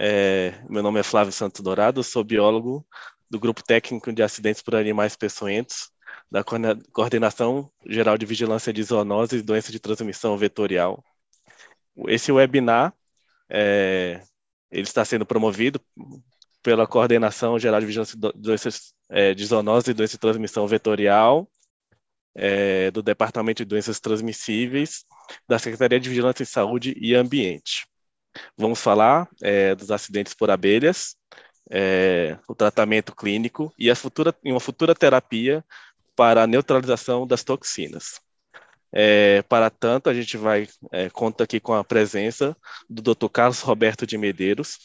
É, meu nome é Flávio Santo Dourado, sou biólogo do Grupo Técnico de Acidentes por Animais Peçonhentos, da Coordenação Geral de Vigilância de Zoonoses e Doença de Transmissão Vetorial. Esse webinar é, ele está sendo promovido pela Coordenação Geral de Vigilância de é, de Zoonoses e Doença de Transmissão Vetorial, é, do Departamento de Doenças Transmissíveis, da Secretaria de Vigilância em Saúde e Ambiente. Vamos falar é, dos acidentes por abelhas, é, o tratamento clínico e a futura, uma futura terapia para a neutralização das toxinas. É, para tanto, a gente vai é, conta aqui com a presença do Dr. Carlos Roberto de Medeiros.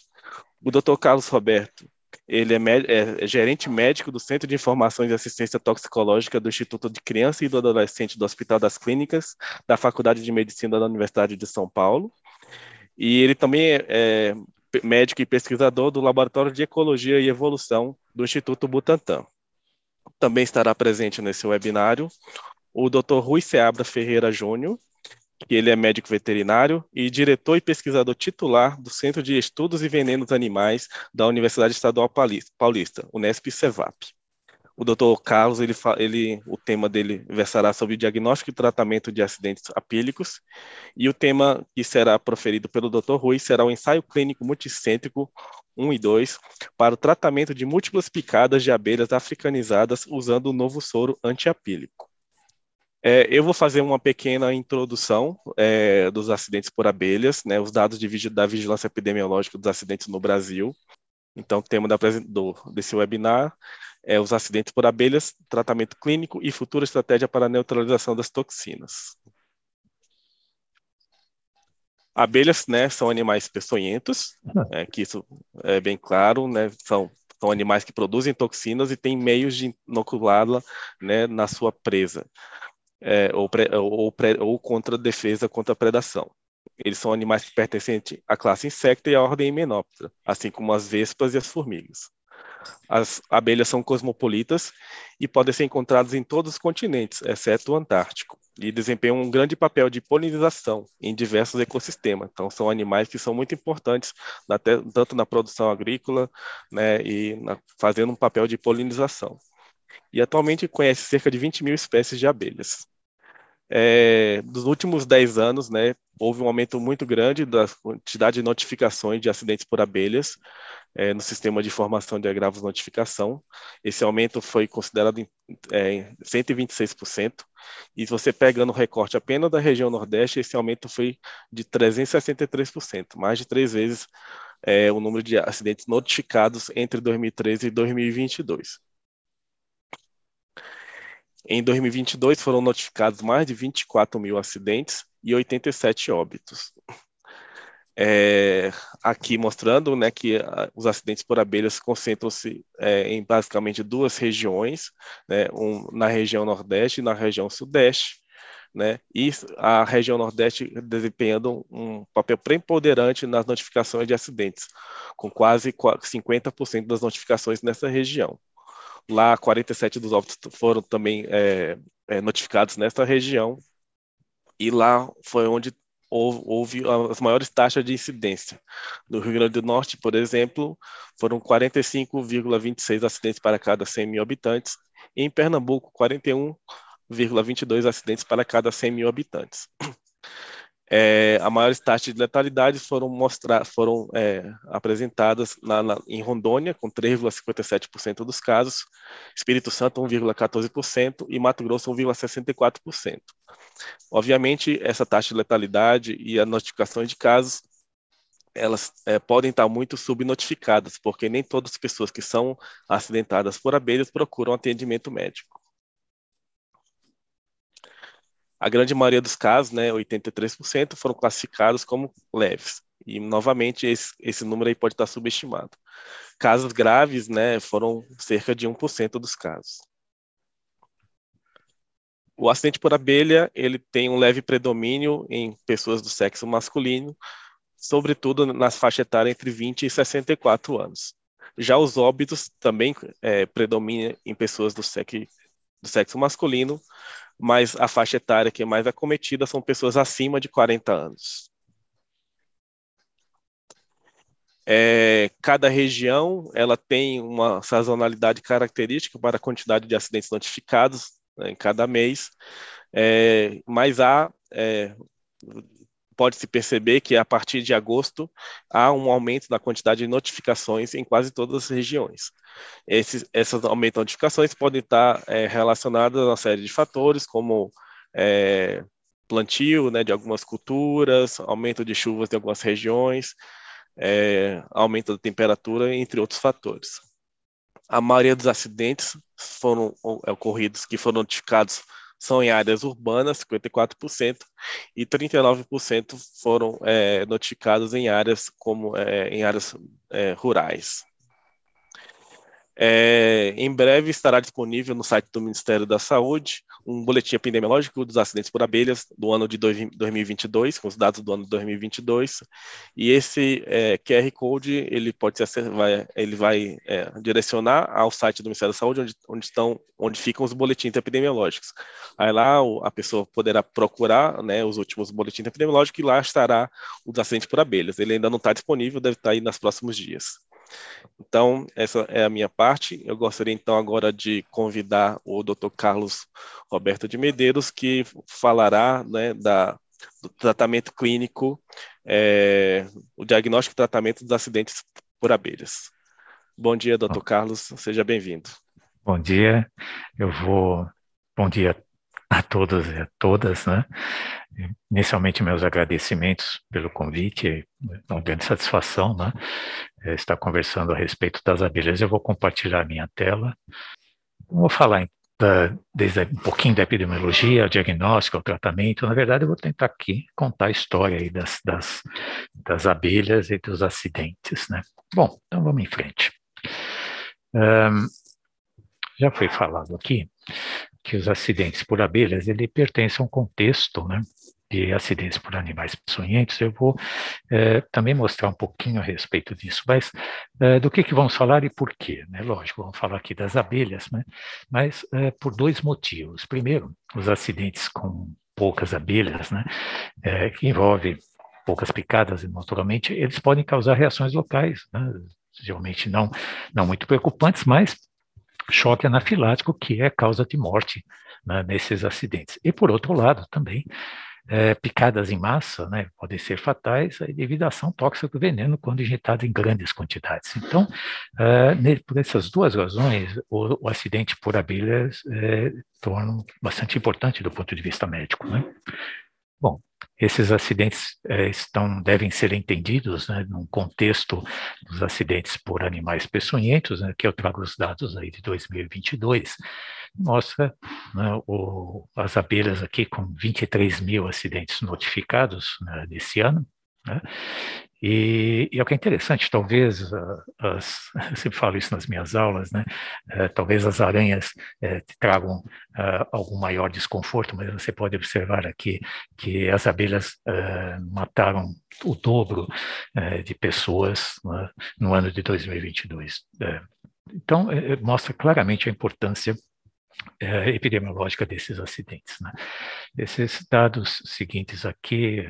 O Dr. Carlos Roberto, ele é, é, é, gerente médico do Centro de Informações e Assistência Toxicológica do Instituto de Criança e do Adolescente do Hospital das Clínicas da Faculdade de Medicina da Universidade de São Paulo. E ele também é, é médico e pesquisador do Laboratório de Ecologia e Evolução do Instituto Butantan. Também estará presente nesse webinário o Dr. Rui Seabra Ferreira Júnior, que ele é médico veterinário e diretor e pesquisador titular do Centro de Estudos e Venenos Animais da Universidade Estadual Paulista, Unesp-Cevap. O Dr. Carlos, ele, ele, o tema dele versará sobre diagnóstico e tratamento de acidentes apílicos, e o tema que será proferido pelo Dr. Rui será o ensaio clínico multicêntrico 1 e 2 para o tratamento de múltiplas picadas de abelhas africanizadas usando o novo soro antiapílico. É, eu vou fazer uma pequena introdução é, dos acidentes por abelhas, né, os dados de, da vigilância epidemiológica dos acidentes no Brasil. Então, o tema da, do, desse webinar é, os acidentes por abelhas, tratamento clínico e futura estratégia para a neutralização das toxinas. Abelhas, né, são animais peçonhentos, é, que isso é bem claro, né, são, são animais que produzem toxinas e têm meios de inoculá-la, né, na sua presa, é, ou, pre, ou, pre, ou contra defesa contra a predação. Eles são animais pertencentes à classe insecta e à ordem Hymenoptera, assim como as vespas e as formigas. As abelhas são cosmopolitas e podem ser encontradas em todos os continentes, exceto o Antártico, e desempenham um grande papel de polinização em diversos ecossistemas. Então, são animais que são muito importantes, até, tanto na produção agrícola, né, e na, fazendo um papel de polinização. E atualmente conhece cerca de 20 mil espécies de abelhas. É, dos últimos 10 anos, né, houve um aumento muito grande da quantidade de notificações de acidentes por abelhas, é, no sistema de formação de agravos notificação. Esse aumento foi considerado em é, 126%. E se você pegando no recorte apenas da região Nordeste, esse aumento foi de 363%, mais de três vezes é, o número de acidentes notificados entre 2013 e 2022. Em 2022, foram notificados mais de 24 mil acidentes e 87 óbitos é, aqui mostrando né, que ah, os acidentes por abelhas concentram-se é, em basicamente duas regiões, né, um, na região Nordeste e na região Sudeste. Né, e a região Nordeste desempenhando um papel preponderante nas notificações de acidentes, com quase 50% das notificações nessa região. Lá, 47 dos óbitos foram também é, é, notificados nessa região, e lá foi onde houve, as maiores taxas de incidência. No Rio Grande do Norte, por exemplo, foram 45,26 acidentes para cada 100 mil habitantes, e em Pernambuco, 41,22 acidentes para cada 100 mil habitantes é, a maior taxa de letalidade foram, mostrar, foram é, apresentadas na, na, em Rondônia, com 3,57% dos casos, Espírito Santo 1,14% e Mato Grosso 1,64%. Obviamente, essa taxa de letalidade e a notificação de casos elas é, podem estar muito subnotificadas, porque nem todas as pessoas que são acidentadas por abelhas procuram atendimento médico. A grande maioria dos casos, né, 83%, foram classificados como leves. E, novamente, esse, esse número aí pode estar subestimado. Casos graves, né, foram cerca de 1% dos casos. O acidente por abelha, ele tem um leve predomínio em pessoas do sexo masculino, sobretudo nas faixas etárias entre 20 e 64 anos. Já os óbitos também é, predominam em pessoas do sexo do sexo masculino, mas a faixa etária que é mais acometida são pessoas acima de 40 anos. É, cada região ela tem uma sazonalidade característica para a quantidade de acidentes notificados né, em cada mês, é, mas há é, pode-se perceber que a partir de agosto há um aumento na quantidade de notificações em quase todas as regiões. Esses, essas aumentos de notificações podem estar é, relacionadas a uma série de fatores, como é, plantio né, de algumas culturas, aumento de chuvas em algumas regiões, é, aumento da temperatura, entre outros fatores. A maioria dos acidentes foram é, ocorridos que foram notificados são em áreas urbanas, 54%, e 39% foram é, notificados em áreas como é, em áreas é, rurais. É, em breve estará disponível no site do Ministério da Saúde um boletim epidemiológico dos acidentes por abelhas do ano de 2022, com os dados do ano de 2022. E esse é, QR Code ele pode ser, vai, ele vai é, direcionar ao site do Ministério da Saúde, onde, onde, estão, onde ficam os boletins epidemiológicos. Aí lá a pessoa poderá procurar né, os últimos boletins epidemiológicos e lá estará os acidentes por abelhas. Ele ainda não está disponível, deve estar aí nos próximos dias. Então, essa é a minha parte. Eu gostaria, então, agora de convidar o Dr. Carlos Roberto de Medeiros, que falará né, da, do tratamento clínico, é, o diagnóstico e tratamento dos acidentes por abelhas. Bom dia, Dr. Carlos, seja bem-vindo. Bom dia, eu vou. Bom dia a todos e a todas, né? Inicialmente, meus agradecimentos pelo convite, uma grande satisfação, né? É, estar conversando a respeito das abelhas. Eu vou compartilhar a minha tela. Vou falar da, desde um pouquinho da epidemiologia, o diagnóstico, o tratamento. Na verdade, eu vou tentar aqui contar a história aí das, das, das abelhas e dos acidentes, né? Bom, então vamos em frente. Um, já foi falado aqui que os acidentes por abelhas ele pertence a um contexto, né? de acidentes por animais peçonhentos, eu vou eh, também mostrar um pouquinho a respeito disso, mas eh, do que, que vamos falar e por quê? Né? Lógico, vamos falar aqui das abelhas, né? mas eh, por dois motivos. Primeiro, os acidentes com poucas abelhas, né? que envolve poucas picadas, naturalmente, eles podem causar reações locais, né? geralmente não, não muito preocupantes, mas choque anafilático, que é causa de morte né, nesses acidentes. E, por outro lado, também, é, picadas em massa né, podem ser fatais devido à ação tóxica do veneno quando injetado em grandes quantidades. Então, é, por essas duas razões, o, o acidente por abelhas é, torna bastante importante do ponto de vista médico. Né? Bom, esses acidentes é, estão, devem ser entendidos né, num contexto dos acidentes por animais peçonhentos, né, que eu trago os dados aí de 2022, mostra né, o, as abelhas aqui com 23 mil acidentes notificados né, nesse ano, né? E, e, é o que é interessante, talvez, ah, as, eu sempre falo isso nas minhas aulas, né? É, talvez as aranhas é, tragam ah, algum maior desconforto, mas você pode observar aqui que as abelhas ah, mataram o dobro é, de pessoas né, no ano de 2022. É, então, é, mostra claramente a importância epidemiológica desses acidentes. Né? Esses dados seguintes aqui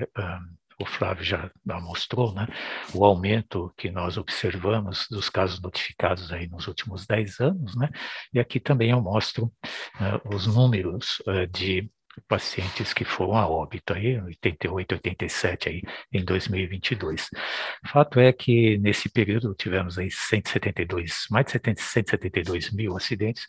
o Flávio já mostrou, né, o aumento que nós observamos dos casos notificados aí nos últimos 10 anos, né, e aqui também eu mostro né, os números uh, de pacientes que foram a óbito, aí, 88, 87, aí, em 2022. Fato é que nesse período tivemos aí 172, mais de 70, 172 mil acidentes,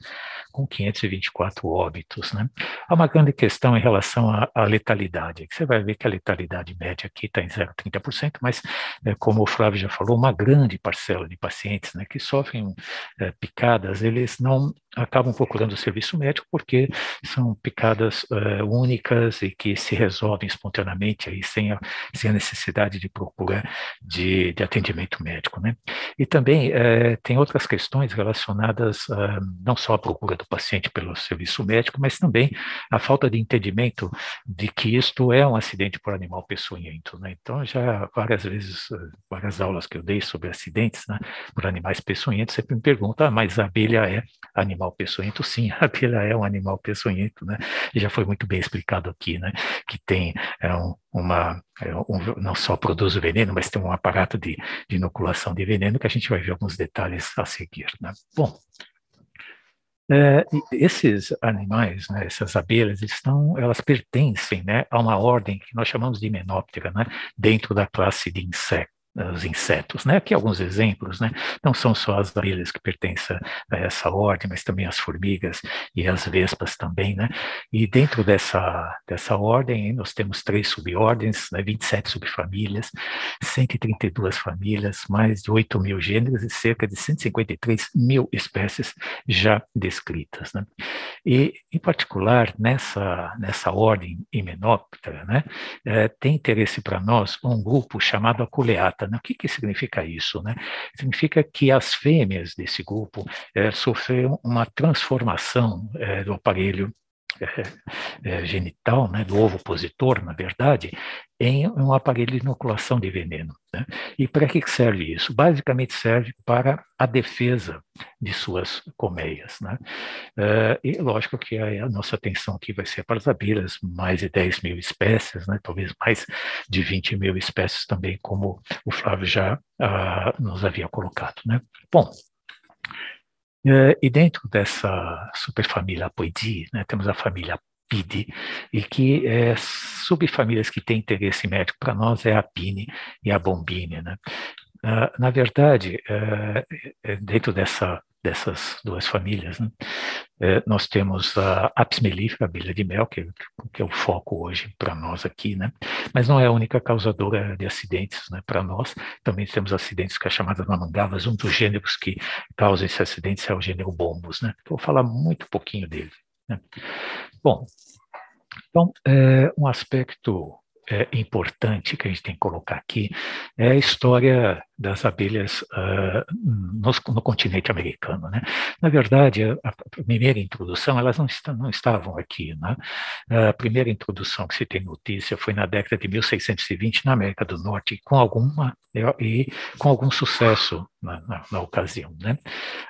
com 524 óbitos. Né? Há uma grande questão em relação à, à letalidade, você vai ver que a letalidade média aqui está em 0,30%, mas, né, como o Flávio já falou, uma grande parcela de pacientes né, que sofrem é, picadas, eles não acabam procurando o serviço médico porque são picadas uh, únicas e que se resolvem espontaneamente aí sem a, sem a necessidade de procura de, de atendimento médico, né? E também uh, tem outras questões relacionadas uh, não só à procura do paciente pelo serviço médico, mas também à falta de entendimento de que isto é um acidente por animal peçonhento, né? Então já várias vezes, eh, várias aulas que eu dei sobre acidentes né, por animais peçonhentos, sempre me pergunta: ah, mas a abelha é animal animal peçonhento, sim, a abelha é um animal peçonhento, né? E já foi muito bem explicado aqui, né? Que tem é, um, uma, é, um, não só produz o veneno, mas tem um aparato de, de inoculação de veneno que a gente vai ver alguns detalhes a seguir, né? Bom, é, esses animais, né, essas abelhas, estão, elas pertencem né, a uma ordem que nós chamamos de menóptera, né, dentro da classe de insetos os insetos, né? Aqui alguns exemplos, né? Não são só as abelhas que pertencem a essa ordem, mas também as formigas e as vespas também, né? E dentro dessa, dessa ordem, nós temos três subordens, né? 27 subfamílias, 132 famílias, mais de 8 mil gêneros e cerca de 153 mil espécies já descritas, né? E, em particular, nessa, nessa ordem himenóptera, né? É, tem interesse para nós um grupo chamado Aculeata, né? O que, que significa isso? Né? Significa que as fêmeas desse grupo é, sofreram uma transformação é, do aparelho é, genital, né, do ovo opositor, na verdade, em um aparelho de inoculação de veneno. Né? E para que serve isso? Basicamente serve para a defesa de suas colmeias. Né? É, e lógico que a, a, nossa atenção aqui vai ser para as abelhas, mais de 10 mil espécies, né? talvez mais de 20 mil espécies também, como o Flávio já ah, nos havia colocado. Né? Bom, eh, e dentro dessa superfamília Apoidae, né, temos a família Pidi, e que é, subfamílias que têm interesse médico para nós é a Pini e a BOMBINE. Né? Ah, na, verdade, eh, dentro dessa dessas duas famílias. Né? É, nós temos a Apis mellifera, a abelha de mel, que, que é o foco hoje para nós aqui, né? mas não é a única causadora de acidentes né? para nós. Também temos acidentes com as chamada mamangavas, um dos gêneros que causa esses acidentes é o gênero bombos. Né? Vou falar muito pouquinho dele. Né? Bom, então, é, um aspecto é, importante que a gente tem que colocar aqui é a história das abelhas uh, ah, no, no, continente americano. Né? Na verdade, a, primeira introdução, elas não, está, não estavam aqui. Né? A primeira introdução que se tem notícia foi na década de 1620 na América do Norte, com alguma e com algum sucesso na, na, na ocasião. Né?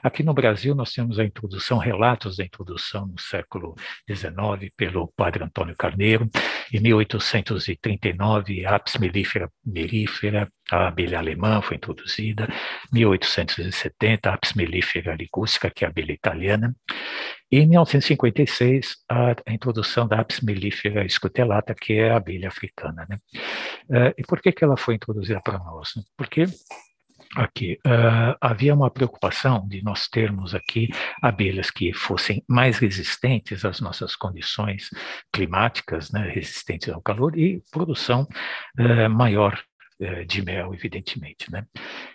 Aqui no Brasil, nós temos a introdução, relatos da introdução no século XIX pelo padre Antônio Carneiro, em 1839, a Apis mellifera, mellifera a abelha alemã foi introduzida, 1870, a Apis mellifera ligusca, que é a abelha italiana, em 1956, a, a introdução da Apis mellifera escutelata, que é a abelha africana. Né? Uh, e por que, que ela foi introduzida para nós? Né? Porque aqui. Uh, havia uma preocupação de nós termos aqui abelhas que fossem mais resistentes às nossas condições climáticas, né, resistentes ao calor e produção uh, maior de mel, evidentemente. Né?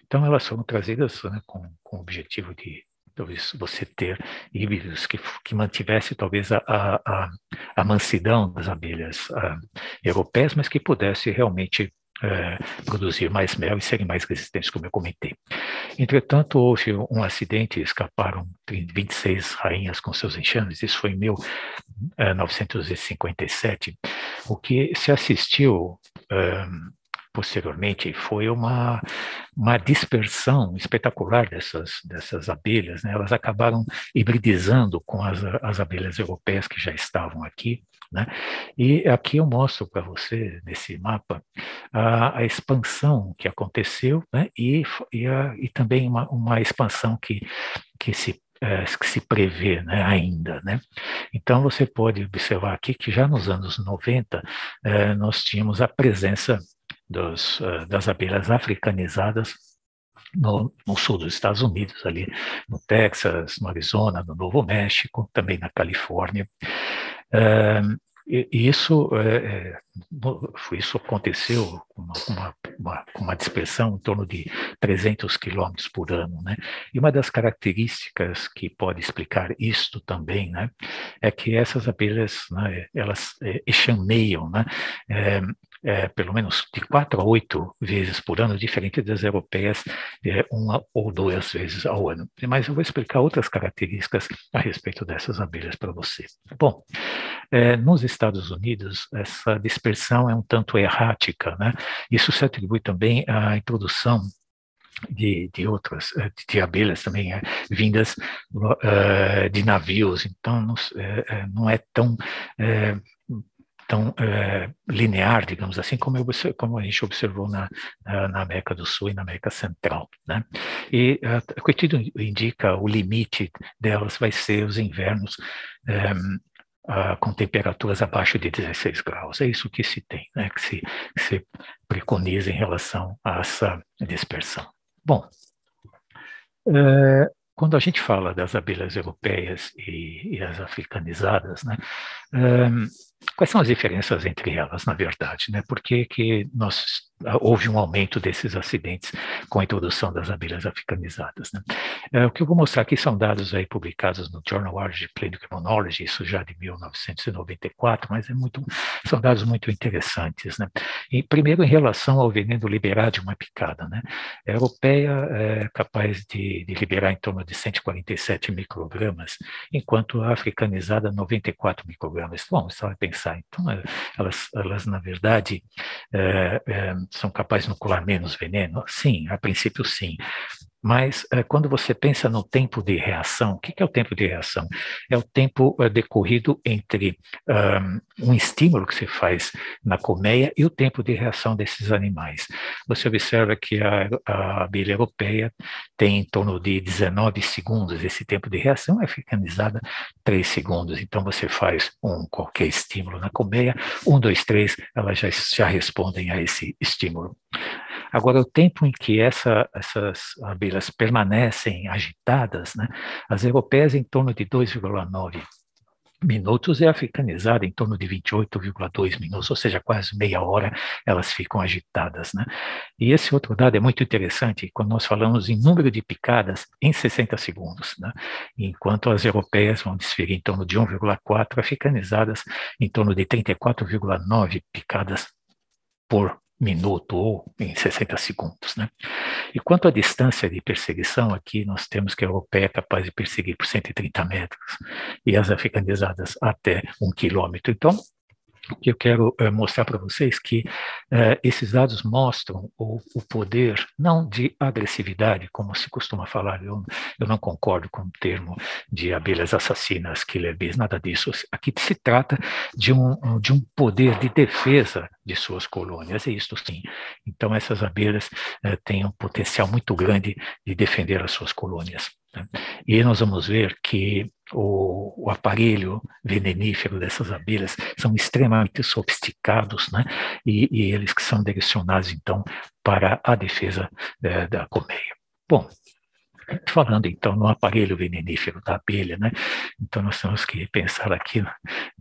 Então, elas foram trazidas né, com, com o objetivo de talvez você ter híbridos que, que mantivesse talvez a, a, a mansidão das abelhas a, ah, europeias, mas que pudesse realmente é, produzir mais mel e serem mais resistentes, como eu comentei. Entretanto, houve um acidente, escaparam 26 rainhas com seus enxames, isso foi em 1957, eh, o que se assistiu eh, posteriormente foi uma, uma dispersão espetacular dessas, dessas abelhas. Né? Elas acabaram hibridizando com as, as abelhas europeias que já estavam aqui. Né? E aqui eu mostro para você, nesse mapa, a, a expansão que aconteceu né? e, e, a, e também uma, uma expansão que, que se é, que se prevê né, ainda. Né? Então, você pode observar aqui que já nos anos 90 eh, é, nós tínhamos a presença dos, eh, das abelhas africanizadas no, no, sul dos Estados Unidos, ali no Texas, no Arizona, no Novo México, também na Califórnia. É, e isso, é, isso aconteceu com uma, uma, uma, dispersão em torno de 300 quilômetros por ano. Né? E uma das características que pode explicar isto também né, é que essas abelhas né, elas é, chameiam né, é, é, pelo menos de quatro a oito vezes por ano, diferente das europeias, é, uma ou duas vezes ao ano. Mas eu vou explicar outras características a respeito dessas abelhas para você. Tá bom, é, nos Estados Unidos, essa dispersão é um tanto errática, né? Isso se atribui também à introdução de, de outras, é, de abelhas também, é, vindas uh, de navios, então não, é, é, não é tão tão é, linear, digamos assim, como, eu, como, a gente observou na, na América do Sul e na América Central. Né? E eh, o Coitido indica o limite delas vai ser os invernos é, com temperaturas abaixo de 16 graus. É isso que se tem, né, que, se, que se preconiza em relação a essa dispersão. Bom, quando a gente fala das abelhas europeias e, e as africanizadas, né, um, quais são as diferenças entre elas, na verdade? Né? Por que, que nós, ah, houve um aumento desses acidentes com a introdução das abelhas africanizadas? Né? É, o que eu vou mostrar aqui são dados aí publicados no Journal of Clinical Immunology, isso já de 1994, mas é muito, são dados muito interessantes. Né? E primeiro, em relação ao veneno liberado de uma picada. Né? A europeia é capaz de, de liberar em torno de 147 microgramas, enquanto a africanizada 94 microgramas programas. Bom, só pensar. Então, eh, elas, elas na verdade, é, é, são capazes de inocular menos veneno? Sim, a princípio sim. Mas eh, quando você pensa no tempo de reação, o que é o tempo de reação? É o tempo eh, decorrido entre um, ah, um estímulo que se faz na colmeia e o tempo de reação desses animais. Você observa que a, a abelha europeia tem em torno de 19 segundos. Esse tempo de reação é mecanizada 3 segundos. Então você faz um qualquer estímulo na colmeia, um, dois, três, elas já, já respondem a esse estímulo. Agora, o tempo em que essa, essas abelhas permanecem agitadas, né, as europeias em torno de 2,9 minutos e a africanizada em torno de 28,2 minutos, ou seja, quase meia hora elas ficam agitadas. Né? E esse outro dado é muito interessante quando nós falamos em número de picadas em 60 segundos, né? enquanto as europeias vão desferir em torno de 1,4, africanizadas em torno de 34,9 picadas por minuto ou em 60 segundos. Né? E quanto à distância de perseguição, aqui nós temos que a europeia é capaz de perseguir por 130 metros e as africanizadas até um quilômetro. Então, que eu quero é, mostrar para vocês que é, esses dados mostram o, o, poder, não de agressividade, como se costuma falar, eu, eu não concordo com o termo de abelhas assassinas, killer bees, nada disso. Aqui se trata de um, de um poder de defesa de suas colônias, é isso, sim. Então, essas abelhas é, têm um potencial muito grande de defender as suas colônias. Né? E nós vamos ver que o, o aparelho venenífero dessas abelhas são extremamente sofisticados, né? E, e eles que são direcionados então para a defesa é, da colmeia. Bom, falando então no aparelho venenífero da abelha, né? Então nós temos que pensar aqui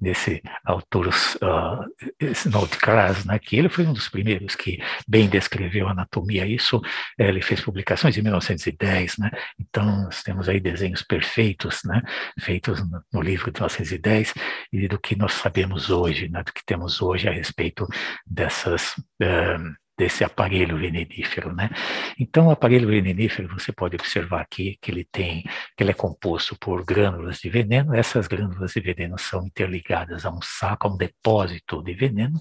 nesse autor uh, ah, Snodgrass, né? Que ele foi um dos primeiros que bem descreveu a anatomia. Isso eh, ele fez publicações em 1910, né? Então nós temos aí desenhos perfeitos, né? Feitos no livro de 1910 e do que nós sabemos hoje, né? Do que temos hoje a respeito dessas uh, desse aparelho venenífero, né? Então, o aparelho venenífero, você pode observar aqui que ele tem, que ele é composto por grânulas de veneno. Essas grânulas de veneno são interligadas a um saco, a um depósito de veneno,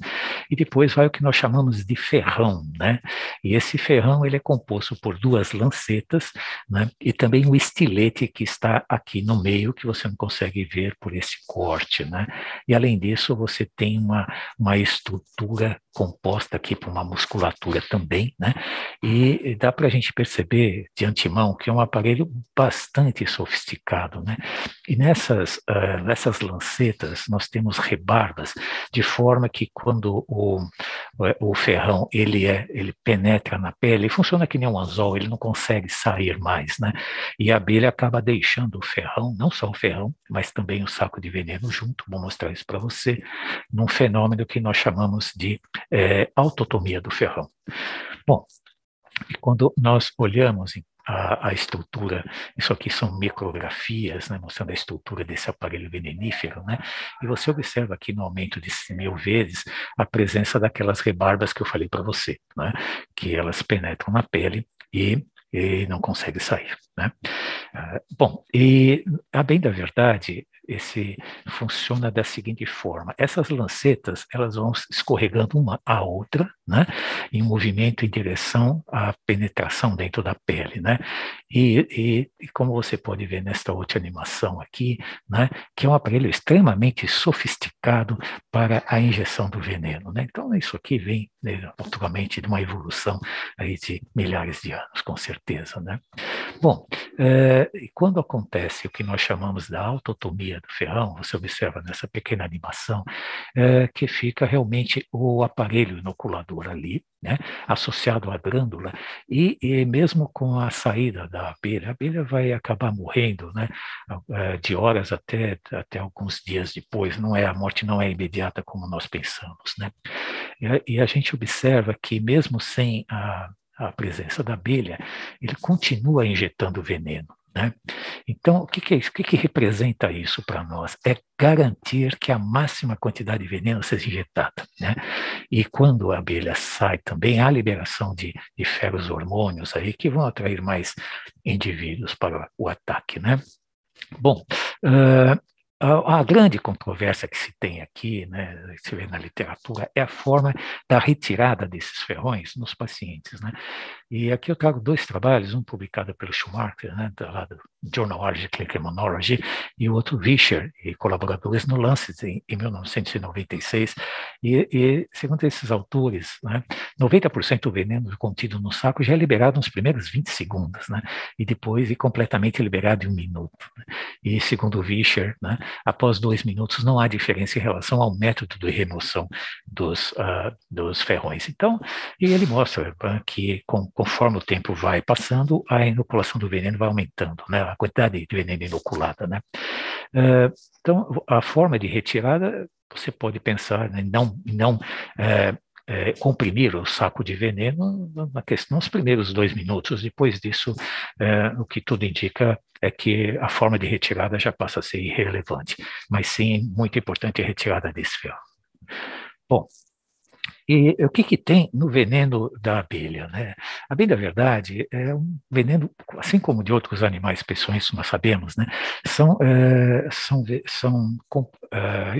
e depois vai o que nós chamamos de ferrão, né? E esse ferrão, ele é composto por duas lancetas, né? E também um estilete que está aqui no meio, que você não consegue ver por esse corte, né? E além disso, você tem uma, uma estrutura composta aqui por uma musculatura também, né? E dá para a gente perceber de antemão que é um aparelho bastante sofisticado, né? E nessas, uh, nessas lancetas nós temos rebardas, de forma que quando o, eh, o ferrão ele é, ele penetra na pele, ele funciona que nem um anzol, ele não consegue sair mais, né? E a abelha acaba deixando o ferrão, não só o ferrão, mas também o saco de veneno junto, vou mostrar isso para você, num fenômeno que nós chamamos de é, autotomia do ferrão. Platão. Bom, quando nós olhamos a, a, estrutura, isso aqui são micrografias, né, mostrando a estrutura desse aparelho venenífero, né, e você observa aqui no aumento de mil vezes a presença daquelas rebarbas que eu falei para você, né, que elas penetram na pele e e não consegue sair. Né? Ah, bom, e a bem da verdade, esse funciona da seguinte forma: essas lancetas elas vão escorregando uma a outra, né, em movimento em direção à penetração dentro da pele, né? E, e, e como você pode ver nesta outra animação aqui, né, que é um aparelho extremamente sofisticado para a injeção do veneno, né? Então isso aqui vem né, naturalmente de uma evolução aí de milhares de anos, com certeza, né? Bom, é, quando acontece o que nós chamamos da autotomia Ilha do Ferrão, você observa nessa pequena animação, é, que fica realmente o aparelho inoculador ali, né, associado à glândula, e, e, mesmo com a saída da abelha, a abelha vai acabar morrendo né, eh, de horas até, até alguns dias depois, não é a morte não é imediata como nós pensamos. Né? E, e a gente observa que mesmo sem a a presença da abelha, ele continua injetando veneno. Né? Então, o que, que é isso? O que, que representa isso para nós? É garantir que a máxima quantidade de veneno seja injetada. Né? E quando a abelha sai também, há liberação de, de hormônios aí que vão atrair mais indivíduos para o ataque. Né? Bom, a, a, grande controvérsia que se tem aqui, né, se vê na literatura, é a forma da retirada desses ferrões nos pacientes. Né? E aqui eu trago dois trabalhos, um publicado pelo Schumacher, né, lá do Journal of Criminology, e o outro Vischer, e colaboradores no Lancet, em, em 1996. E, e, segundo esses autores, né, 90% do veneno contido no saco já é liberado nos primeiros 20 segundos, né, e depois é completamente liberado em um minuto. Né. E segundo Richard, né, após dois minutos não há diferença em relação ao método de remoção dos, uh, dos ferrões. Então, e ele mostra né, que com, conforme o tempo vai passando, a inoculação do veneno vai aumentando, né? quantidade de veneno inoculada. Né? É, então, a forma de retirada, você pode pensar né, em não, não é, é, comprimir o saco de veneno na questão, nos primeiros dois minutos. Depois disso, é, o que tudo indica é que a forma de retirada já passa a ser irrelevante, mas sim muito importante a retirada desse ferro. Bom, e o que, que tem no veneno da abelha? Né? A abelha, na verdade, é um veneno, assim como de outros animais peçonhentos, isso nós sabemos, né? são, é, são, são, é,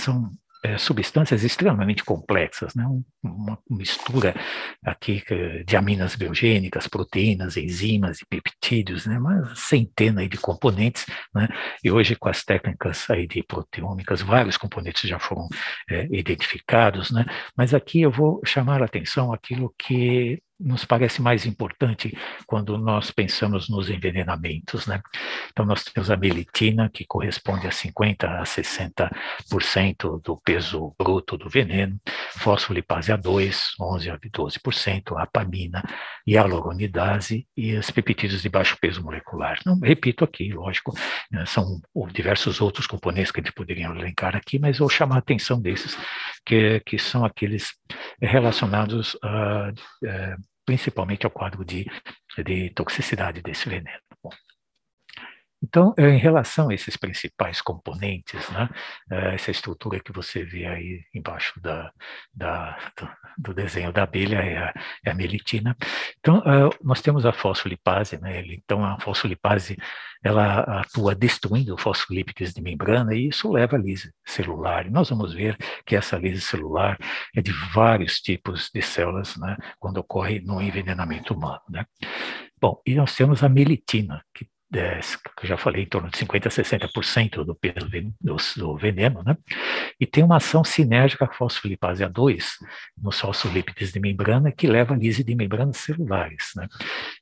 são é, substâncias extremamente complexas, né? uma mistura aqui eh, de aminas biogênicas, proteínas, enzimas e peptídeos, né? uma centena de componentes, né? e hoje com as técnicas aí de proteômicas, vários componentes já foram é, identificados, né? mas aqui eu vou chamar a atenção aquilo que nos parece mais importante quando nós pensamos nos envenenamentos, né? Então, nós temos a melitina, que corresponde a 50% a 60% do peso bruto do veneno, fosfolipase A2, 11% a 12%, apamina e e as peptídeos de baixo peso molecular. Não repito aqui, lógico, né, são diversos outros componentes que a gente poderia elencar aqui, mas vou chamar a atenção desses que, que são aqueles relacionados uh, uh, principalmente ao quadro de, de toxicidade desse veneno. Então, eh, em relação a esses principais componentes, né, eh, essa estrutura que você vê aí embaixo da, da, do, desenho da abelha é a, é a melitina. Então, eh, nós temos a fosfolipase, né, então a fosfolipase ela atua destruindo fosfolípides de membrana e isso leva à lise celular. E nós vamos ver que essa lise celular é de vários tipos de células, né, quando ocorre no envenenamento humano. Né? Bom, e nós temos a melitina, que é, que eu já falei, em torno de 50% a 60% do peso do, do, veneno, né? E tem uma ação sinérgica fosfolipase A2 nos fosfolípides de membrana que leva a lise de membranas celulares, né?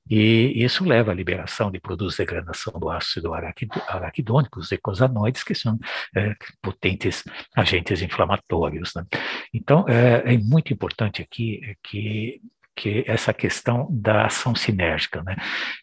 E isso leva à liberação de produtos de degradação do ácido araquidônico, os ecosanoides, que são é, potentes agentes inflamatórios, né? Então, é, é muito importante aqui é, que que essa questão da ação sinérgica. Né?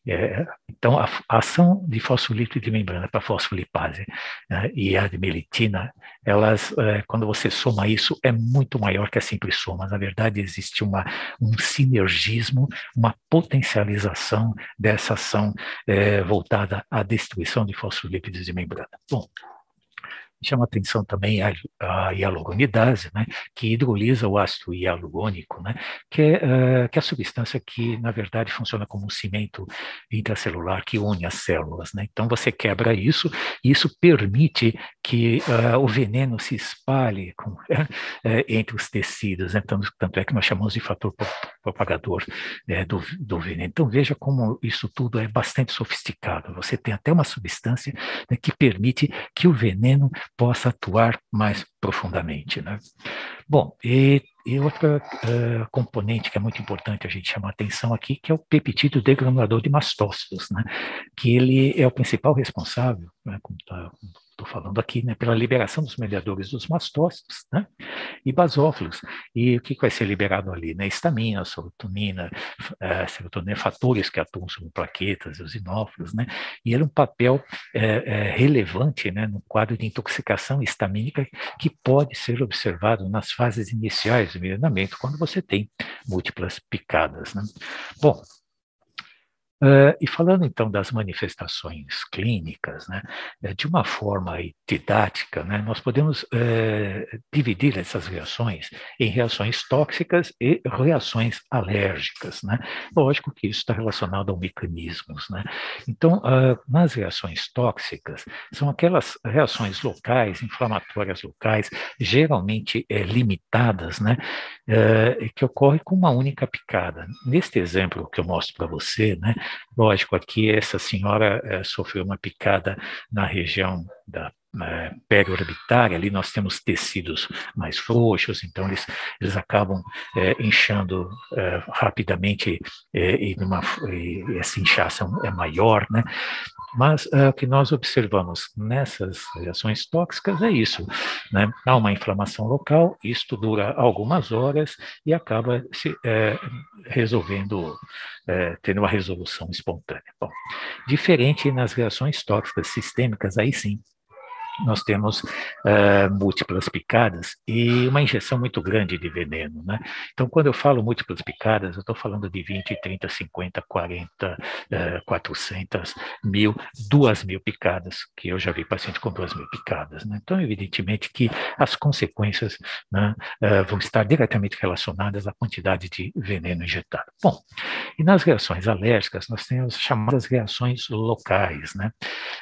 É, então, a, a, ação de fosfolípido de membrana para fosfolipase né, e a de melitina, elas, é, quando você soma isso, é muito maior que a simples soma. Na verdade, existe uma, um sinergismo, uma potencialização dessa ação é, voltada à destruição de fosfolípidos de membrana. Bom, Chama atenção também a, a hialuronidase, né, que hidroliza o ácido hialurônico, né, que, é, uh, que é a substância que, na verdade, funciona como um cimento intracelular que une as células. Né? Então, você quebra isso, e isso permite que uh, o veneno se espalhe com, uh, entre os tecidos. Né? Tanto, tanto é que nós chamamos de fator propagador é, do, do veneno. Então veja como isso tudo é bastante sofisticado. Você tem até uma substância né, que permite que o veneno possa atuar mais profundamente. Né? Bom, e, e outra uh, componente que é muito importante a gente chamar atenção aqui, que é o peptídeo degranulador de mastócitos, né? que ele é o principal responsável, né, como está ah, estou falando aqui, né, pela liberação dos mediadores dos mastócitos né, e basófilos. E o que, que vai ser liberado ali? Né? Histamina, serotonina, é, eh, serotonina, fatores que atuam sobre plaquetas e os inófilos. Né? E ele é um papel é, é, relevante né, no quadro de intoxicação histamínica que pode ser observado nas fases iniciais do envenenamento, quando você tem múltiplas picadas. Né? Bom, Uh, e falando então das manifestações clínicas, né, eh, de uma forma didática, né, nós podemos uh, dividir essas reações em reações tóxicas e reações alérgicas. Né? Lógico que isso está relacionado a mecanismos. Né? Então, uh, nas reações tóxicas, são aquelas reações locais, inflamatórias locais, geralmente eh, limitadas, né, que ocorre com uma única picada. Neste exemplo que eu mostro para você, né, Lógico, aqui essa senhora é, sofreu uma picada na região da é, orbitária ali nós temos tecidos mais frouxos, então eles, eles acabam é, inchando é, rapidamente e, numa, e esse é maior, né? Mas uh, o que nós observamos nessas reações tóxicas é isso, né? Há uma inflamação local, isto dura algumas horas e acaba se é, resolvendo, é, tendo uma resolução espontânea. Bom, diferente nas reações tóxicas sistêmicas, aí sim, nós temos uh, múltiplas picadas e uma injeção muito grande de veneno. Né? Então, quando eu falo múltiplas picadas, eu estou falando de 20, 30, 50, 40, uh, 400, mil, duas mil picadas, que eu já vi paciente com duas mil picadas. Né? Então, evidentemente que as consequências né, uh, vão estar diretamente relacionadas à quantidade de veneno injetado. Bom, e nas reações alérgicas, nós temos as chamadas reações locais. Né?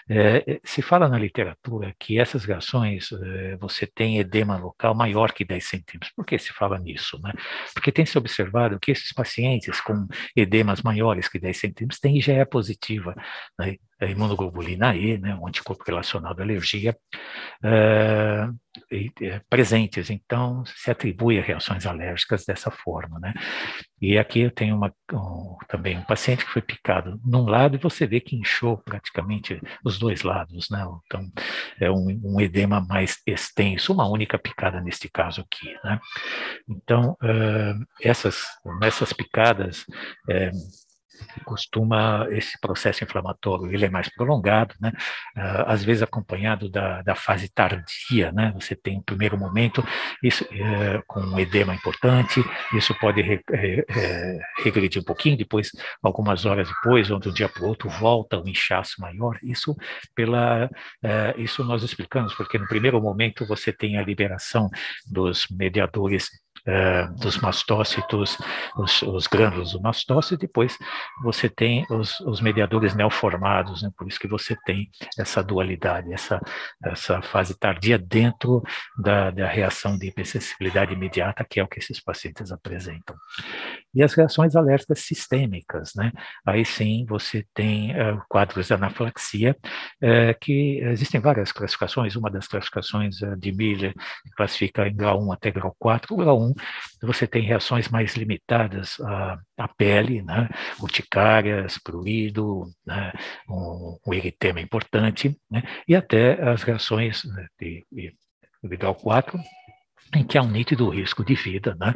Eh, se fala na literatura que que essas reações eh, você tem edema local maior que 10 centímetros. Por que se fala nisso? Né? Porque tem se observado que esses pacientes com edemas maiores que 10 centímetros têm IgE positiva, né? É, a imunoglobulina E, né, um anticorpo relacionado à alergia, é, é, presentes. Então, se atribui a reações alérgicas dessa forma. Né? E aqui eu tenho uma, um, também um paciente que foi picado num lado e você vê que inchou praticamente os dois lados. Né? Então, é um, um edema mais extenso, uma única picada neste caso aqui. Né? Então, é, essas, picadas, é, costuma esse processo inflamatório ele é mais prolongado, né? Ah, às vezes acompanhado da, da fase tardia, né? Você tem um primeiro momento isso eh, com um edema importante, isso pode re, re, eh, eh, regredir um pouquinho, depois algumas horas depois, ou de um dia para o outro volta um inchaço maior. Isso pela isso nós explicamos porque no primeiro momento você tem a liberação dos mediadores eh, dos mastócitos, os, os grânulos do mastócito, e depois você tem os, os mediadores neoformados, né? por isso que você tem essa dualidade, essa, essa fase tardia dentro da, da reação de hipersensibilidade imediata, que é o que esses pacientes apresentam e as reações alérgicas sistêmicas. Né? Aí sim você tem uh, eh, quadros de anafilaxia, uh, que existem várias classificações, uma das classificações uh, de Miller que classifica em grau 1 até grau 4. O grau 1 você tem reações mais limitadas à, à pele, né? urticárias, prurido, né? um, um eritema importante, né? e até as reações né, de, de, de grau 4, em que há um nítido risco de vida, né?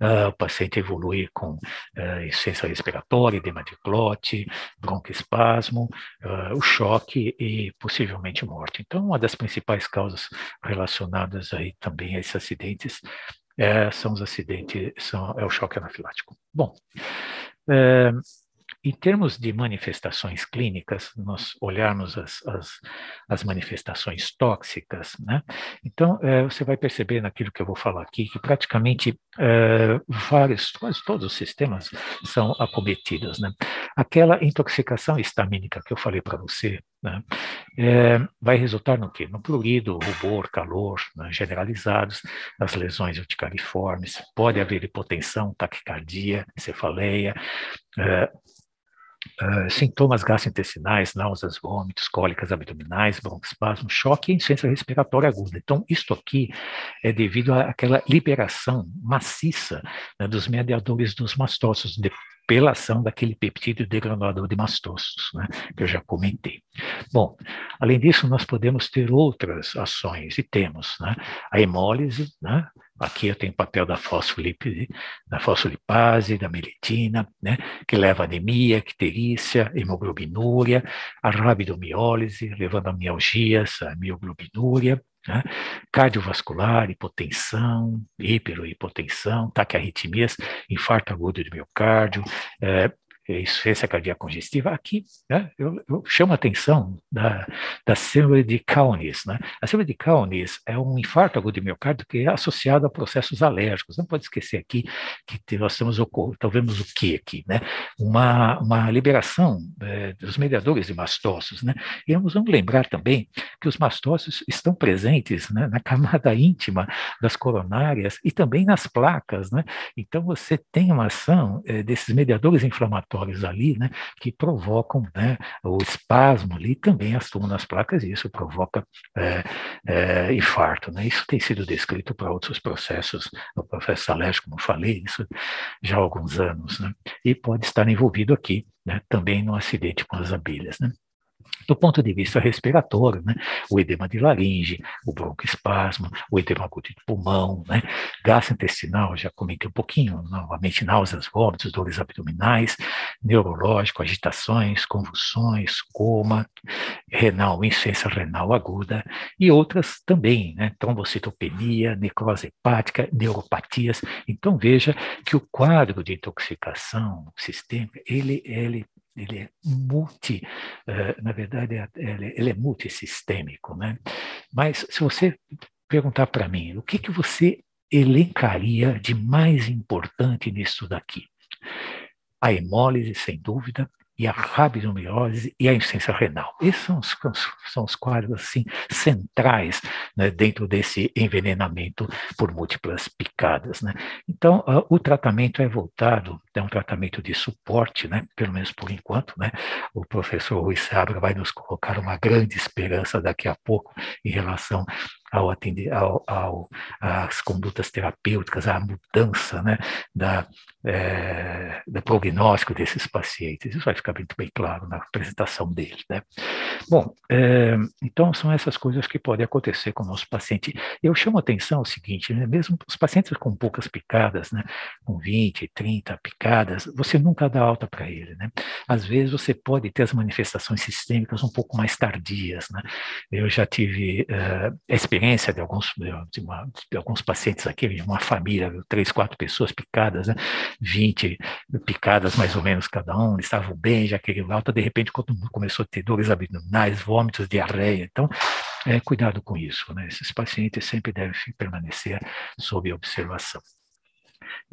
Uh, o paciente evolui com uh, insuficiência respiratória, edema de clote, broncoespasmo, uh, ah, o choque e possivelmente morte. Então, uma das principais causas relacionadas aí também a esses acidentes é, são os acidentes, são, é o choque anafilático. Bom, eh, em termos de manifestações clínicas, nós olharmos as, as, as manifestações tóxicas, né? então é, você vai perceber naquilo que eu vou falar aqui que praticamente é, vários, quase todos os sistemas são acometidos. Né? Aquela intoxicação estamínica que eu falei para você, né? é, vai resultar no quê? No prurido, rubor, calor né? generalizados, as lesões urticariformes, pode haver hipotensão, taquicardia, cefaleia, é, ah, sintomas gastrointestinais, náuseas, vômitos, cólicas abdominais, broncoespasmo, choque e insuficiência respiratória aguda. Então, isto aqui é devido àquela liberação maciça né, dos mediadores dos mastócitos, pela ação daquele peptídeo degranador de mastócitos, né, que eu já comentei. Bom, além disso, nós podemos ter outras ações, e temos né, a hemólise, né, Aqui eu tenho o papel da, fosfolip, da fosfolipase, da melitina, né, que leva anemia, icterícia, hemoglobinúria, a rabidomiólise, levando a mialgias, a mioglobinúria, né? cardiovascular, hipotensão, hiperhipotensão, ou taquiarritmias, infarto agudo de miocárdio, é, é insuficiência é cardíaca congestiva, aqui né, eu, eu, chamo a atenção da, da síndrome de Kaunis. Né? A síndrome de Kaunis é um infarto agudo de miocárdio que é associado a processos alérgicos. Não pode esquecer aqui que nós temos o, então o que aqui, né? uma, uma liberação é, dos mediadores de mastócitos. Né? E vamos lembrar também que os mastócitos estão presentes né, na camada íntima das coronárias e também nas placas. Né? Então você tem uma ação é, desses mediadores inflamatórios ali, né, que provocam né, o espasmo ali, também as nas placas, e isso provoca é, é, infarto. Né? Isso tem sido descrito para outros processos, o processo alérgico, como falei, isso já há alguns anos, né? e pode estar envolvido aqui né, também no acidente com as abelhas. Né? do ponto de vista respiratório, né? o edema de laringe, o broncoespasmo, o edema agudo de pulmão, né? intestinal já comentei um pouquinho, novamente náuseas, vômitos, dores abdominais, neurológico, agitações, convulsões, coma, renal, insuficiência renal aguda e outras também, né? trombocitopenia, necrose hepática, neuropatias. Então veja que o quadro de intoxicação sistêmica, ele, ele ele é multi, eh, na verdade, é, ele é multissistêmico. Né? Mas se você perguntar para mim, o que, que você elencaria de mais importante nisso daqui? A hemólise, sem dúvida, e a rabdomiólise e a insuficiência renal. Esses são os, são os quadros assim, centrais né, dentro desse envenenamento por múltiplas picadas. Né? Então, uh, o tratamento é voltado, é um tratamento de suporte, né, pelo menos por enquanto. Né? O professor Rui Sabra vai nos colocar uma grande esperança daqui a pouco em relação ao atender ao, ao, às condutas terapêuticas, à mudança né, da, é, do prognóstico desses pacientes. Isso vai ficar muito bem claro na apresentação deles. Né? Bom, é, então são essas coisas que podem acontecer com o nosso paciente. Eu chamo a atenção ao seguinte, né? mesmo os pacientes com poucas picadas, né? com 20, 30 picadas, você nunca dá alta para ele. Né? Às vezes você pode ter as manifestações sistêmicas um pouco mais tardias. Né? Eu já tive uh, a experiência de alguns, de, uma, de alguns pacientes aqui, de uma família, três, quatro pessoas picadas, né? 20 picadas mais ou menos cada um, eles estavam bem, já que ele alta, de repente todo mundo começou a ter dores abdominais, vômitos, diarreia. Então, é, cuidado com isso, né? Esses pacientes sempre devem permanecer sob observação.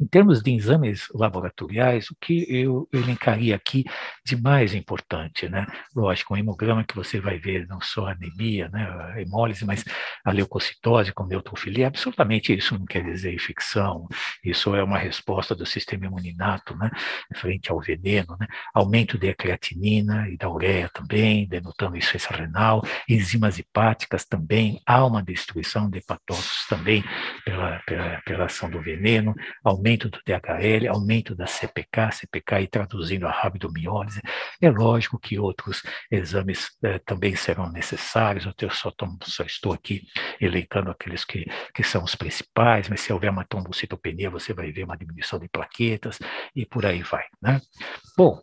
Em termos de exames laboratoriais, o que eu elencaria aqui de mais importante, né? Lógico, um hemograma que você vai ver não só anemia, né, hemólise, mas a leucocitose com neutrofilia, absolutamente isso não quer dizer infecção, isso é uma resposta do sistema imuninato, né, frente ao veneno, né? Aumento de creatinina e da ureia também, denotando insuficiência renal, enzimas hepáticas também, há uma destruição de hepatócitos também pela, pela, pela ação do veneno, aumento do DHL, aumento da CPK, CPK e traduzindo a rabdomiólise. É lógico que outros exames eh, também serão necessários, eu só, tomo, só estou aqui elencando aqueles que, que são os principais, mas se houver uma trombocitopenia, você vai ver uma diminuição de plaquetas e por aí vai. Né? Bom,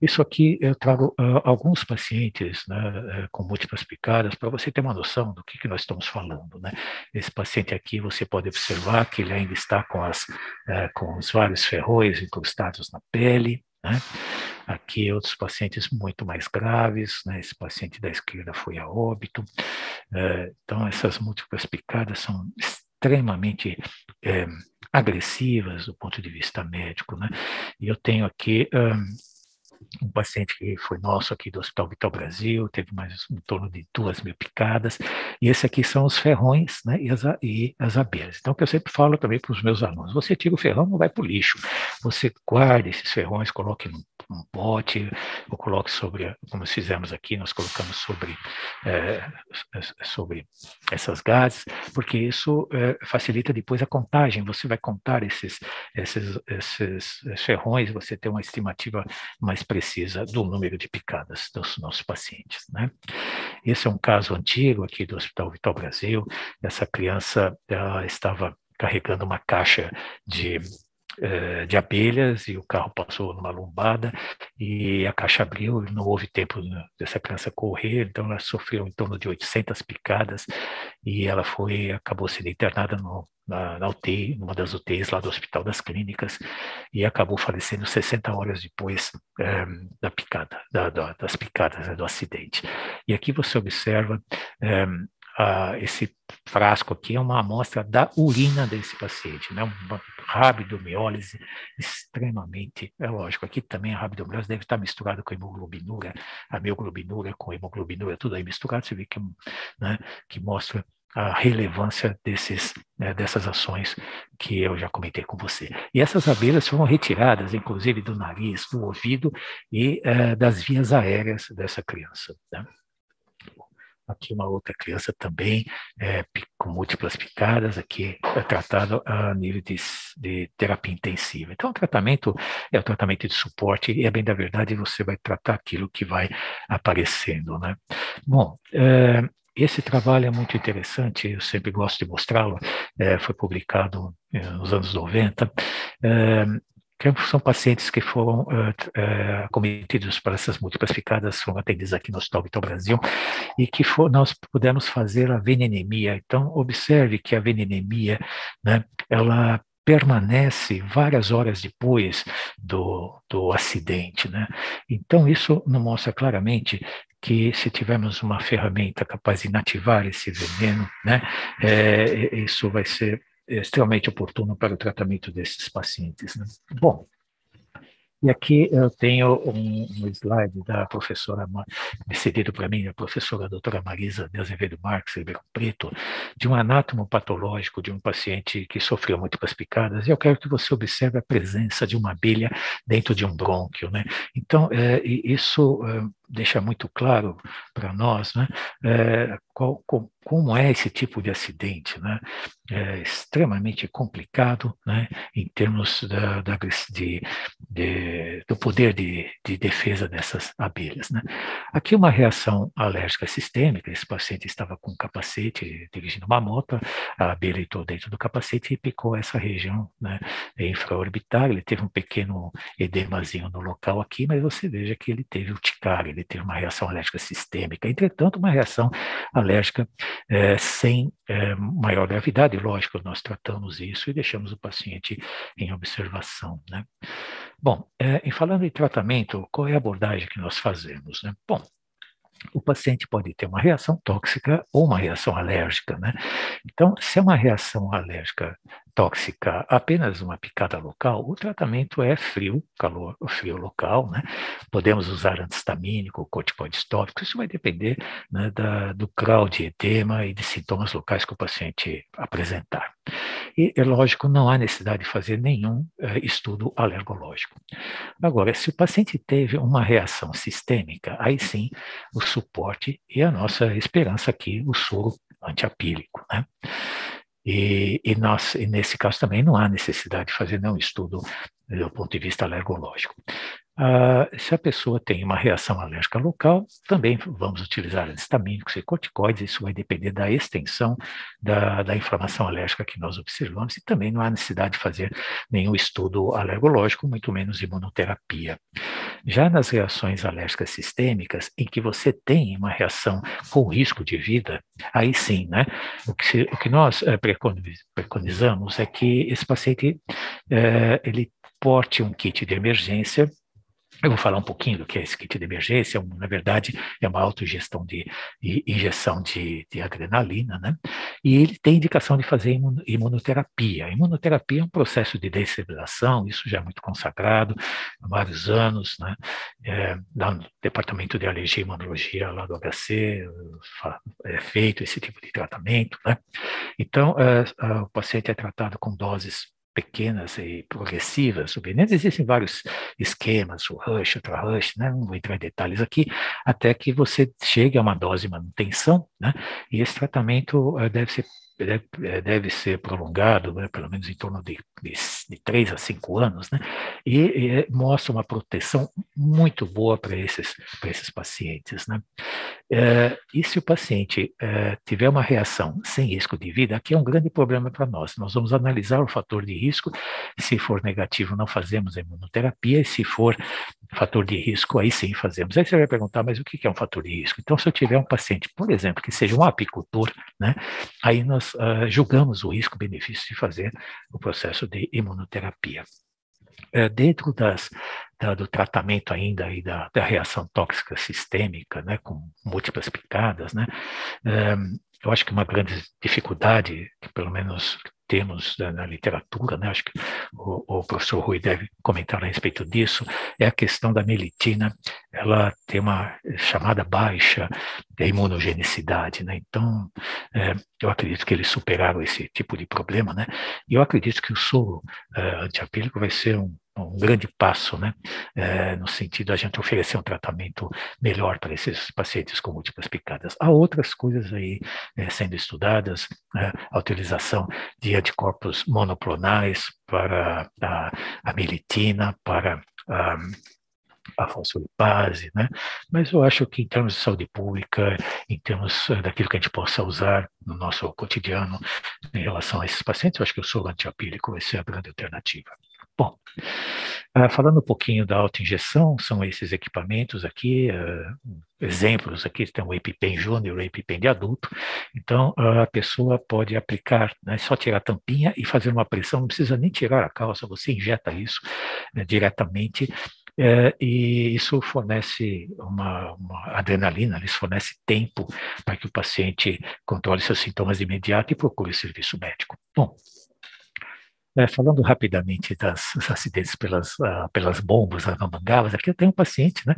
isso aqui eu trago uh, alguns pacientes né, eh, com múltiplas picadas para você ter uma noção do que, que nós estamos falando. Né? Esse paciente aqui você pode observar que ele ainda está com, as, uh, com os vários ferrões incrustados na pele. Né? Aqui outros pacientes muito mais graves, né? esse paciente da esquerda foi a óbito. Uh, então essas múltiplas picadas são extremamente agressivas do ponto de vista médico. Né? E eu tenho aqui um paciente que foi nosso aqui do Hospital Vital Brasil, teve mais em torno de duas mil picadas, e esse aqui são os ferrões né, e, as, e as abelhas. Então, que eu sempre falo também para os meus alunos, você tira o ferrão, não vai para o lixo, você guarda esses ferrões, coloque num, pote, ou coloque sobre, como fizemos aqui, nós colocamos sobre, é, sobre essas gases, porque isso é, facilita depois a contagem, você vai contar esses, esses, esses ferrões, você tem uma estimativa mais precisa do número de picadas dos nossos pacientes. Né? Esse é um caso antigo aqui do Hospital Vital Brasil. Essa criança estava carregando uma caixa de eh, de abelhas e o carro passou numa lombada e a caixa abriu não houve tempo dessa criança correr então ela sofreu em torno de 800 picadas e ela foi acabou sendo internada no na, na UTI, numa das UTIs lá do Hospital das Clínicas, e acabou falecendo 60 horas depois é, da picada, da, da, das picadas, né, do acidente. E aqui você observa é, a, esse frasco aqui é uma amostra da urina desse paciente, né? Uma rabdomiólise extremamente, é lógico, aqui também a rabdomiólise deve estar misturada com a hemoglobinura, a mioglobinura com a hemoglobinura, tudo aí misturado, você vê que, é né, que mostra a relevância desses, né, dessas ações que eu já comentei com você. E essas abelhas foram retiradas, inclusive, do nariz, do ouvido e uh, das vias aéreas dessa criança. Né? Aqui uma outra criança também é, com múltiplas picadas, aqui é tratado a nível de, de terapia intensiva. Então, o é tratamento é o tratamento de suporte e, é bem da verdade, você vai tratar aquilo que vai aparecendo, né? Bom, é, esse trabalho é muito interessante, eu sempre gosto de mostrá-lo, é, foi publicado eh, nos anos 90. É, eh, são pacientes que foram é, cometidos por essas múltiplas picadas, foram atendidos aqui no Hospital Vital Brasil, e que for, nós pudemos fazer a venenemia. Então, observe que a venenemia, né, ela permanece várias horas depois do, do acidente. Né? Então, isso nos mostra claramente que se tivermos uma ferramenta capaz de inativar esse veneno, né, é, é isso vai ser extremamente oportuno para o tratamento desses pacientes. Né? Bom, e aqui eu tenho um, um slide da professora, cedido para mim, a professora a doutora Marisa de Azevedo Marques, Ribeirão Preto, de um anátomo patológico de um paciente que sofreu múltiplas picadas, e eu quero que você observe a presença de uma abelha dentro de um brônquio. Né? Então, é, isso é, deixa muito claro para nós né, é, qual como é esse tipo de acidente, né? É extremamente complicado, né? Em termos da, da de, de, do poder de, de defesa dessas abelhas, né? Aqui uma reação alérgica sistêmica. Esse paciente estava com um capacete dirigindo uma moto, a abelha entrou dentro do capacete e picou essa região, né? Infraorbital. Ele teve um pequeno edemazinho no local aqui, mas você veja que ele teve urticária, ele teve uma reação alérgica sistêmica. Entretanto, uma reação alérgica é, sem é, maior gravidade, lógico, nós tratamos isso e deixamos o paciente em observação. Né? Bom, é, em falando em tratamento, qual é a abordagem que nós fazemos? Né? Bom, o paciente pode ter uma reação tóxica ou uma reação alérgica, né? Então, se é uma reação alérgica tóxica apenas uma picada local, o tratamento é frio, calor, frio local, né? Podemos usar antistamínico, corticoides isso vai depender né, da, do grau de edema e de sintomas locais que o paciente apresentar. E, é lógico, não há necessidade de fazer nenhum é, estudo alergológico. Agora, se o paciente teve uma reação sistêmica, aí sim o suporte e a nossa esperança aqui, o soro antiapílico, né? E, e, nós, e nesse caso também não há necessidade de fazer nenhum estudo do ponto de vista alergológico. Ah, se a pessoa tem uma reação alérgica local, também vamos utilizar antistamínicos e corticoides, isso vai depender da extensão da, da, inflamação alérgica que nós observamos, e também não há necessidade de fazer nenhum estudo alergológico, muito menos imunoterapia. Já nas reações alérgicas sistêmicas, em que você tem uma reação com risco de vida, aí sim, né? O que, se, o que nós é, preconizamos é que esse paciente é, ele porte um kit de emergência eu vou falar um pouquinho do que é esse kit de emergência, é na verdade é uma autogestão de, de injeção de, de, adrenalina, né? E ele tem indicação de fazer imunoterapia. A imunoterapia é um processo de desfibrilação, isso já é muito consagrado há vários anos, né? É, no Departamento de Alergia e Imunologia lá do HC é feito esse tipo de tratamento, né? Então, é, o paciente é tratado com doses pequenas e progressivas subindo. Existem vários esquemas, o rush, outra rush, né? não vou entrar em detalhes aqui, até que você chegue a uma dose de manutenção, né? e esse tratamento eh, deve ser deve, eh, deve ser prolongado, né? pelo menos em torno de, de de 3 a 5 anos, né? E, e eh, mostra uma proteção muito boa para esses, esses pacientes, né? É, e se o paciente é, tiver uma reação sem risco de vida, aqui é um grande problema para nós. Nós vamos analisar o fator de risco. Se for negativo, não fazemos a imunoterapia, e se for fator de risco, aí sim fazemos. Aí você vai perguntar, mas o que é um fator de risco? Então, se eu tiver um paciente, por exemplo, que seja um apicultor, né? Aí nós uh, julgamos o risco-benefício de fazer o processo de imunoterapia imunoterapia. É, dentro das, da, do tratamento ainda aí da, da, reação tóxica sistêmica, né, com múltiplas picadas, né, é, eu acho que uma grande dificuldade, que pelo menos termos da, na literatura, né? acho que o, o, professor Rui deve comentar a respeito disso, é a questão da melitina, ela tem uma chamada baixa de imunogenicidade, né? então é, eu acredito que eles superaram esse tipo de problema, né? e eu acredito que o soro é, antiapílico vai ser um um grande passo, né, é, no sentido a gente oferecer um tratamento melhor para esses pacientes com múltiplas picadas. Há outras coisas aí é, sendo estudadas, é, a utilização de anticorpos monoclonais para a, a para a, a fosfolipase, né? Mas eu acho que em termos de saúde pública, em termos eh, daquilo que a gente possa usar no nosso cotidiano em relação a esses pacientes, eu acho que o soro antiapílico vai ser é a grande alternativa. Bom, ah, falando um pouquinho da autoinjeção, são esses equipamentos aqui, ah, exemplos aqui, tem o EpiPen Júnior, o EpiPen de adulto, então a pessoa pode aplicar, né, é só tirar a tampinha e fazer uma pressão, não precisa nem tirar a calça, você injeta isso né, diretamente é, e isso fornece uma, uma, adrenalina, isso fornece tempo para que o paciente controle seus sintomas de imediato e procure serviço médico. Bom, é, falando rapidamente das, dos acidentes pelas, uh, pelas bombas, as mamangavas, aqui é eu tenho um paciente né,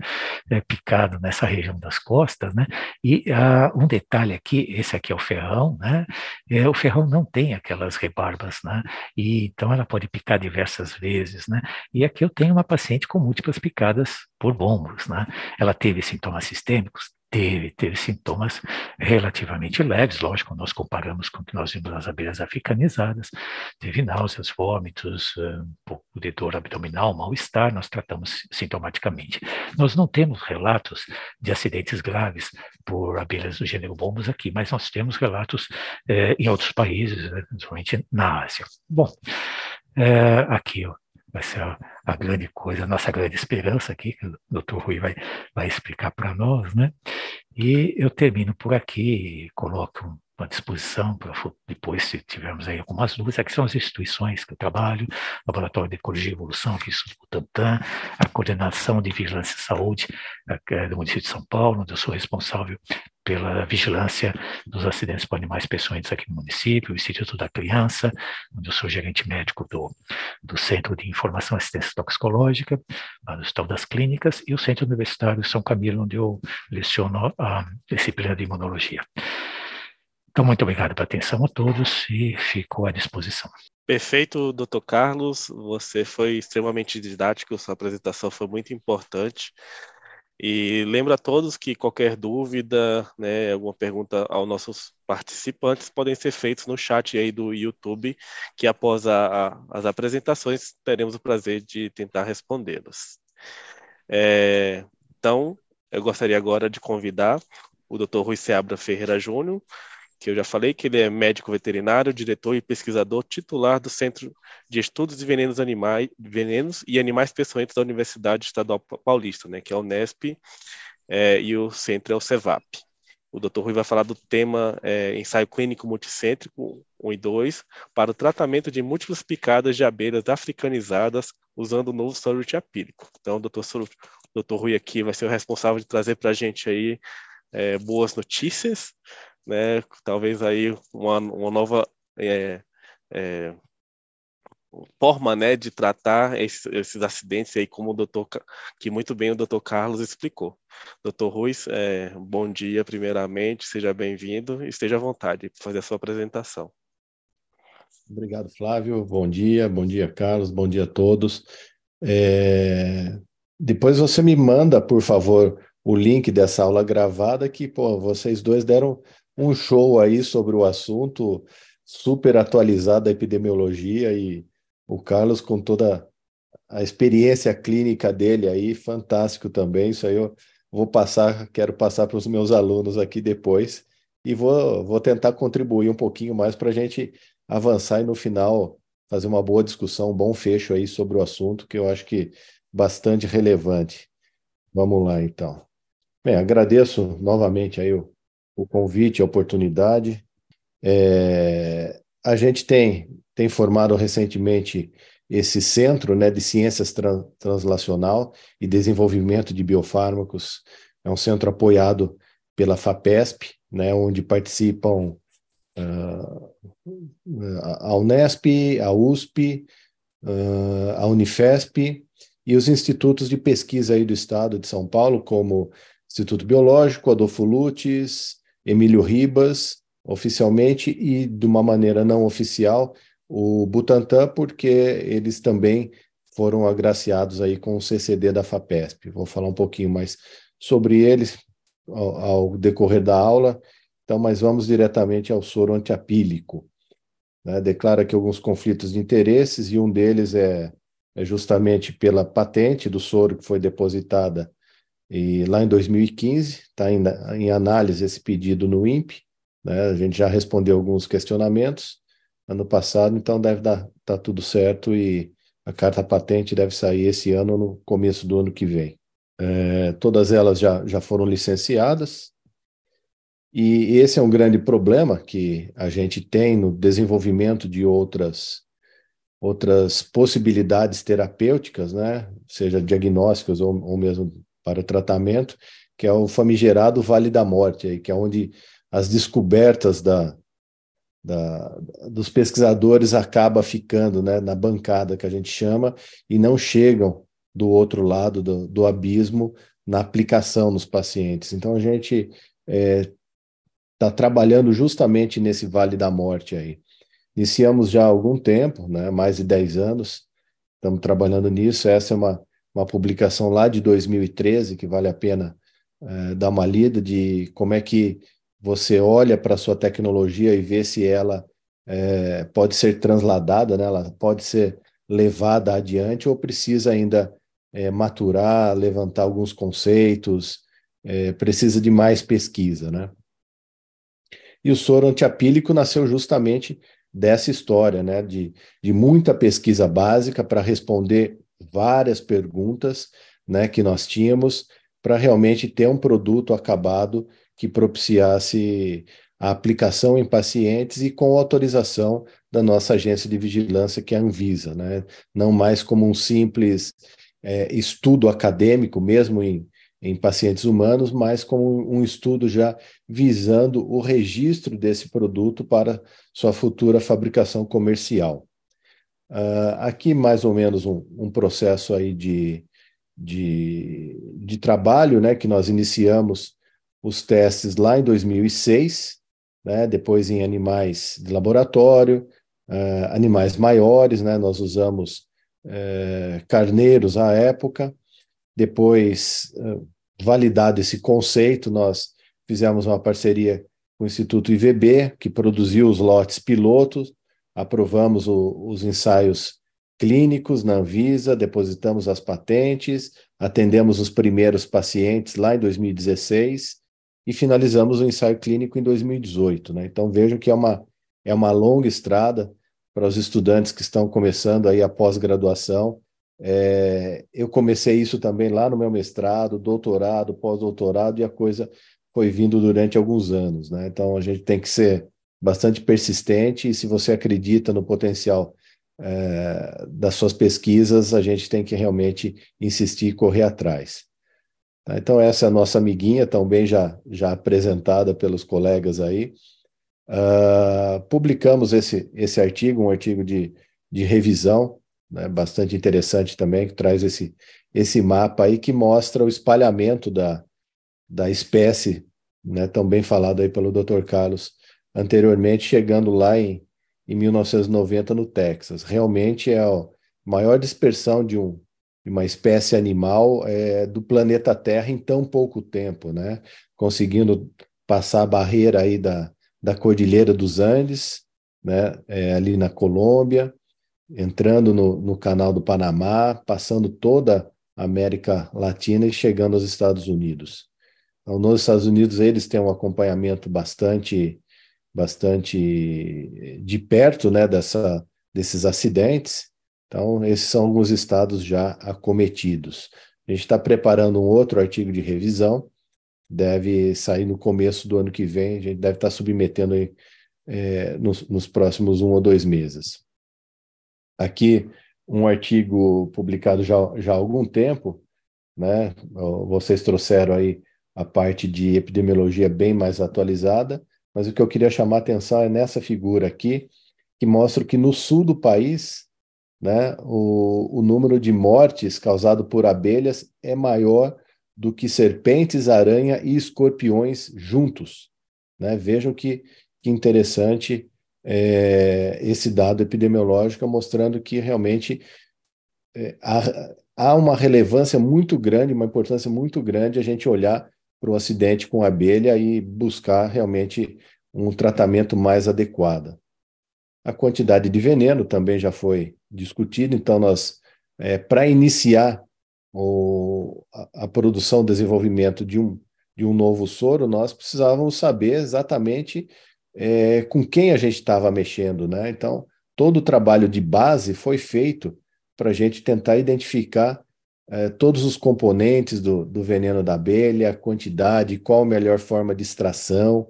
é, picado nessa região das costas, né, e uh, um detalhe aqui, esse aqui é o ferrão, né, é, o ferrão não tem aquelas rebarbas, né, e então ela pode picar diversas vezes, né, e aqui eu tenho uma paciente com múltiplas picadas por bombos, né, ela teve sintomas sistêmicos? teve, teve sintomas relativamente leves, lógico, nós comparamos com o que nós vimos nas abelhas africanizadas, teve náuseas, vômitos, um pouco de dor abdominal, mal-estar, nós tratamos sintomaticamente. Nós não temos relatos de acidentes graves por abelhas do gênero bombos aqui, mas nós temos relatos eh, em outros países, né, principalmente na Ásia. Bom, eh, aqui ó vai ser a, a grande coisa, a nossa grande esperança aqui, que o doutor Rui vai, vai explicar para nós, né? E eu termino por aqui, coloco à disposição para depois, se tivermos aí algumas dúvidas, aqui são as instituições que eu trabalho, Laboratório de Ecologia e Evolução, que estudo Butantan, a Coordenação de Vigilância e Saúde eh, do município de São Paulo, onde eu sou responsável pela vigilância dos acidentes para animais peçonhentos aqui no município, o Instituto da Criança, onde eu sou gerente médico do, do Centro de Informação e Assistência Toxicológica, no Hospital das Clínicas, e o Centro Universitário São Camilo, onde eu leciono a disciplina de imunologia. Então, muito obrigado pela atenção a todos e fico à disposição. Perfeito, doutor Carlos. Você foi extremamente didático, sua apresentação foi muito importante. E lembro a todos que qualquer dúvida, né, alguma pergunta aos nossos participantes podem ser feitos no chat aí do YouTube, que após a, a, as apresentações teremos o prazer de tentar respondê-los. É, então, eu gostaria agora de convidar o Dr. Rui Seabra Ferreira Júnior, que eu já falei que ele é médico veterinário, diretor e pesquisador titular do Centro de Estudos de Venenos, Animais, Venenos e Animais Peçonhentos da Universidade Estadual Paulista, né, que é o Unesp, é, e o centro é o CEVAP. O Dr. Rui vai falar do tema é, ensaio clínico multicêntrico 1 e 2 para o tratamento de múltiplas picadas de abelhas africanizadas usando o novo sorvete apílico. Então, o Dr. Rui aqui vai ser o responsável de trazer para a gente aí é, boas notícias né? Talvez aí uma, uma nova é, é, forma, né, de tratar esses, esses, acidentes aí, como o doutor, que muito bem o doutor Carlos explicou. Doutor Ruiz, é, bom dia primeiramente, seja bem-vindo e esteja à vontade para fazer a sua apresentação. Obrigado, Flávio. Bom dia, bom dia, Carlos, bom dia a todos. É, depois você me manda, por favor, o link dessa aula gravada que, pô, vocês dois deram um show aí sobre o assunto, super atualizado a epidemiologia e o Carlos com toda a experiência clínica dele aí, fantástico também. Isso aí eu vou passar, quero passar para os meus alunos aqui depois e vou, vou tentar contribuir um pouquinho mais para a gente avançar e no final fazer uma boa discussão, um bom fecho aí sobre o assunto que eu acho que bastante relevante. Vamos lá então. Bem, agradeço novamente aí o o convite, a oportunidade. É, a gente tem, tem formado recentemente esse centro né, de ciências Tran translacional e desenvolvimento de biofármacos. É um centro apoiado pela FAPESP, né, onde participam uh, a Unesp, a USP, uh, ah, a Unifesp e os institutos de pesquisa aí do estado de São Paulo, como Instituto Biológico, Adolfo Lutes, Emílio Ribas, oficialmente, e de uma maneira não oficial, o Butantan, porque eles também foram agraciados aí com o CCD da FAPESP. Vou falar um pouquinho mais sobre eles ao, ao decorrer da aula. Então, mas vamos diretamente ao soro antiapílico. Né? Declara que alguns conflitos de interesses, e um deles é, é justamente pela patente do soro que foi depositada e lá em 2015, está em, em análise esse pedido no INPE, né? a gente já respondeu alguns questionamentos ano passado, então deve dar tá tudo certo e a carta patente deve sair esse ano, no começo do ano que vem. É, todas elas já, já foram licenciadas, e esse é um grande problema que a gente tem no desenvolvimento de outras outras possibilidades terapêuticas, né? seja diagnósticas ou, ou mesmo para tratamento, que é o famigerado Vale da Morte, aí, que é onde as descobertas da, da, dos pesquisadores acaba ficando né, na bancada que a gente chama e não chegam do outro lado do, do abismo na aplicação nos pacientes. Então a gente está é, tá trabalhando justamente nesse vale da morte aí. Iniciamos já há algum tempo, né, mais de 10 anos, estamos trabalhando nisso. Essa é uma uma publicação lá de 2013, que vale a pena é, dar uma lida, de como é que você olha para a sua tecnologia e vê se ela é, pode ser transladada, né? ela pode ser levada adiante ou precisa ainda é, maturar, levantar alguns conceitos, é, precisa de mais pesquisa. Né? E o soro antiapílico nasceu justamente dessa história, né? de, de muita pesquisa básica para responder várias perguntas né, que nós tínhamos para realmente ter um produto acabado que propiciasse a aplicação em pacientes e com autorização da nossa agência de vigilância, que é a Anvisa, né? não mais como um simples é, estudo acadêmico, mesmo em, em pacientes humanos, mas como um estudo já visando o registro desse produto para sua futura fabricação comercial. Uh, aqui mais ou menos um, um processo aí de, de, de, trabalho, né, que nós iniciamos os testes lá em 2006, né, depois em animais de laboratório, uh, animais maiores, né, nós usamos uh, carneiros à época, depois ah, validado esse conceito, nós fizemos uma parceria com o Instituto IVB, que produziu os lotes pilotos, aprovamos o, os ensaios clínicos na Anvisa, depositamos as patentes, atendemos os primeiros pacientes lá em 2016 e finalizamos o ensaio clínico em 2018. Né? Então vejam que é uma, é uma longa estrada para os estudantes que estão começando aí a pós-graduação. É, eu comecei isso também lá no meu mestrado, doutorado, pós-doutorado, e a coisa foi vindo durante alguns anos. Né? Então a gente tem que ser bastante persistente, e se você acredita no potencial é, das suas pesquisas, a gente tem que realmente insistir e correr atrás. Tá? Então, essa é a nossa amiguinha, também já, já apresentada pelos colegas aí. Uh, publicamos esse, esse artigo, um artigo de, de revisão, né, bastante interessante também, que traz esse, esse mapa aí que mostra o espalhamento da, da espécie, né, tão bem falado aí pelo Dr. Carlos, anteriormente, chegando lá em, em 1990 no Texas. Realmente é a maior dispersão de, um, de uma espécie animal é, do planeta Terra em tão pouco tempo, né? Conseguindo passar a barreira aí da, da Cordilheira dos Andes, né? É, ali na Colômbia, entrando no, no Canal do Panamá, passando toda a América Latina e chegando aos Estados Unidos. Então, nos Estados Unidos, eles têm um acompanhamento bastante bastante de perto né, dessa, desses acidentes. Então, esses são alguns estados já acometidos. A gente está preparando um outro artigo de revisão, deve sair no começo do ano que vem, a gente deve estar tá submetendo aí, é, nos, nos próximos um ou dois meses. Aqui, um artigo publicado já, já há algum tempo, né? vocês trouxeram aí a parte de epidemiologia bem mais atualizada, mas o que eu queria chamar a atenção é nessa figura aqui, que mostra que no sul do país, né, o, o número de mortes causado por abelhas é maior do que serpentes, aranha e escorpiões juntos. Né? Vejam que, que interessante é, esse dado epidemiológico mostrando que realmente é, há, há uma relevância muito grande, uma importância muito grande a gente olhar para o acidente com abelha e buscar realmente um tratamento mais adequado. A quantidade de veneno também já foi discutida, então nós, é, para iniciar o, a, a produção, desenvolvimento de um, de um novo soro, nós precisávamos saber exatamente é, com quem a gente estava mexendo, né? Então, todo o trabalho de base foi feito para a gente tentar identificar é, todos os componentes do, do veneno da abelha, a quantidade, qual a melhor forma de extração,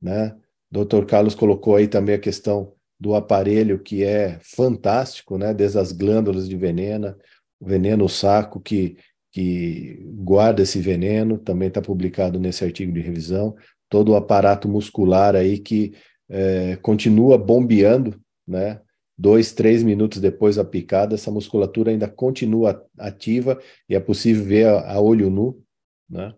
né? Dr. Carlos colocou aí também a questão do aparelho que é fantástico, né? Desde as glândulas de veneno, o veneno, saco que, que guarda esse veneno, também está publicado nesse artigo de revisão. Todo o aparato muscular aí que é, continua bombeando, né? dois, três minutos depois da picada, essa musculatura ainda continua ativa e é possível ver a, a olho nu, né?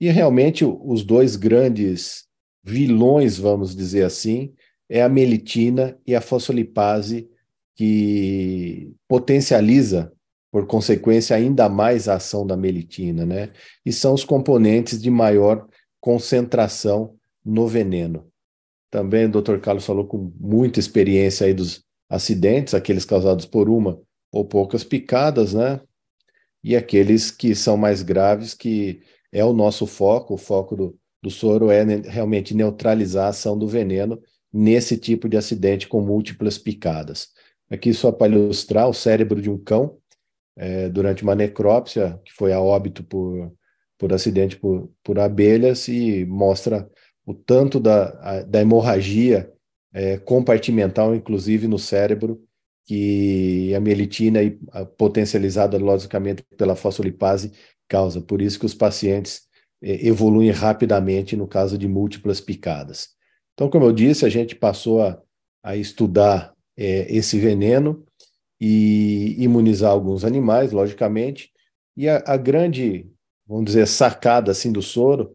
E realmente os dois grandes vilões, vamos dizer assim, é a melitina e a fosfolipase que potencializa por consequência ainda mais a ação da melitina, né? E são os componentes de maior concentração no veneno. Também o Dr. Carlos falou com muita experiência aí dos acidentes, aqueles causados por uma ou poucas picadas, né? E aqueles que são mais graves, que é o nosso foco, o foco do, do soro é realmente neutralizar a ação do veneno nesse tipo de acidente com múltiplas picadas. Aqui só para ilustrar o cérebro de um cão é, durante uma necrópsia que foi a óbito por, por acidente por, por abelhas e mostra o tanto da, a, da hemorragia é, compartimental, inclusive no cérebro, que a mielitina, potencializada logicamente pela fosfolipase, causa. Por isso que os pacientes é, evoluem rapidamente no caso de múltiplas picadas. Então, como eu disse, a gente passou a, a estudar é, esse veneno e imunizar alguns animais, logicamente, e a, a, grande, vamos dizer, sacada assim do soro,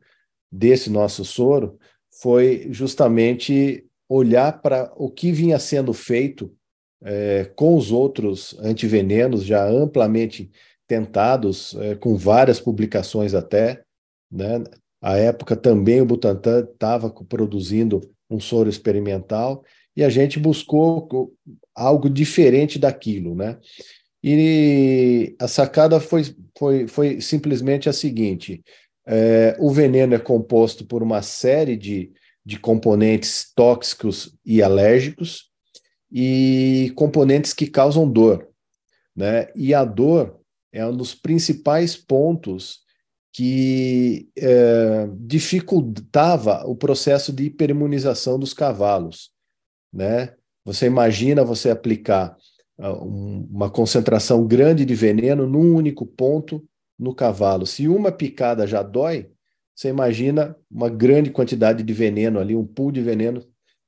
desse nosso soro, foi justamente olhar para o que vinha sendo feito é, com os outros antivenenos, já amplamente tentados, é, com várias publicações até. Né? À época também o Butantan estava produzindo um soro experimental e a gente buscou algo diferente daquilo, né? E a sacada foi, foi, foi simplesmente a seguinte: é, o veneno é composto por uma série de de componentes tóxicos e alérgicos e componentes que causam dor. Né? E a dor é um dos principais pontos que é, dificultava o processo de hiperimunização dos cavalos. Né? Você imagina você aplicar ah, uma concentração grande de veneno num único ponto no cavalo. Se uma picada já dói, você imagina uma grande quantidade de veneno ali, um pool de veneno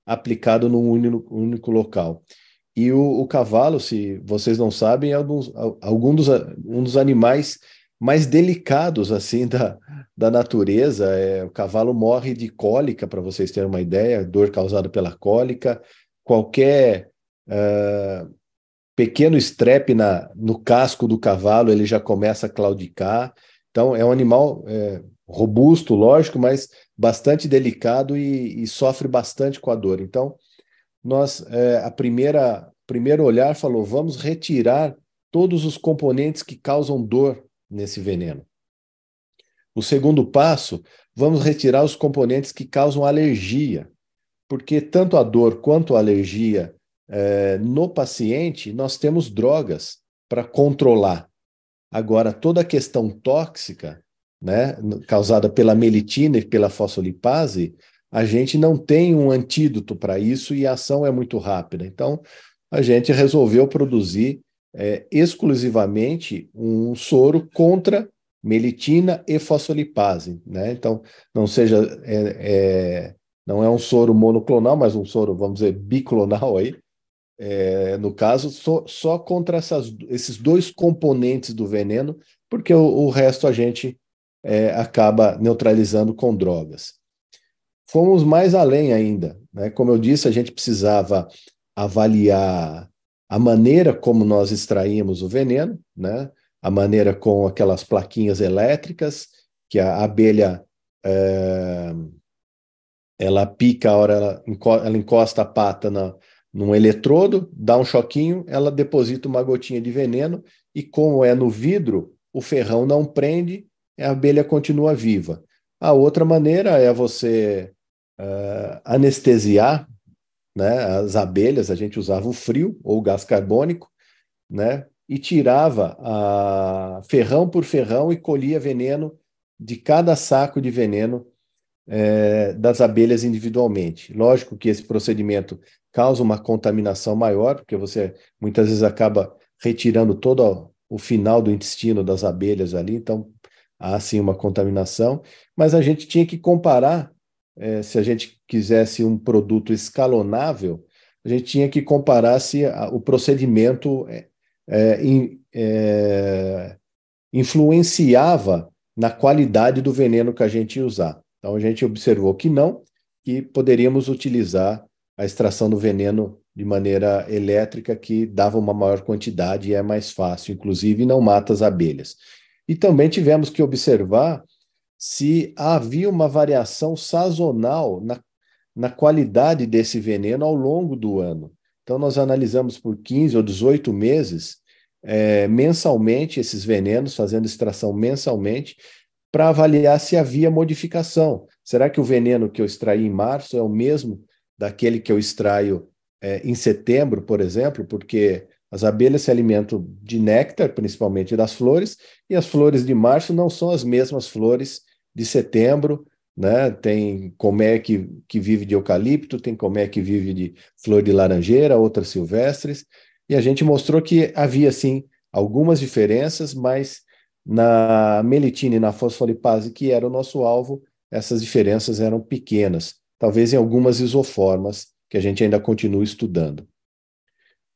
aplicado num único, único local. E o, o, cavalo, se vocês não sabem, é alguns, algum dos, um dos animais mais delicados assim da, da natureza. É, o cavalo morre de cólica, para vocês terem uma ideia, dor causada pela cólica. Qualquer uh, pequeno estrepe na, no casco do cavalo, ele já começa a claudicar. Então, é um animal é, robusto, lógico, mas bastante delicado e, e sofre bastante com a dor. Então, nós, é, a primeira primeiro olhar falou: vamos retirar todos os componentes que causam dor nesse veneno. O segundo passo, vamos retirar os componentes que causam alergia, porque tanto a dor quanto a alergia é, no paciente nós temos drogas para controlar. Agora, toda a questão tóxica né, causada pela melitina e pela fosfolipase, a gente não tem um antídoto para isso e a ação é muito rápida. Então, a gente resolveu produzir é, exclusivamente um soro contra melitina e fosfolipase. Né? Então, não seja. É, é, não é um soro monoclonal, mas um soro, vamos dizer, biclonal aí. É, no caso, so, só contra essas, esses dois componentes do veneno, porque o, o resto a gente é, acaba neutralizando com drogas. Fomos mais além ainda. Né? Como eu disse, a gente precisava avaliar a maneira como nós extraímos o veneno, né? a maneira com aquelas plaquinhas elétricas que a abelha é, ela pica, a hora ela, ela encosta a pata na, num eletrodo, dá um choquinho, ela deposita uma gotinha de veneno e como é no vidro, o ferrão não prende é a abelha continua viva. A outra maneira é você uh, anestesiar né, as abelhas, a gente usava o frio ou o gás carbônico, né, e tirava a ferrão por ferrão e colhia veneno de cada saco de veneno eh, das abelhas individualmente. Lógico que esse procedimento causa uma contaminação maior, porque você muitas vezes acaba retirando todo o final do intestino das abelhas ali, então há sim uma contaminação, mas a gente tinha que comparar, é, se a gente quisesse um produto escalonável, a gente tinha que comparar se a, o procedimento é, é, in, influenciava na qualidade do veneno que a gente ia usar. Então a gente observou que não, que poderíamos utilizar a extração do veneno de maneira elétrica, que dava uma maior quantidade e é mais fácil, inclusive não mata as abelhas. E também tivemos que observar se havia uma variação sazonal na, na qualidade desse veneno ao longo do ano. Então, nós analisamos por 15 ou 18 meses, é, mensalmente, esses venenos, fazendo extração mensalmente, para avaliar se havia modificação. Será que o veneno que eu extraí em março é o mesmo daquele que eu extraio é, em setembro, por exemplo? Porque as abelhas se alimentam de néctar, principalmente das flores, e as flores de março não são as mesmas flores de setembro, né? Tem colmeia que, que vive de eucalipto, tem é que vive de flor de laranjeira, outras silvestres, e a gente mostrou que havia, sim, algumas diferenças, mas na melitina e na fosfolipase, que era o nosso alvo, essas diferenças eram pequenas, talvez em algumas isoformas que a gente ainda continua estudando.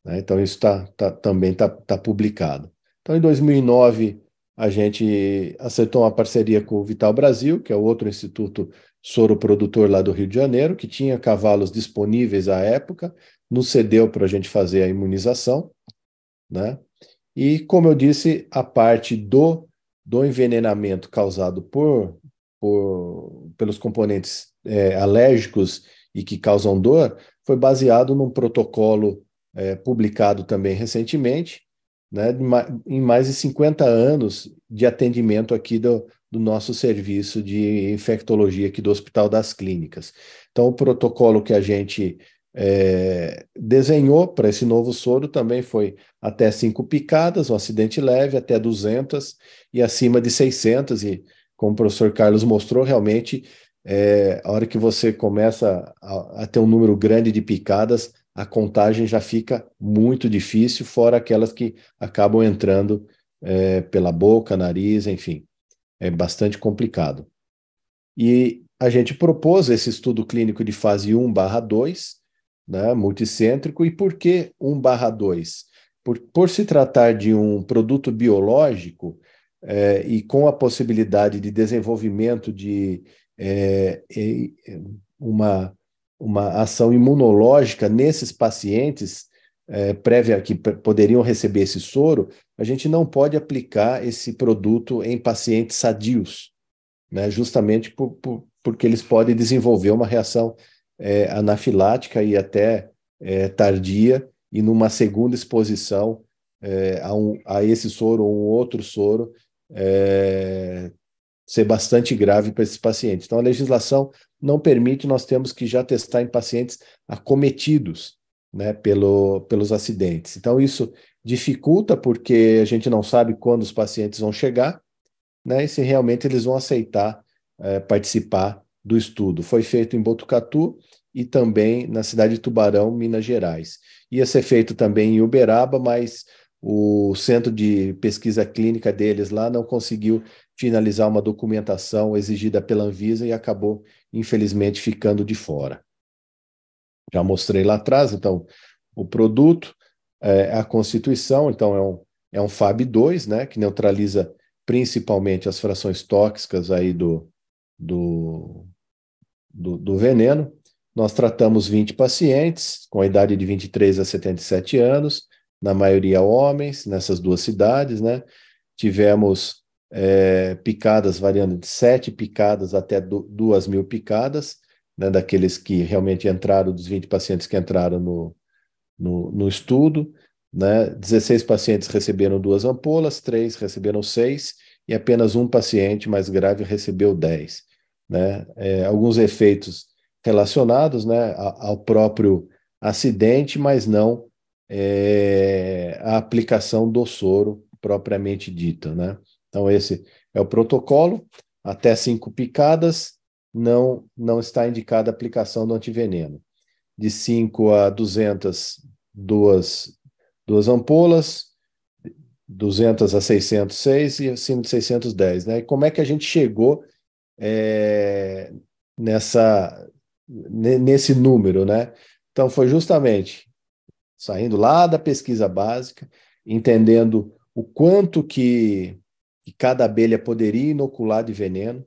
Né? Então, isso tá, tá também está tá publicado. Então, em 2009, a gente acertou uma parceria com o Vital Brasil, que é outro instituto soroprodutor lá do Rio de Janeiro, que tinha cavalos disponíveis à época, nos cedeu para a gente fazer a imunização. Né? E, como eu disse, a parte do, do envenenamento causado por, por pelos componentes é, alérgicos e que causam dor foi baseado num protocolo é, publicado também recentemente, né, em mais de 50 anos de atendimento aqui do, do nosso serviço de infectologia aqui do Hospital das Clínicas. Então, o protocolo que a gente é, desenhou para esse novo soro também foi até cinco picadas, um acidente leve, até 200 e acima de 600. E como o professor Carlos mostrou, realmente, é, a hora que você começa a, a ter um número grande de picadas, a contagem já fica muito difícil, fora aquelas que acabam entrando é, pela boca, nariz, enfim. É bastante complicado. E a gente propôs esse estudo clínico de fase 1 barra 2, né, multicêntrico, e por que 1 barra 2? Por, por se tratar de um produto biológico é, e com a possibilidade de desenvolvimento de é, uma uma ação imunológica nesses pacientes é, prévia que poderiam receber esse soro, a gente não pode aplicar esse produto em pacientes sadios, né? justamente por, por, porque eles podem desenvolver uma reação é, anafilática e até é, tardia, e numa segunda exposição é, a, um, a, esse soro ou um outro soro, é, ser bastante grave para esses pacientes. Então, a legislação não permite, nós temos que já testar em pacientes acometidos né, pelo, pelos acidentes. Então, isso dificulta porque a gente não sabe quando os pacientes vão chegar né, e se realmente eles vão aceitar é, participar do estudo. Foi feito em Botucatu e também na cidade de Tubarão, Minas Gerais. Ia ser feito também em Uberaba, mas o centro de pesquisa clínica deles lá não conseguiu finalizar uma documentação exigida pela Anvisa e acabou, infelizmente, ficando de fora. Já mostrei lá atrás, então, o produto, é, a constituição, então, é um, é um FAB2, né, que neutraliza principalmente as frações tóxicas aí do, do, do, do veneno. Nós tratamos 20 pacientes com a idade de 23 a 77 anos, na maioria homens, nessas duas cidades, né? Tivemos é, picadas variando de sete picadas até do, duas mil picadas, né? Daqueles que realmente entraram, dos 20 pacientes que entraram no, no, no estudo, né? 16 pacientes receberam duas ampolas, três receberam seis e apenas um paciente mais grave recebeu 10. Né? É, alguns efeitos relacionados né, ao próprio acidente, mas não é, a aplicação do soro propriamente dita, né? Então esse é o protocolo. Até cinco picadas não não está indicada a aplicação do antiveneno. De 5 a 200, duas, duas ampolas, 200 a 606 e acima de 610, né? E como é que a gente chegou é, nessa nesse número, né? Então foi justamente saindo lá da pesquisa básica, entendendo o quanto que, que cada abelha poderia inocular de veneno,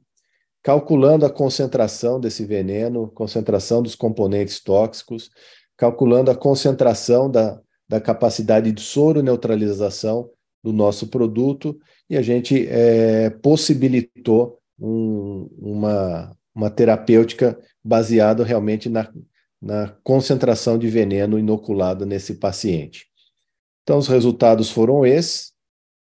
calculando a concentração desse veneno, concentração dos componentes tóxicos, calculando a concentração da, da capacidade de soro neutralização do nosso produto, e a gente é, possibilitou um, uma, uma terapêutica baseada realmente na, na concentração de veneno inoculado nesse paciente. Então, os resultados foram esses: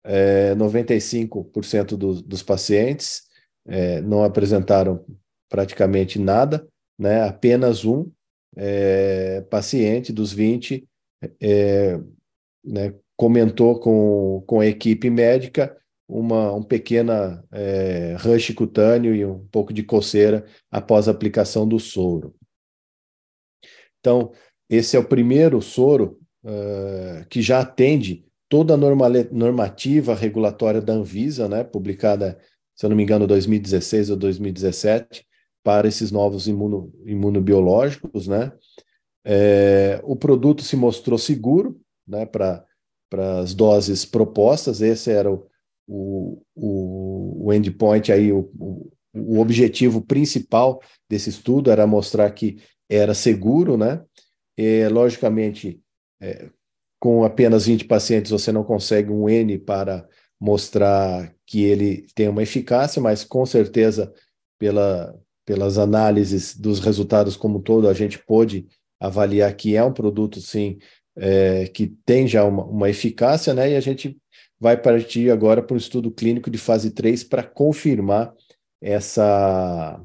é, 95% do, dos pacientes é, não apresentaram praticamente nada, né? apenas um é, paciente dos 20 é, né, comentou com, com a equipe médica uma, um pequeno é, rush cutâneo e um pouco de coceira após a aplicação do soro. Então, esse é o primeiro soro uh, que já atende toda a normativa regulatória da Anvisa, né, publicada, se eu não me engano, 2016 ou 2017, para esses novos imuno, imunobiológicos. Né? É, o produto se mostrou seguro né, para as doses propostas, esse era o, o, o, o endpoint, aí, o, o objetivo principal desse estudo era mostrar que era seguro, né? logicamente, é, com apenas 20 pacientes você não consegue um N para mostrar que ele tem uma eficácia, mas com certeza, pela, pelas análises dos resultados como um todo, a gente pôde avaliar que é um produto, sim, é, que tem já uma, uma eficácia, né? E a gente vai partir agora para um estudo clínico de fase 3 para confirmar essa,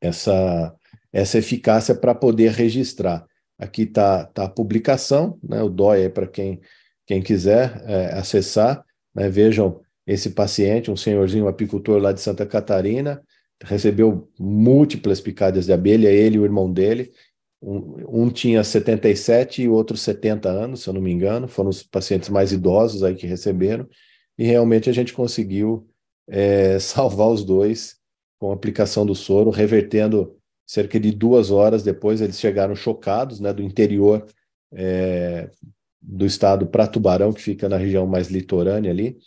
essa essa eficácia para poder registrar. Aqui está tá a publicação, né, o DOI é para quem, quem quiser é, acessar. Né, vejam esse paciente, um senhorzinho apicultor lá de Santa Catarina, recebeu múltiplas picadas de abelha, ele e o irmão dele. Um, um, tinha 77 e o outro 70 anos, se eu não me engano, foram os pacientes mais idosos aí que receberam, e realmente a gente conseguiu é, salvar os dois com a aplicação do soro, revertendo Cerca de duas horas depois, eles chegaram chocados né, do interior é, do estado para Tubarão, que fica na região mais litorânea ali,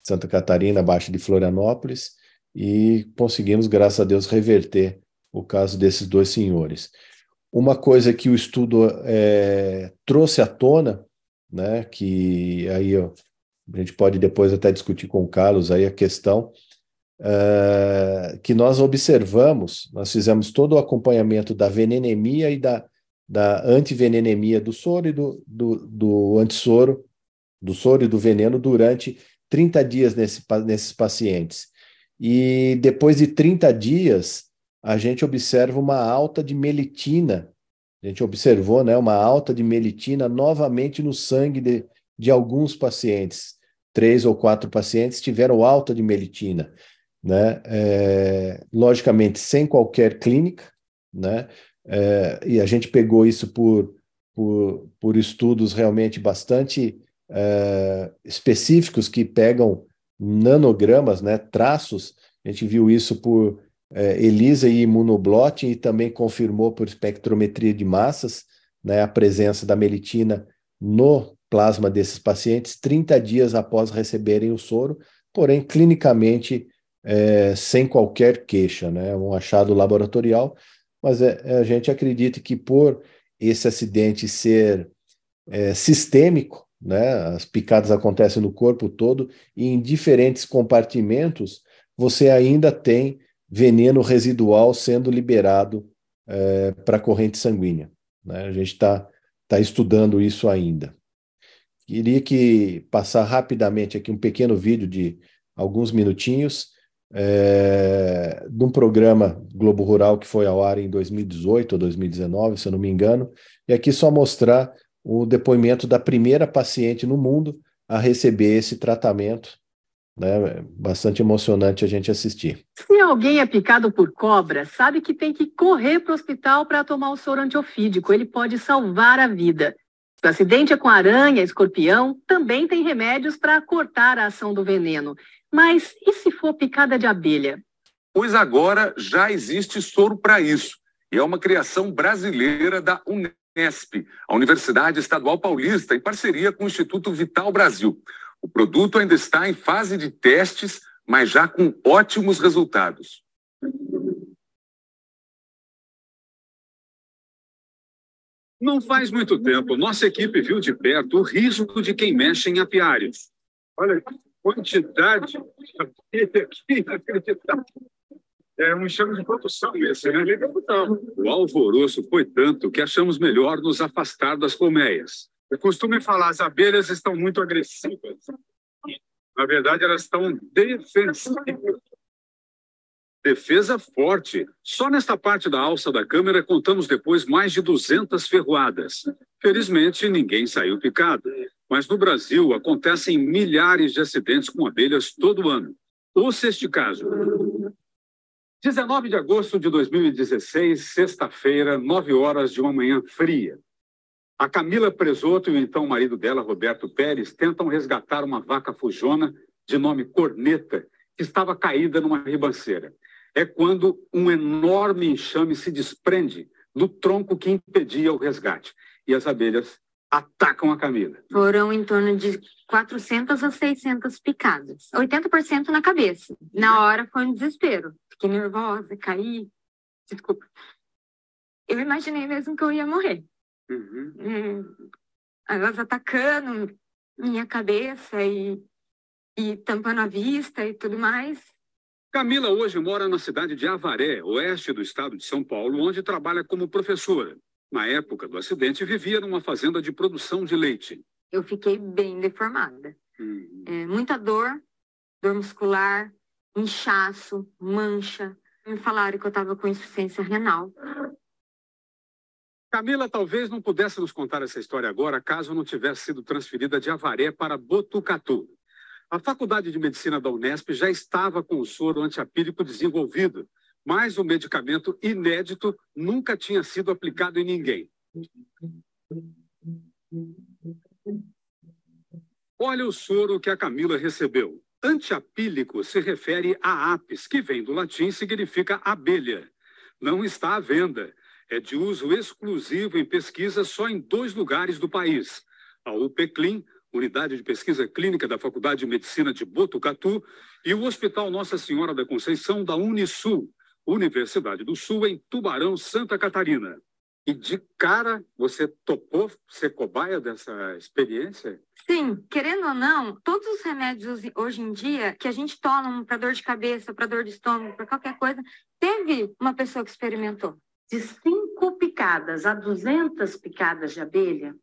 Santa Catarina, abaixo de Florianópolis, e conseguimos, graças a Deus, reverter o caso desses dois senhores. Uma coisa que o estudo é, trouxe à tona, né, que aí ó, a gente pode depois até discutir com o Carlos aí a questão uh, que nós observamos, nós fizemos todo o acompanhamento da venenemia e da, da antivenenemia do soro e do, do, do antissoro, do soro e do veneno durante 30 dias nesse, nesses pacientes. E depois de 30 dias, a gente observa uma alta de melitina. A gente observou né, uma alta de melitina novamente no sangue de, de alguns pacientes. Três ou quatro pacientes tiveram alta de melitina né? É, logicamente, sem qualquer clínica, né? É, e a gente pegou isso por, por, por estudos realmente bastante é, específicos que pegam nanogramas, né? Traços. A gente viu isso por é, ELISA e imunoblot e também confirmou por espectrometria de massas, né? A presença da melitina no plasma desses pacientes 30 dias após receberem o soro, porém clinicamente é, sem qualquer queixa, né? Um achado laboratorial, mas é, é, a gente acredita que por esse acidente ser é, sistêmico, né? As picadas acontecem no corpo todo e em diferentes compartimentos você ainda tem veneno residual sendo liberado é, para a corrente sanguínea. Né? A gente está tá estudando isso ainda. Queria que passar rapidamente aqui um pequeno vídeo de alguns minutinhos é, de um programa Globo Rural que foi ao ar em 2018 ou 2019, se eu não me engano, e aqui só mostrar o depoimento da primeira paciente no mundo a receber esse tratamento. Né? Bastante emocionante a gente assistir. Se alguém é picado por cobra, sabe que tem que correr para o hospital para tomar o soro antiofídico. Ele pode salvar a vida. Se o acidente é com aranha, escorpião, também tem remédios para cortar a ação do veneno. Mas e se for picada de abelha? Pois agora já existe soro para isso. E é uma criação brasileira da Unesp, a Universidade Estadual Paulista, em parceria com o Instituto Vital Brasil. O produto ainda está em fase de testes, mas já com ótimos resultados. Não faz muito tempo, nossa equipe viu de perto o risco de quem mexe em apiários. Olha aqui quantidade aqui inacreditável. É um chama de produção esse, né? Então. O alvoroço foi tanto que achamos melhor nos afastar das colmeias. Eu costumo falar, as abelhas estão muito agressivas. Na verdade, elas estão defensivas. Defesa forte. Só nesta parte da alça da câmera contamos depois mais de 200 ferroadas. Felizmente, ninguém saiu picado. Mas no Brasil acontecem milhares de acidentes com abelhas todo ano. Ouça este caso. 19 de agosto de 2016, sexta-feira, 9 horas de uma manhã fria. A Camila Presoto e o então marido dela, Roberto Pérez, tentam resgatar uma vaca fujona de nome Corneta, que estava caída numa ribanceira. É quando um enorme enxame se desprende do tronco que impedia o resgate e as abelhas atacam a Camila. Foram em torno de 400 a 600 picadas, 80% na cabeça. Na hora foi um desespero, fiquei nervosa, caí. Desculpa. Eu imaginei mesmo que eu ia morrer. Uhum. É, elas atacando minha cabeça e, e tampando a vista e tudo mais. Camila hoje mora na cidade de Avaré, oeste do estado de São Paulo, onde trabalha como professora. Na época do acidente, vivia numa fazenda de produção de leite. Eu fiquei bem deformada. Hum. É, muita dor, dor muscular, inchaço, mancha. Me falaram que eu estava com insuficiência renal. Camila talvez não pudesse nos contar essa história agora, caso não tivesse sido transferida de Avaré para Botucatu. A Faculdade de Medicina da Unesp já estava com o soro antiapírico desenvolvido, mas o medicamento inédito nunca tinha sido aplicado em ninguém. Olha o soro que a Camila recebeu. Antiapílico se refere a apis, que vem do latim e significa abelha. Não está à venda. É de uso exclusivo em pesquisa só em dois lugares do país. A UPCLIN, Unidade de Pesquisa Clínica da Faculdade de Medicina de Botucatu, e o Hospital Nossa Senhora da Conceição da Unisul, Universidade do Sul, em Tubarão, Santa Catarina. E de cara, você topou ser cobaia dessa experiência? Sim, querendo ou não, todos os remédios hoje em dia que a gente toma para dor de cabeça, para dor de estômago, para qualquer coisa, teve uma pessoa que experimentou. De cinco picadas a 200 picadas de abelha,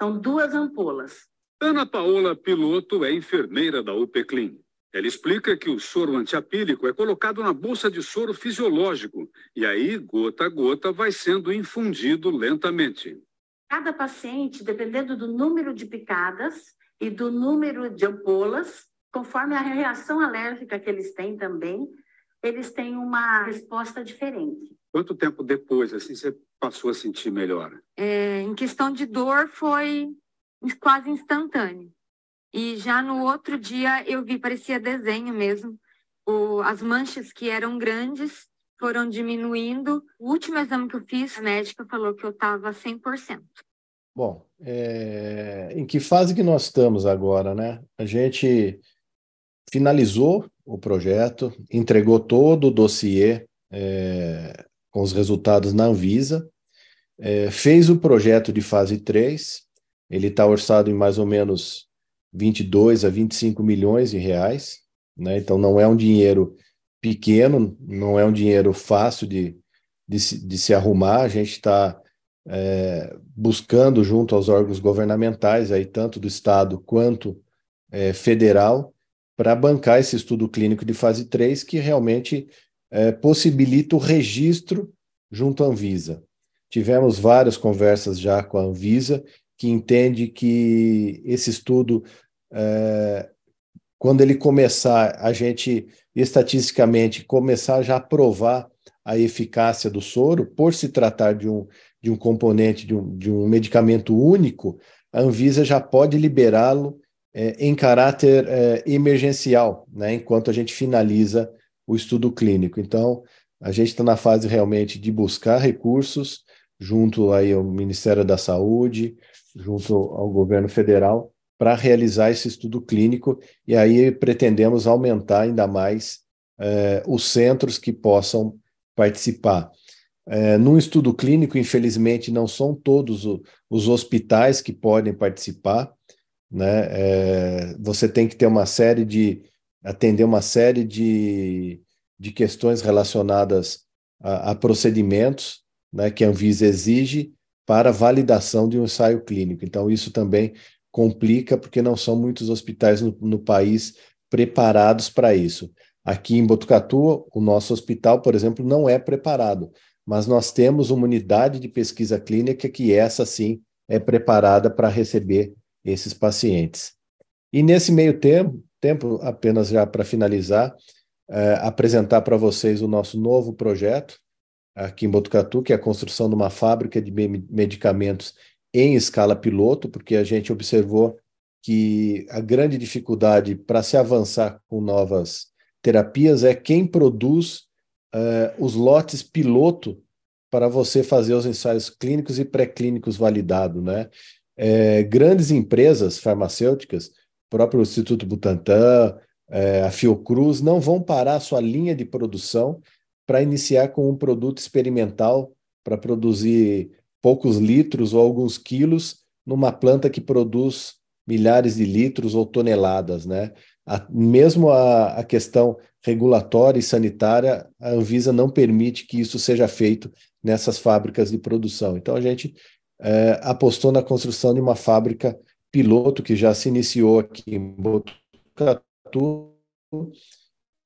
são duas ampolas. Ana Paola Piloto é enfermeira da Clin. Ela explica que o soro antiapílico é colocado na bolsa de soro fisiológico e aí, gota a gota, vai sendo infundido lentamente. Cada paciente, dependendo do número de picadas e do número de ampolas, conforme a reação alérgica que eles têm também, eles têm uma resposta diferente. Quanto tempo depois assim você passou a sentir melhor? É, em questão de dor foi quase instantâneo. E já no outro dia eu vi, parecia desenho mesmo. O, as manchas que eram grandes foram diminuindo. O último exame que eu fiz, a médica falou que eu estava 100%. Bom, é... em que fase que nós estamos agora, né? A gente finalizou o projeto, entregou todo o dossiê é... com os resultados na Anvisa, é... fez o projeto de fase 3, ele está orçado em mais ou menos 22 a 25 milhões de reais, né? Então não é um dinheiro pequeno, não é um dinheiro fácil de, de, se, de se arrumar. A gente está é, buscando junto aos órgãos governamentais, aí tanto do estado quanto é, federal, para bancar esse estudo clínico de fase 3 que realmente é, possibilita o registro junto à Anvisa. Tivemos várias conversas já com a Anvisa que entende que esse estudo é, quando ele começar, a gente estatisticamente começar já a provar a eficácia do soro, por se tratar de um, de um componente, de um, de um medicamento único, a Anvisa já pode liberá-lo é, em caráter é, emergencial, né, enquanto a gente finaliza o estudo clínico. Então, a gente está na fase realmente de buscar recursos junto aí ao Ministério da Saúde, junto ao governo federal, para realizar esse estudo clínico e aí pretendemos aumentar ainda mais eh, os centros que possam participar. É, num estudo clínico, infelizmente, não são todos o, os hospitais que podem participar, né? Eh, você tem que ter uma série de atender uma série de, de questões relacionadas a, a procedimentos, né, que a Anvisa exige para validação de um ensaio clínico. Então, isso também complica porque não são muitos hospitais no, no país preparados para isso. Aqui em Botucatu, o nosso hospital, por exemplo, não é preparado, mas nós temos uma unidade de pesquisa clínica que essa sim é preparada para receber esses pacientes. E nesse meio tempo, tempo apenas já para finalizar, eh, apresentar para vocês o nosso novo projeto aqui em Botucatu, que é a construção de uma fábrica de medicamentos em escala piloto, porque a gente observou que a grande dificuldade para se avançar com novas terapias é quem produz uh, os lotes piloto para você fazer os ensaios clínicos e pré-clínicos validados. Né? É, grandes empresas farmacêuticas, próprio Instituto Butantan, é, a Fiocruz, não vão parar a sua linha de produção para iniciar com um produto experimental para produzir poucos litros ou alguns quilos numa planta que produz milhares de litros ou toneladas, né? A, mesmo a, a questão regulatória e sanitária, a Anvisa não permite que isso seja feito nessas fábricas de produção. Então a gente é, apostou na construção de uma fábrica piloto que já se iniciou aqui em Botucatu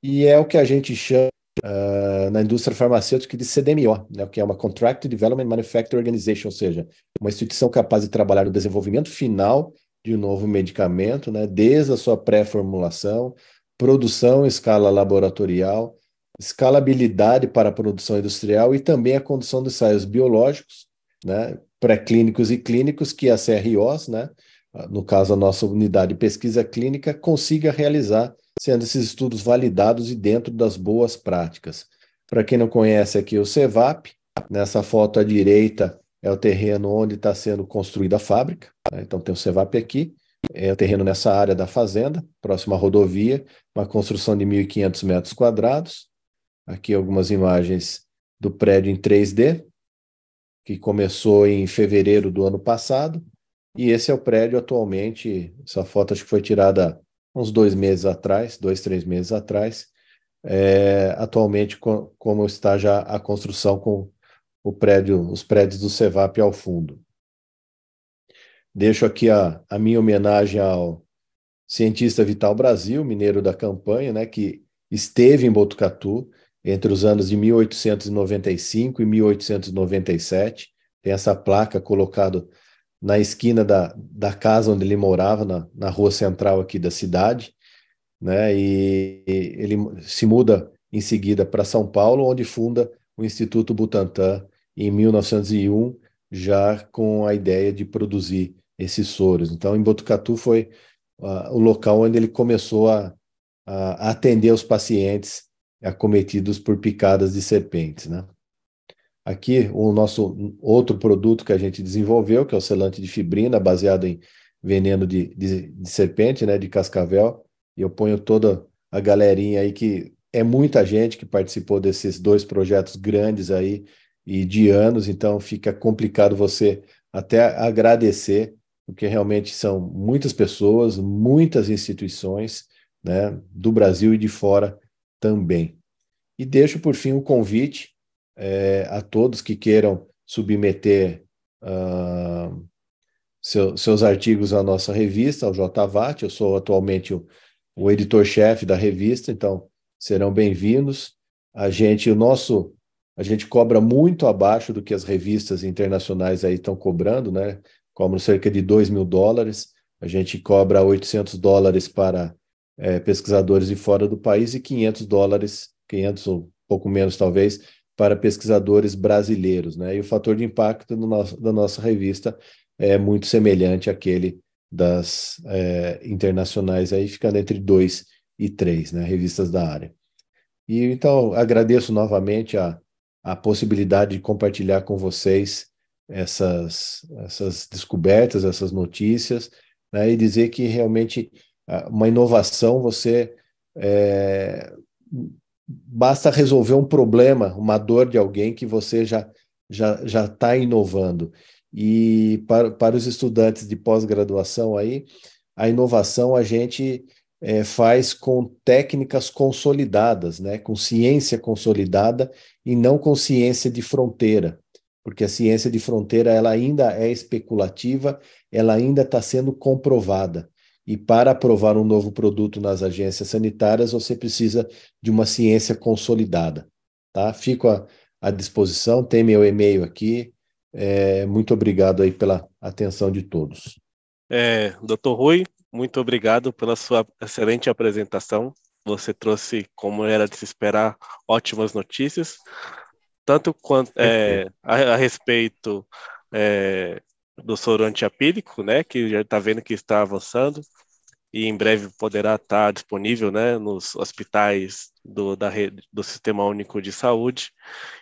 e é o que a gente chama ah, na indústria farmacêutica de CDMO, né, que é uma Contract Development Manufacturing Organization, ou seja, uma instituição capaz de trabalhar o desenvolvimento final de um novo medicamento, né, desde a sua pré-formulação, produção em escala laboratorial, escalabilidade para a produção industrial e também a condução de ensaios biológicos, né, pré-clínicos e clínicos, que a CROs, né, ah, no caso a nossa unidade de pesquisa clínica, consiga realizar sendo esses estudos validados e dentro das boas práticas. Para quem não conhece aqui o CEVAP, nessa foto à direita é o terreno onde está sendo construída a fábrica. Né? Então tem o CEVAP aqui, é o terreno nessa área da fazenda, próxima à rodovia, uma construção de 1.500 metros quadrados. Aqui algumas imagens do prédio em 3D, que começou em fevereiro do ano passado. E esse é o prédio atualmente, essa foto acho que foi tirada uns dois meses atrás, dois, três meses atrás. É, atualmente, como está já a construção com o prédio, os prédios do Cevap ao fundo. Deixo aqui a, a minha homenagem ao cientista Vital Brasil, mineiro da campanha, né, que esteve em Botucatu entre os anos de 1895 e 1897. Tem essa placa colocada na esquina da, da casa onde ele morava, na, na rua central aqui da cidade, né? E, e ele se muda em seguida para São Paulo, onde funda o Instituto Butantan em 1901, já com a ideia de produzir esses soros. Então, em Botucatu foi uh, o local onde ele começou a, a atender os pacientes acometidos por picadas de serpentes, né? Aqui, o nosso outro produto que a gente desenvolveu, que é o selante de fibrina, baseado em veneno de, de, de serpente, né, de cascavel. E eu ponho toda a galerinha aí, que é muita gente que participou desses dois projetos grandes aí, e de anos, então fica complicado você até agradecer, porque realmente são muitas pessoas, muitas instituições, né, do Brasil e de fora também. E deixo por fim o um convite é, a todos que queiram submeter uh, seu, seus artigos à nossa revista, ao JVAT. Eu sou atualmente o, o editor-chefe da revista, então serão bem-vindos. A gente, o nosso, a gente cobra muito abaixo do que as revistas internacionais aí estão cobrando, né? Cobram cerca de 2 mil dólares. A gente cobra 800 dólares para é, pesquisadores de fora do país e 500 dólares, 500 ou pouco menos talvez, para pesquisadores brasileiros. Né? E o fator de impacto nosso, da nossa revista é muito semelhante àquele das é, internacionais, aí ficando entre dois e três, né? revistas da área. E então agradeço novamente a, a possibilidade de compartilhar com vocês essas, essas descobertas, essas notícias, né? e dizer que realmente ah, uma inovação você é, basta resolver um problema, uma dor de alguém que você já já já está inovando. E para, para os estudantes de pós-graduação aí, a inovação a gente é, faz com técnicas consolidadas, né? com ciência consolidada e não com ciência de fronteira, porque a ciência de fronteira ela ainda é especulativa, ela ainda está sendo comprovada. E para aprovar um novo produto nas agências sanitárias, você precisa de uma ciência consolidada. Tá? Fico à, à disposição, tem meu e-mail aqui. É, muito obrigado aí pela atenção de todos. É, Dr. Rui, muito obrigado pela sua excelente apresentação. Você trouxe, como era de se esperar, ótimas notícias, tanto quanto é, a, a, respeito é, do soro antiapílico, né, que já está vendo que está avançando e em breve poderá estar tá disponível né, nos hospitais do, da rede, do Sistema Único de Saúde.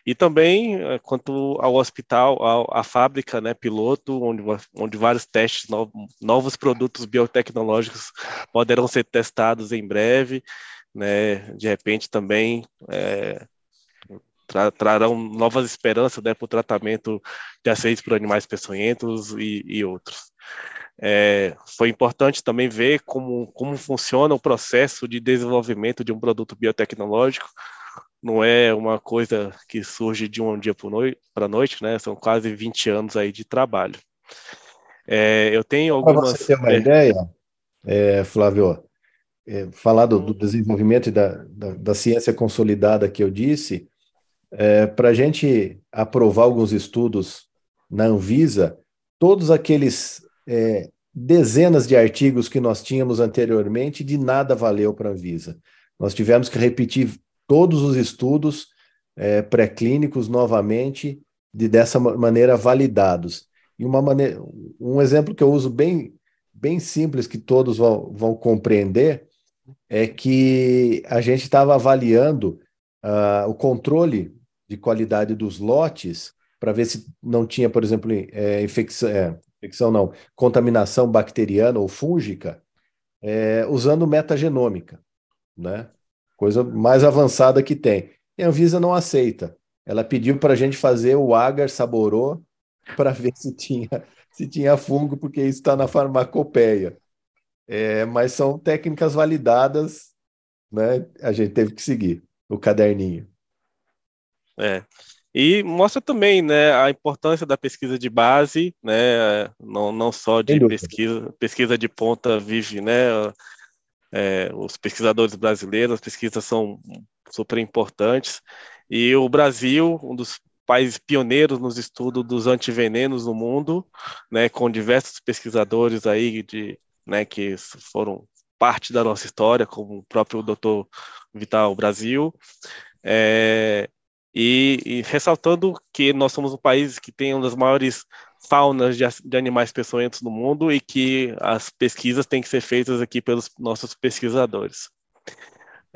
E também eh, quanto ao hospital, ao, à fábrica né, piloto, onde, onde vários testes, no, novos produtos biotecnológicos poderão ser testados em breve. Né, de repente também é, tra trarão novas esperanças né, para o tratamento de aceites por animais peçonhentos e, e outros. É, foi importante também ver como, como funciona o processo de desenvolvimento de um produto biotecnológico. Não é uma coisa que surge de um dia para a noite, né? São quase 20 anos aí de trabalho. É, eu tenho algumas... Para você ter uma é... ideia, Flávio, é, falar do, do, uhum. desenvolvimento da, da, da ciência consolidada que eu disse, é, Para a gente aprovar alguns estudos na Anvisa, todos aqueles é, dezenas de artigos que nós tínhamos anteriormente, de nada valeu para a Anvisa. Nós tivemos que repetir todos os estudos é, pré-clínicos novamente, de dessa maneira validados. E uma maneira, um exemplo que eu uso bem, bem simples, que todos vão, vão compreender, é que a gente estava avaliando uh, o controle de qualidade dos lotes para ver se não tinha, por exemplo, é, infecção, é, infecção não, contaminação bacteriana ou fúngica, é, usando metagenômica, né? Coisa mais avançada que tem. E a Anvisa não aceita. Ela pediu para a gente fazer o agar saborô para ver se tinha se tinha fungo, porque isso está na farmacopeia. É, mas são técnicas validadas, né? A gente teve que seguir o caderninho. É. E mostra também né, a importância da pesquisa de base, né, não, não só de pesquisa, pesquisa de ponta vive, né, é, os pesquisadores brasileiros, as pesquisas são super importantes, e o Brasil, um dos países pioneiros nos estudos dos antivenenos no mundo, né, com diversos pesquisadores aí de, né, que foram parte da nossa história, como o próprio Dr. Vital Brasil, é, e, e, ressaltando que nós somos um país que tem uma das maiores faunas de, de, animais peçonhentos no mundo e que as pesquisas têm que ser feitas aqui pelos nossos pesquisadores.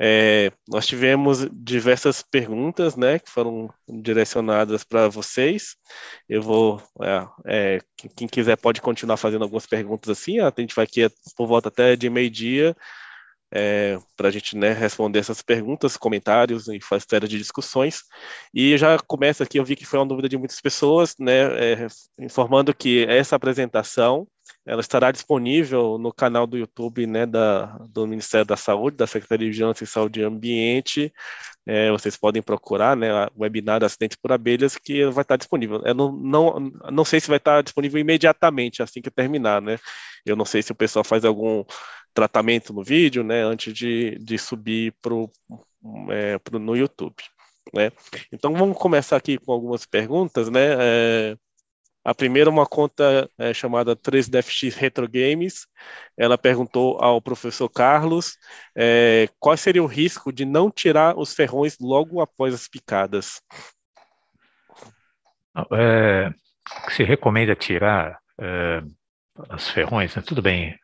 É, nós tivemos diversas perguntas, né, que foram direcionadas para vocês. Eu vou, é, é, quem quiser pode continuar fazendo algumas perguntas assim. A gente vai aqui por volta até de meio dia é, para a gente né, responder essas perguntas, comentários e fazer série de discussões. E já começa aqui, eu vi que foi uma dúvida de muitas pessoas, né, é, informando que essa apresentação ela estará disponível no canal do YouTube né, da, do Ministério da Saúde, da Secretaria de Vigilância e Saúde e Ambiente. É, vocês podem procurar né, o webinar Acidentes por Abelhas, que vai estar disponível. Eu não, não, não sei se vai estar disponível imediatamente, assim que terminar. Né? Eu não sei se o pessoal faz algum tratamento no vídeo, né, antes de, de subir pro, é, pro, no YouTube. Né? Então vamos começar aqui com algumas perguntas, né? É, a primeira uma conta é, chamada 3DFX Retro Games. Ela perguntou ao professor Carlos é, qual seria o risco de não tirar os ferrões logo após as picadas. Ah, é, se recomenda tirar é, as ferrões, né? tudo bem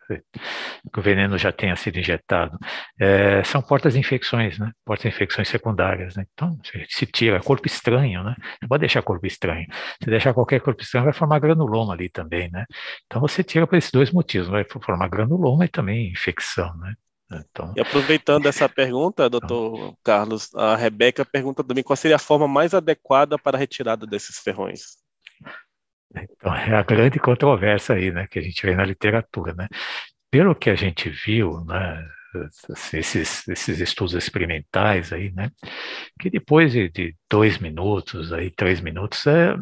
que o veneno já tenha sido injetado, é, são portas infecções, né? Portas infecções secundárias, né? Então, se tira, é corpo estranho, né? Não pode deixar corpo estranho. Se deixar qualquer corpo estranho, vai formar granuloma ali também, né? Então, você tira por esses dois motivos, vai formar granuloma e também infecção, né? Então... E aproveitando essa pergunta, então doutor então... Carlos, a Rebeca pergunta também qual seria a forma mais adequada para a retirada desses ferrões. Então é a grande controvérsia aí, né, que a gente vê na literatura, né? Pelo que a gente viu, né, assim, esses, esses estudos experimentais aí, né, que depois de, de dois minutos, aí três minutos, é,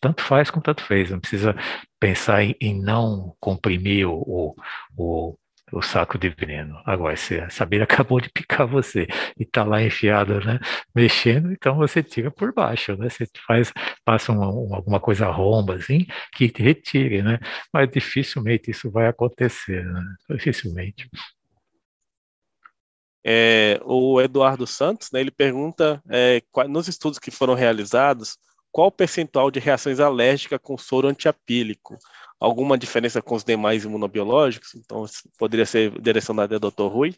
tanto faz como tanto fez, não precisa pensar em, em não comprimir o, o, o o saco de veneno. Agora, se a Sabina acabou de picar você e está lá enfiada, né, mexendo, então você tira por baixo, né, você faz, passa uma, uma, alguma coisa romba, assim, que retire, né, mas dificilmente isso vai acontecer, né? dificilmente. É, o Eduardo Santos, né, ele pergunta, é, nos estudos que foram realizados, qual o percentual de reações alérgicas com soro antiapílico? alguma diferença com os demais imunobiológicos? Então, poderia ser direcionado ao Dr. Rui?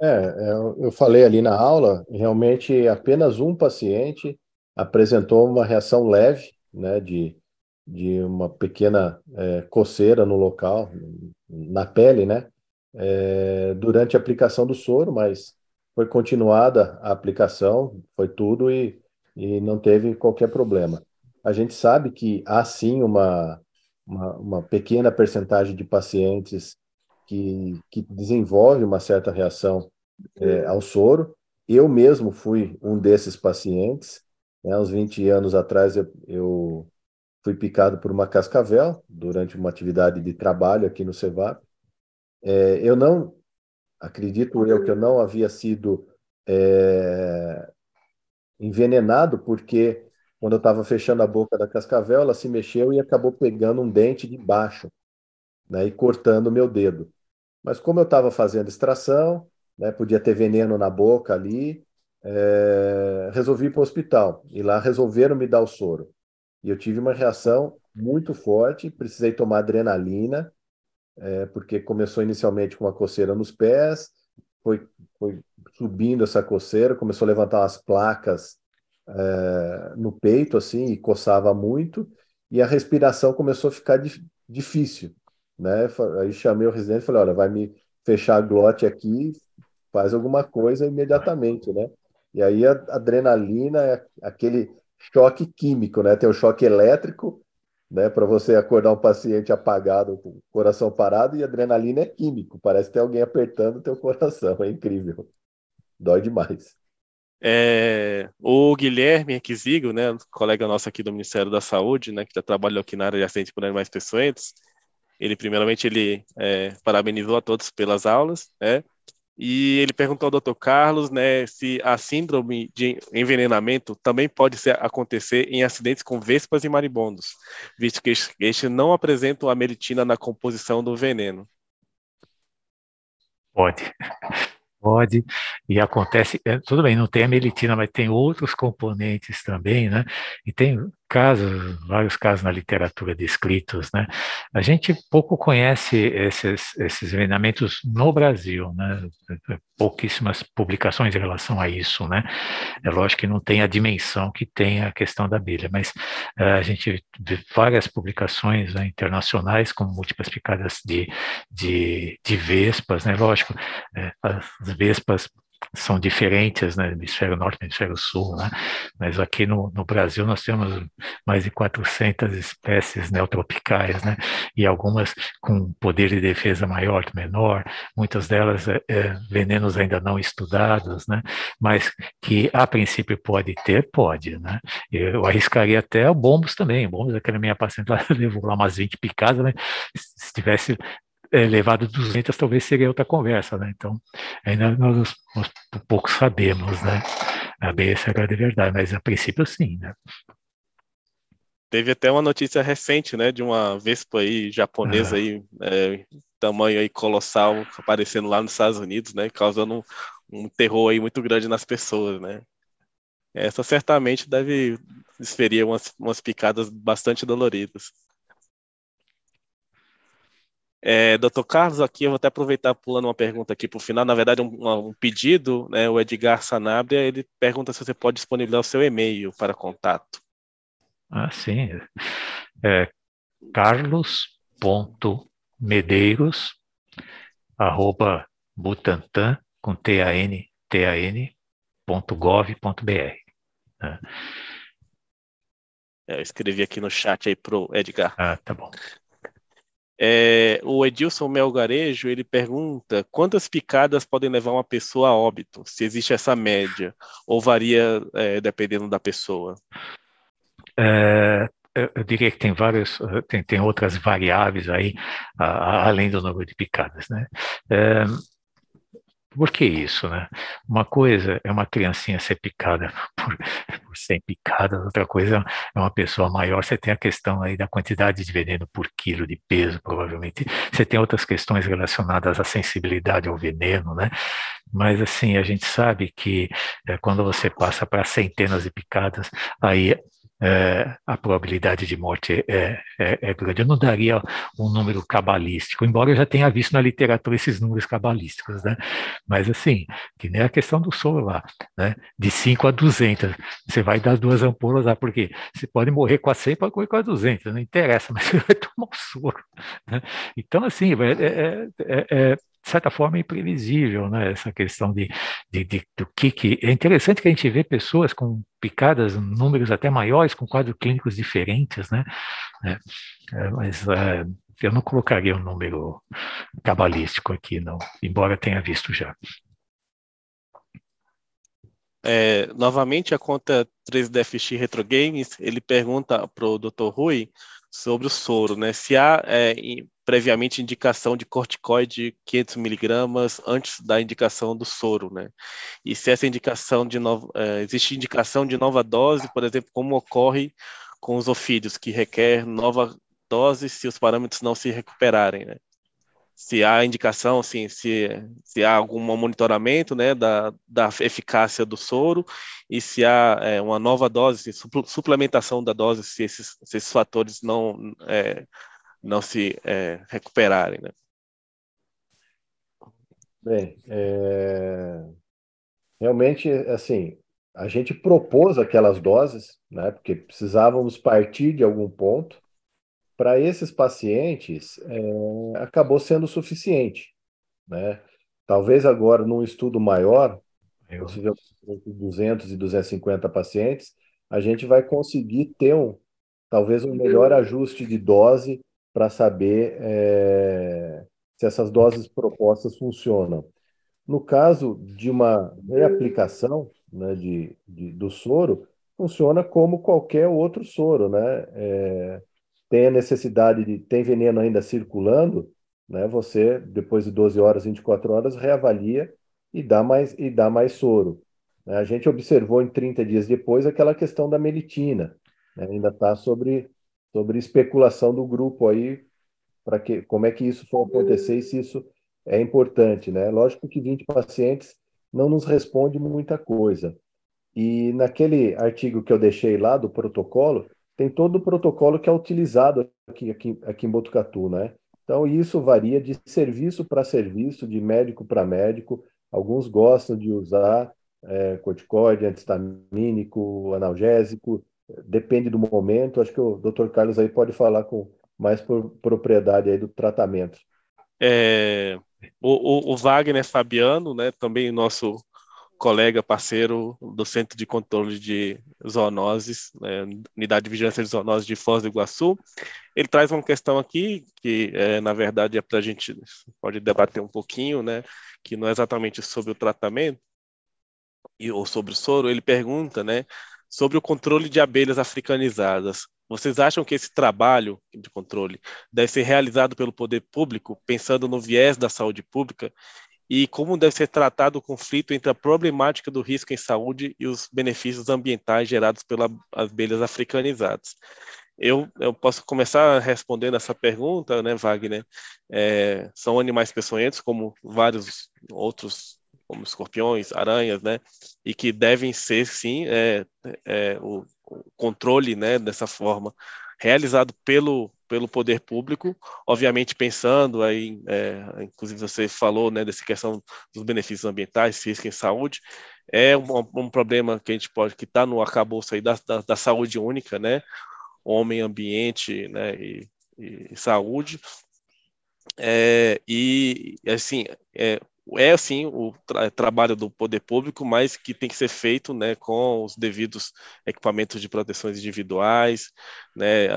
É, é, eu falei ali na aula, realmente apenas um paciente apresentou uma reação leve, né, de, de uma pequena é, coceira no local, na pele, né, é, durante a aplicação do soro, mas foi continuada a aplicação, foi tudo e, e não teve qualquer problema a gente sabe que há sim uma, uma, uma pequena percentagem de pacientes que, que desenvolve uma certa reação é, uhum. ao soro. Eu mesmo fui um desses pacientes. Né, uns 20 anos atrás, eu, eu fui picado por uma cascavel durante uma atividade de trabalho aqui no CEVAP. É, eu não, acredito eu, que eu não havia sido é, envenenado, porque quando eu estava fechando a boca da cascavel, ela se mexeu e acabou pegando um dente de baixo né, e cortando meu dedo. Mas como eu estava fazendo extração, né, podia ter veneno na boca ali, é, resolvi ir para o hospital. E lá resolveram me dar o soro. E eu tive uma reação muito forte, precisei tomar adrenalina, é, porque começou inicialmente com uma coceira nos pés, foi, foi subindo essa coceira, começou a levantar umas placas é, no peito, assim, e coçava muito, e a respiração começou a ficar di difícil, né? Aí chamei o residente e falei, olha, vai me fechar a glote aqui, faz alguma coisa imediatamente, né? E aí a adrenalina é aquele choque químico, né? Tem o choque elétrico, né? Para você acordar um paciente apagado, com o coração parado, e adrenalina é químico. Parece ter alguém apertando o teu coração. É incrível. Dói demais. É, o Guilherme Equizigro, né, colega nosso aqui do Ministério da Saúde, né, que já trabalhou aqui na área de acidente por animais peçonhentos, ele primeiramente ele é, parabenizou a todos pelas aulas, né, e ele perguntou ao Dr. Carlos, né, se a síndrome de envenenamento também pode ser, acontecer em acidentes com vespas e maribondos, visto que estes não apresentam a meritina na composição do veneno. Pode pode, e acontece, é, tudo bem, não tem a melitina, mas tem outros componentes também, né? E tem casos, vários casos na literatura descritos, né? A gente pouco conhece esses, esses treinamentos no Brasil, né? Pouquíssimas publicações em relação a isso, né? É lógico que não tem a dimensão que tem a questão da abelha mas eh, a gente vê várias publicações né, internacionais com múltiplas picadas de, de, de vespas, né? Lógico, eh, as vespas são diferentes, né? Hemisfério norte, hemisfério sul, né? Mas aqui no, no Brasil nós temos mais de 400 espécies neotropicais, né? E algumas com poder de defesa maior, menor, muitas delas é, é, venenos ainda não estudados, né? Mas que a princípio pode ter, pode, né? Eu arriscaria até o bombos também. Bombos, aquela minha paciente lá levou lá umas 20 picadas, mas se tivesse elevado é, a 200 talvez seria outra conversa, né? Então, ainda nós, nós pouco sabemos, né? A BSH é de verdade, mas a princípio sim, né? Teve até uma notícia recente, né, de uma vespa aí japonesa ah. aí, é, tamanho aí colossal, aparecendo lá nos Estados Unidos, né, causando um, um terror aí muito grande nas pessoas, né? Essa certamente deve desferir umas, umas picadas bastante doloridas. É, Dr. Carlos, aqui eu vou até aproveitar pulando uma pergunta aqui para o final. Na verdade, um, um pedido, né, o Edgar Sanabria, ele pergunta se você pode disponibilizar o seu e-mail para contato. Ah, sim. É, carlos.medeiros arroba butantan com T-A-N, T-A-N ponto gov ponto br. Né? É. Eu escrevi aqui no chat aí pro Edgar. Ah, tá bom. É, o Edilson Melgarejo ele pergunta quantas picadas podem levar uma pessoa a óbito, se existe essa média, ou varia é, dependendo da pessoa. É, eu diria que tem várias, eh, tem, tem outras variáveis aí, a, a, além do número de picadas, né? É, por que isso, né? Uma coisa é uma criancinha ser picada por, por ser picada, outra coisa é uma pessoa maior. Você tem a questão aí da quantidade de veneno por quilo de peso, provavelmente. Você tem outras questões relacionadas à sensibilidade ao veneno, né? Mas assim, a gente sabe que é, quando você passa para centenas de picadas, aí é, a probabilidade de morte é, é, é, grande. Eu não daria um número cabalístico, embora eu já tenha visto na literatura esses números cabalísticos, né? Mas assim, que nem a questão do soro lá, né? De 5 a 200, você vai dar duas ampolas lá, porque você pode morrer com a 100, pode morrer com a 200, não interessa, mas você vai tomar um soro, né? Então, assim, é, é, é, é de certa forma, é imprevisível, né? Essa questão de, de, de do que, que, É interessante que a gente vê pessoas com picadas, números até maiores, com quadros clínicos diferentes, né? É, é, mas é, eu não colocaria um número cabalístico aqui, não, embora tenha visto já. É, novamente, a conta 3DFX Retrogames, ele pergunta para o Dr. Rui sobre o soro, né? Se há é, previamente indicação de corticoide 500 miligramas antes da indicação do soro, né? E se essa indicação de nova, é, existe indicação de nova dose, por exemplo, como ocorre com os ofídeos, que requer nova dose se os parâmetros não se recuperarem, né? Se há indicação, assim, se, se há algum monitoramento né, da, da eficácia do soro e se há é, uma nova dose, suplementação da dose, se esses, se esses fatores não é, não se é, recuperarem. Né? Bem, é... realmente, assim, a gente propôs aquelas doses, né, porque precisávamos partir de algum ponto. Para esses pacientes, é... acabou sendo suficiente. Né? Talvez agora, num estudo maior, Eu... entre 200 e 250 pacientes, a gente vai conseguir ter um, talvez um melhor ajuste de dose para saber é, se essas doses propostas funcionam. No caso de uma reaplicação né, de, de, do soro, funciona como qualquer outro soro, né? É, tem a necessidade de tem veneno ainda circulando, né? Você depois de 12 horas, 24 horas reavalia e dá mais e dá mais soro. Né? A gente observou em 30 dias depois aquela questão da melitina, né? ainda está sobre sobre especulação do grupo aí, para que como é que isso for acontecer e se isso é importante, né? Lógico que 20 pacientes não nos responde muita coisa. E naquele artigo que eu deixei lá do protocolo, tem todo o protocolo que é utilizado aqui, aqui, aqui em Botucatu, né? Então, isso varia de serviço para serviço, de médico para médico. Alguns gostam de usar é, corticoide, antistamínico, analgésico, depende do momento. Acho que o Dr. Carlos aí pode falar com mais propriedade aí do tratamento. É, o, o, Wagner Fabiano, né, também nosso colega, parceiro do Centro de Controle de Zoonoses, né, Unidade de Vigilância de Zoonoses de Foz do Iguaçu, ele traz uma questão aqui que, é, na verdade, é para a gente pode debater um pouquinho, né, que não é exatamente sobre o tratamento, e, ou sobre o soro, ele pergunta, né, sobre o controle de abelhas africanizadas. Vocês acham que esse trabalho de controle deve ser realizado pelo poder público, pensando no viés da saúde pública? E como deve ser tratado o conflito entre a problemática do risco em saúde e os benefícios ambientais gerados pelas abelhas africanizadas? Eu, eu posso começar respondendo essa pergunta, né, Wagner? É, são animais peçonhentos, como vários outros como escorpiões, aranhas, né? E que devem ser, sim, é, é, o, o, controle, né, dessa forma, realizado pelo, pelo poder público, obviamente pensando aí, é, inclusive você falou, né, dessa questão dos benefícios ambientais, risco em saúde, é um, um, problema que a gente pode, que está no acabouço aí da, da, da, saúde única, né? Homem, ambiente, né, e, e saúde, é, e assim, é, é assim o tra trabalho do poder público, mas que tem que ser feito né, com os devidos equipamentos de proteções individuais. Né,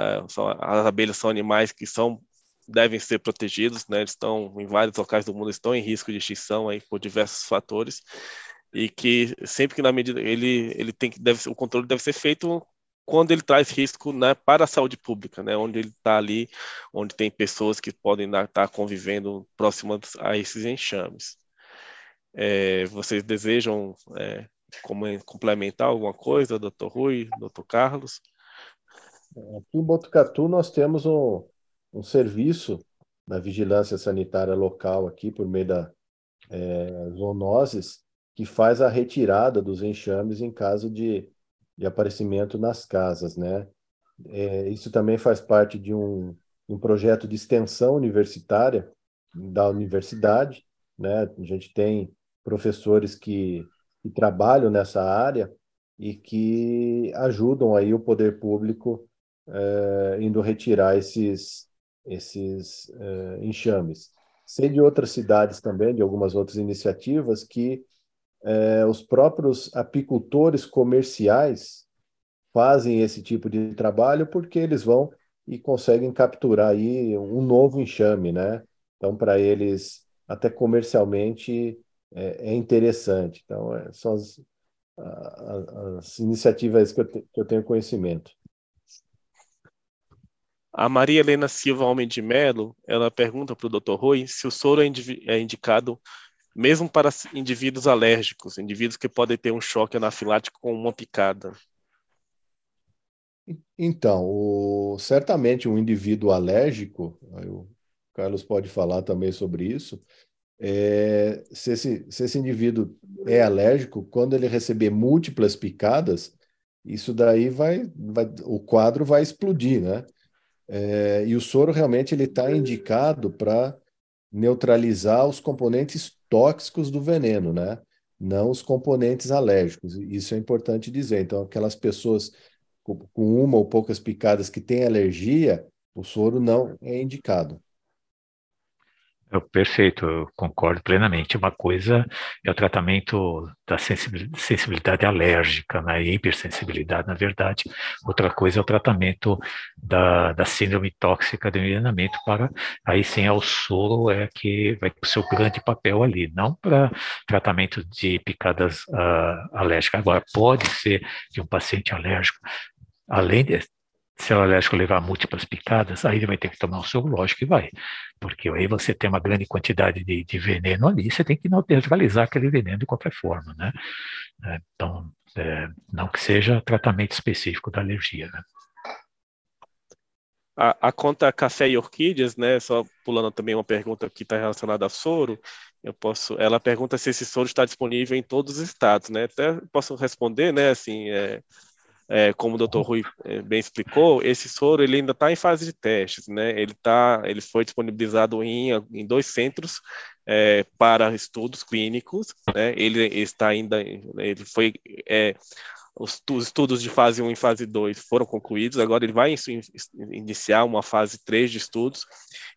as abelhas são animais que são devem ser protegidos, né, eles estão em vários locais do mundo estão em risco de extinção aí por diversos fatores e que sempre que na medida ele ele tem que deve o controle deve ser feito quando ele traz risco né, para a saúde pública, né, onde ele está ali, onde tem pessoas que podem estar convivendo próximas a esses enxames. É, vocês desejam é, complementar alguma coisa, doutor Rui, doutor Carlos? Aqui em Botucatu nós temos um, um serviço na vigilância sanitária local aqui por meio da é, zoonoses que faz a retirada dos enxames em caso de, de aparecimento nas casas, né? É, isso também faz parte de um, um projeto de extensão universitária da universidade, né? A gente tem professores que, que trabalham nessa área e que ajudam aí o poder público é, indo retirar esses, esses é, enxames. Sei de outras cidades também, de algumas outras iniciativas, que é, os próprios apicultores comerciais fazem esse tipo de trabalho porque eles vão e conseguem capturar aí um novo enxame, né? Então, para eles, até comercialmente, é, é interessante. Então, é, são as, as, as iniciativas que eu, te, que eu, tenho conhecimento. A Maria Helena Silva Homem de Mello, ela pergunta para o Dr. Rui se o soro é, é indicado mesmo para indivíduos alérgicos, indivíduos que podem ter um choque anafilático com uma picada. Então, o, certamente um indivíduo alérgico, o Carlos pode falar também sobre isso, é, se, esse, se esse indivíduo é alérgico, quando ele receber múltiplas picadas, isso daí vai, vai o quadro vai explodir, né? É, e o soro realmente ele está indicado para neutralizar os componentes tóxicos do veneno, né? Não os componentes alérgicos. Isso é importante dizer. Então, aquelas pessoas com uma ou poucas picadas que têm alergia, o soro não é indicado. Eu, perfeito, eu concordo plenamente. Uma coisa é o tratamento da sensibilidade alérgica, né, hipersensibilidade, na verdade. Outra coisa é o tratamento da, da síndrome tóxica do envenenamento para, aí sim, ao soro é que vai o seu grande papel ali, não para tratamento de picadas uh, ah, alérgicas. Agora, pode ser que um paciente alérgico além de se ela alérgico levar múltiplas picadas, aí ele vai ter que tomar o soro, lógico que vai, porque aí você tem uma grande quantidade de, de veneno ali, você tem que neutralizar aquele veneno de qualquer forma, né? É, então, é, não que seja tratamento específico da alergia, né? A, a, conta Café e Orquídeas, né? Só pulando também uma pergunta que está relacionada a soro, eu posso. Ela pergunta se esse soro está disponível em todos os estados, né? Até posso responder, né? Assim, é, é, como o Dr. Rui é, bem explicou, esse soro ele ainda está em fase de testes, né? Ele tá, ele foi disponibilizado em, em dois centros é, para estudos clínicos, né? Ele está ainda, ele foi é, os, os estudos de fase 1 e fase 2 foram concluídos, agora ele vai iniciar uma fase 3 de estudos.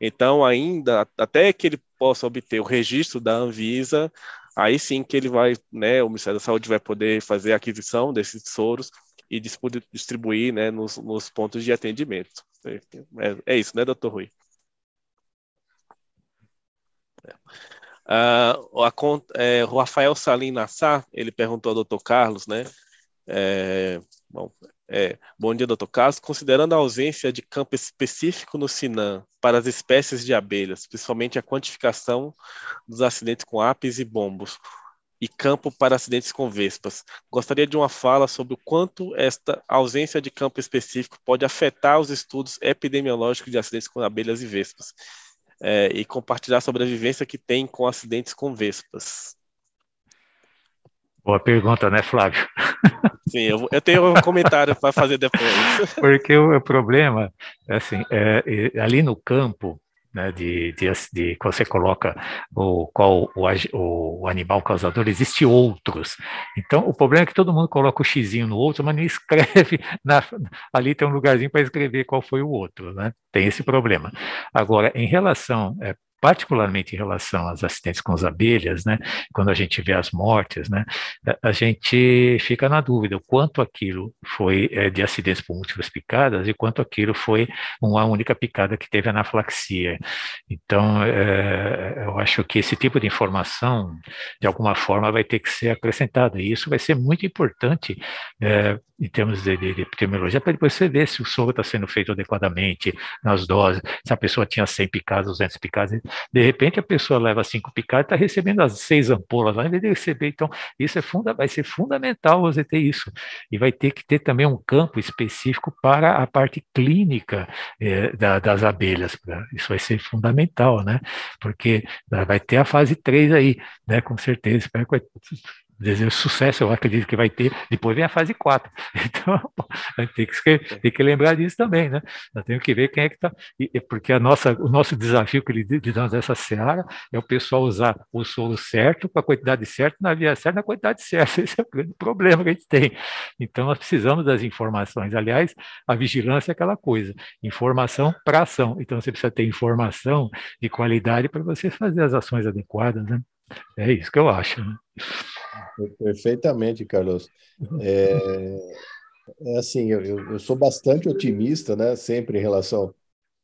Então, ainda, até que ele possa obter o registro da Anvisa, aí sim que ele vai, né, o Ministério da Saúde vai poder fazer a aquisição desses soros e distribuir né, nos, nos pontos de atendimento. É, é isso, né, doutor Rui? Uh, a, é, o Rafael Salim Nassar, ele perguntou ao doutor Carlos, né? É, bom, é, bom dia, doutor Carlos. Considerando a ausência de campo específico no Sinan para as espécies de abelhas, principalmente a quantificação dos acidentes com apes e bombos, e campo para acidentes com vespas. Gostaria de uma fala sobre o quanto esta ausência de campo específico pode afetar os estudos epidemiológicos de acidentes com abelhas e vespas. É, e compartilhar sobre a vivência que tem com acidentes com vespas. Boa pergunta, né, Flávio? Sim, eu, eu tenho um comentário para fazer depois. Porque o, o problema, assim, é, é ali no campo, né, de, de, de, que você coloca o, qual o, o, animal causador, existe outros. Então, o problema é que todo mundo coloca o xizinho no outro, mas não escreve, na, ali tem um lugarzinho para escrever qual foi o outro, né? tem esse problema. Agora, em relação, é, particularmente em relação às acidentes com as abelhas, né, quando a gente vê as mortes, né, a gente fica na dúvida o quanto aquilo foi é, de acidentes por múltiplas picadas e quanto aquilo foi uma única picada que teve anafilaxia. Então, é, eu acho que esse tipo de informação, de alguma forma, vai ter que ser acrescentada e isso vai ser muito importante é, em termos de, de, de epidemiologia, para depois você ver se o soro está sendo feito adequadamente nas doses, se a pessoa tinha 100 picadas, 200 picadas, de repente a pessoa leva cinco picadas e está recebendo as seis ampolas lá, em vez de receber. Então, isso é funda, vai ser fundamental você ter isso. E vai ter que ter também um campo específico para a parte clínica é, da, das abelhas. Isso vai ser fundamental, né? Porque vai ter a fase 3 aí, né? Com certeza. Espero que desejo é sucesso, eu acredito que vai ter. Depois vem a fase 4. Então, tem que, é. tem que lembrar disso também, né? Nós temos que ver quem é que está. Porque a nossa, o nosso desafio que lhe essa seara é o pessoal usar o solo certo, com a quantidade certa, na via certa, na quantidade certa. Esse é o grande problema que a gente tem. Então, nós precisamos das informações. Aliás, a vigilância é aquela coisa: informação para ação. Então, você precisa ter informação de qualidade para você fazer as ações adequadas, né? É isso que eu acho. Né? Perfeitamente, Carlos. É, é assim, eu, eu, sou bastante otimista, né, sempre em relação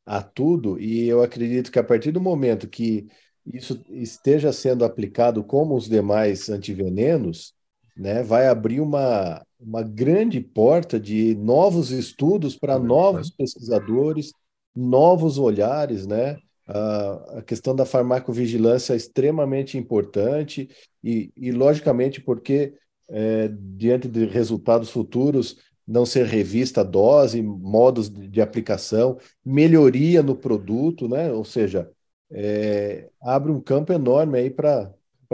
a tudo, e eu acredito que a partir do momento que isso esteja sendo aplicado como os demais antivenenos, né, vai abrir uma, uma grande porta de novos estudos para novos pesquisadores, novos olhares, né? Uh, a questão da farmacovigilância é extremamente importante e, e logicamente, porque é, diante de resultados futuros, não ser revista a dose, modos de, de aplicação, melhoria no produto, né? ou seja, é, abre um campo enorme aí para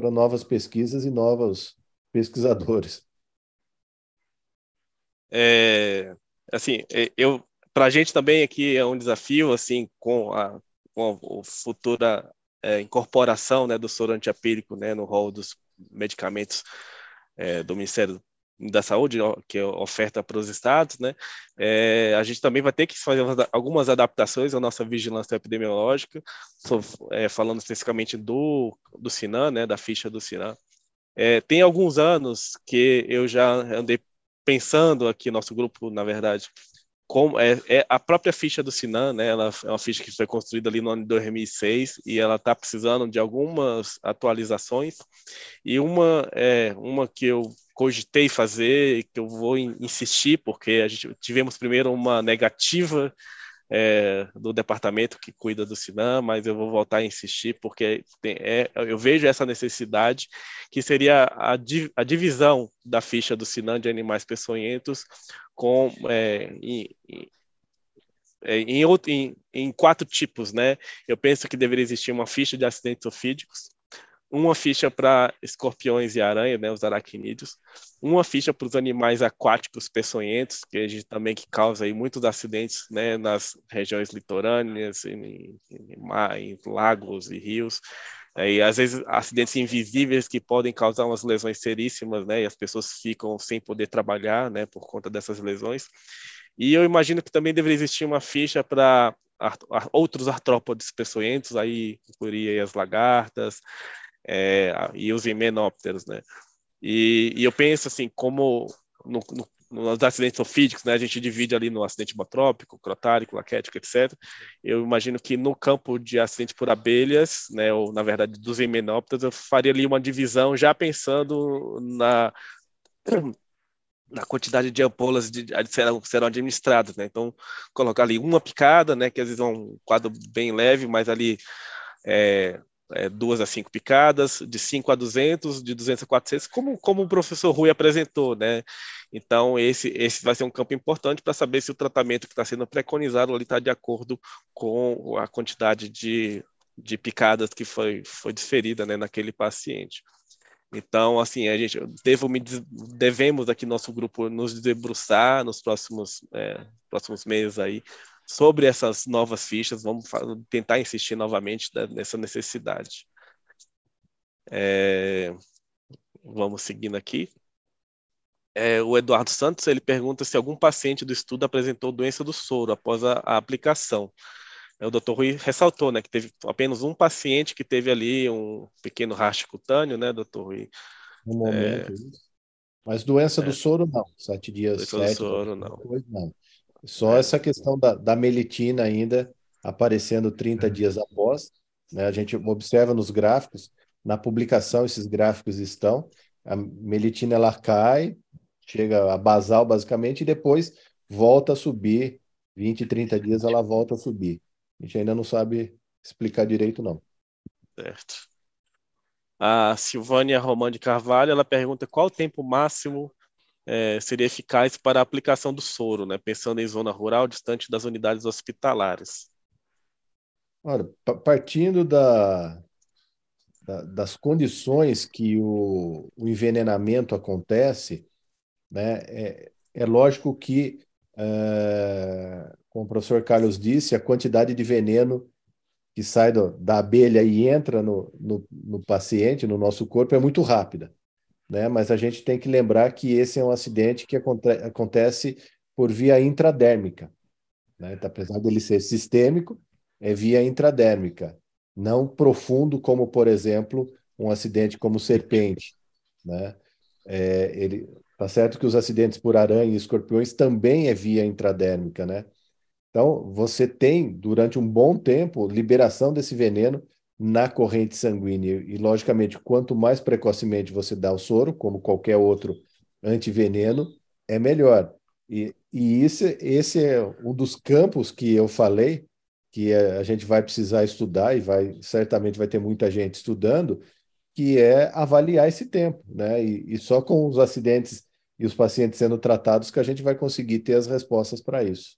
novas pesquisas e novos pesquisadores. É, assim, é, eu para a gente também aqui é um desafio, assim, com a, com a futura é, incorporação né, do soro antiapírico né, no rol dos medicamentos é, do Ministério da Saúde, que é oferta para os estados, né? É, a gente também vai ter que fazer algumas adaptações à nossa vigilância epidemiológica, é, falando especificamente do, do Sinan, né, da ficha do Sinan. É, tem alguns anos que eu já andei pensando aqui, nosso grupo, na verdade, como é, é, a própria ficha do Sinan, né? Ela é uma ficha que foi construída ali no ano de 2006 e ela está precisando de algumas atualizações. E uma é uma que eu cogitei fazer, que eu vou insistir, porque a gente tivemos primeiro uma negativa é, do departamento que cuida do Sinam, mas eu vou voltar a insistir, porque tem, é, eu vejo essa necessidade, que seria a, di, a divisão da ficha do Sinam de animais peçonhentos com, é, em, em, é, em, em, quatro tipos, né? Eu penso que deveria existir uma ficha de acidentes ofídicos, uma ficha para escorpiões e aranha, né, os aracnídeos, uma ficha para os animais aquáticos peçonhentos, que a gente também que causa aí muitos acidentes, né, nas regiões litorâneas, em, em, mar, em lagos e rios, é, e às vezes acidentes invisíveis que podem causar umas lesões seríssimas, né, e as pessoas ficam sem poder trabalhar, né, por conta dessas lesões. E eu imagino que também deveria existir uma ficha para outros artrópodes peçonhentos, aí incluiria as lagartas, é, e os himenópteros, né? E, e, eu penso assim, como no, no, nos acidentes ofídicos, né, a gente divide ali no acidente botrópico, crotárico, laquético, etc. Eu imagino que no campo de acidente por abelhas, né, ou na verdade dos himenópteros, eu faria ali uma divisão já pensando na na quantidade de ampolas que serão, serão administradas, né? Então, colocar ali uma picada, né? Que às vezes é um quadro bem leve, mas ali é, é, duas a cinco picadas, de 5 a 200, de 200 a 400, como, como o professor Rui apresentou, né? Então, esse, esse vai ser um campo importante para saber se o tratamento que está sendo preconizado ali está de acordo com a quantidade de, de picadas que foi, foi desferida né, naquele paciente. Então, assim, a gente devo me, devemos aqui nosso grupo nos debruçar nos próximos, é, próximos meses aí sobre essas novas fichas, vamos tentar insistir novamente nessa necessidade. É, vamos seguindo aqui. É, o Eduardo Santos ele pergunta se algum paciente do estudo apresentou doença do soro após a, a aplicação. É, o doutor Rui ressaltou né, que teve apenas um paciente que teve ali um pequeno rastro cutâneo, né, doutor Rui? No momento, é, mas doença do é. soro, não. Sete dias, doença sete, do soro, não. Depois, não. Só é. essa questão da, da melitina ainda aparecendo 30 uhum. dias após. Né? A gente observa nos gráficos, na publicação esses gráficos estão. A melitina ela cai, chega a basal basicamente, e depois volta a subir. 20, 30 dias ela volta a subir. A gente ainda não sabe explicar direito, não. Certo. A Silvânia Romão de Carvalho ela pergunta qual o tempo máximo é, seria eficaz para a aplicação do soro, né, pensando em zona rural distante das unidades hospitalares? Olha, partindo da, da, das condições que o, o envenenamento acontece, né, é, é lógico que, é, como o professor Carlos disse, a quantidade de veneno que sai do, da abelha e entra no, no, no paciente, no nosso corpo, é muito rápida né? Mas a gente tem que lembrar que esse é um acidente que acontece por via intradérmica, né? Então, apesar dele ser sistêmico, é via intradérmica, não profundo como, por exemplo, um acidente como serpente, né? É, ele tá certo que os acidentes por aranha e escorpiões também é via intradérmica, né? Então, você tem, durante um bom tempo, liberação desse veneno na corrente sanguínea. E, logicamente, quanto mais precocemente você dá o soro, como qualquer outro antiveneno, é melhor. E, e esse esse é um dos campos que eu falei, que é, a gente vai precisar estudar e vai certamente vai ter muita gente estudando, que é avaliar esse tempo, né? E, e só com os acidentes e os pacientes sendo tratados que a gente vai conseguir ter as respostas para isso.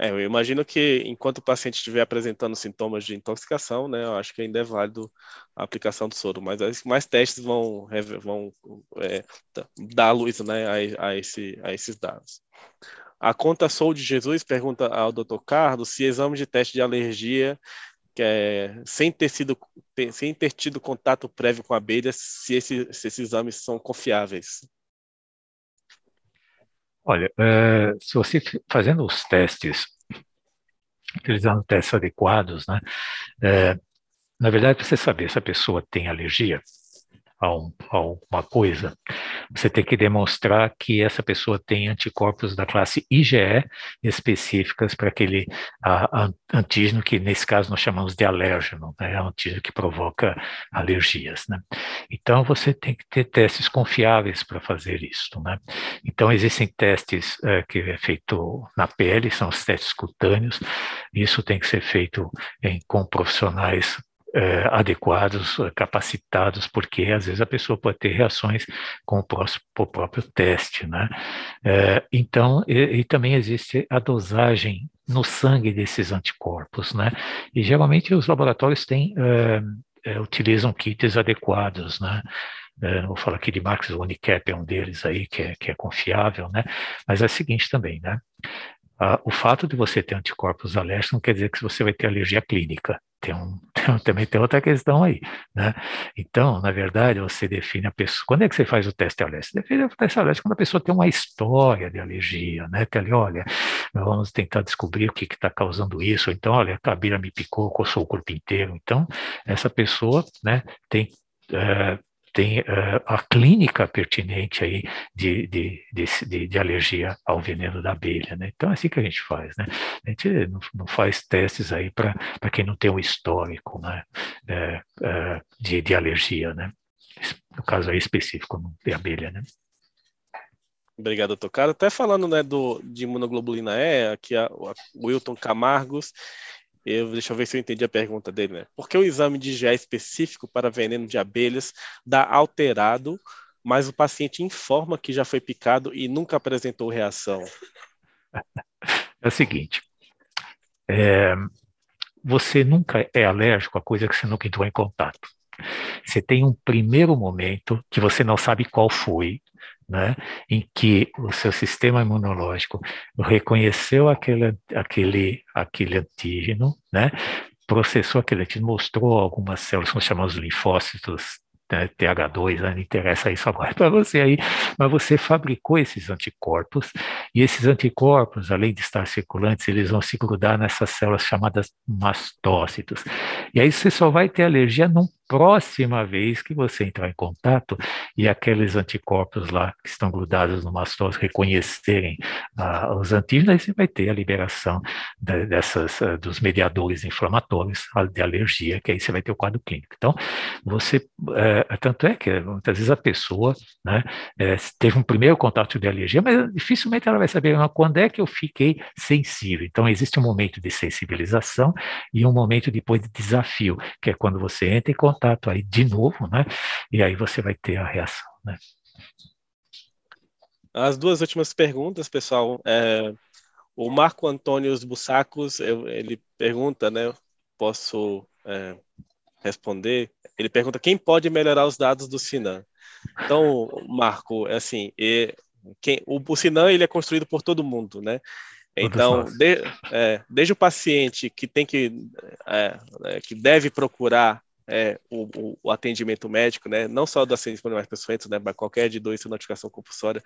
É, eu imagino que enquanto o paciente estiver apresentando sintomas de intoxicação, né, eu acho que ainda é válido a aplicação do soro, mas mais testes vão, vão é, dar luz né, a, a, esse, a esses dados. A conta Sou de Jesus pergunta ao Dr. Carlos se exame de teste de alergia que é, sem, ter sido, sem ter tido contato prévio com abelhas, se, esse, se esses exames são confiáveis. Olha, eh, se você fazendo os testes, utilizando testes adequados, né, eh, na verdade, para você saber se a pessoa tem alergia, a, um, a uma coisa, você tem que demonstrar que essa pessoa tem anticorpos da classe IgE específicas para aquele a, a, antígeno que, nesse caso, nós chamamos de alérgeno, né? é um antígeno que provoca alergias. Né? Então, você tem que ter testes confiáveis para fazer isso. Né? Então, existem testes é, que é feito na pele, são os testes cutâneos, isso tem que ser feito em, com profissionais é, adequados, eh, capacitados, porque às vezes a pessoa pode ter reações com o, próximo, próprio teste, né? É, então, e, e também existe a dosagem no sangue desses anticorpos, né? E geralmente os laboratórios têm, é, é, utilizam kits adequados, né? É, vou falar aqui de Max Unicap, é um deles aí que é, que é confiável, né? Mas é o seguinte também, né? Ah, o fato de você ter anticorpos alérgicos não quer dizer que você vai ter alergia clínica. Tem um, também tem outra questão aí, né? Então, na verdade, você define a pessoa. Quando é que você faz o teste alérgico? define o teste alérgico quando a pessoa tem uma história de alergia, né? Que ali, olha, vamos tentar descobrir o que está causando isso. Então, olha, a cabira me picou, coçou o corpo inteiro. Então, essa pessoa, né, tem é, tem uh, a clínica pertinente aí de, de, de, de, alergia ao veneno da abelha, né? Então é assim que a gente faz, né? A gente não, não faz testes aí para quem não tem um histórico, né? É, é, de, de alergia, né? No caso aí específico de abelha, né? Obrigado, Tocaro. Até falando né, do, de imunoglobulina E, aqui a, a Wilton Camargos, eu, deixa eu ver se eu entendi a pergunta dele, né? Por que o exame de GA específico para veneno de abelhas dá alterado, mas o paciente informa que já foi picado e nunca apresentou reação? É o seguinte, é, você nunca é alérgico a coisa que você nunca entrou em contato. Você tem um primeiro momento que você não sabe qual foi, né, em que o seu sistema imunológico reconheceu aquele, aquele, aquele antígeno, né, processou aquele antígeno, mostrou algumas células, são chamamos de linfócitos né, TH2, né, não interessa isso agora para você aí, mas você fabricou esses anticorpos, e esses anticorpos, além de estar circulantes, eles vão se grudar nessas células chamadas mastócitos. E aí você só vai ter alergia num próxima vez que você entrar em contato e aqueles anticorpos lá que estão grudados no mastose reconhecerem ah, os antígenos, aí você vai ter a liberação dessas, ah, dos mediadores inflamatórios de alergia, que aí você vai ter o quadro clínico. Então, você, eh, tanto é que muitas vezes a pessoa né, eh, teve um primeiro contato de alergia, mas dificilmente ela vai saber quando é que eu fiquei sensível. Então, existe um momento de sensibilização e um momento depois de desafio, que é quando você entra em contato contato aí de novo, né? E aí você vai ter a reação, né? As duas últimas perguntas, pessoal. É, o Marco Antônio Bussacos, ele pergunta, né? Posso é, responder? Ele pergunta quem pode melhorar os dados do Sinan. Então, Marco, é assim, e, quem, o, o Sinan ele é construído por todo mundo, né? Então, de, é, desde o paciente que tem que, é, é que deve procurar é, o, o, atendimento médico, né, não só do acidente por animais peçonhentos, né, mas qualquer de doença ou notificação compulsória,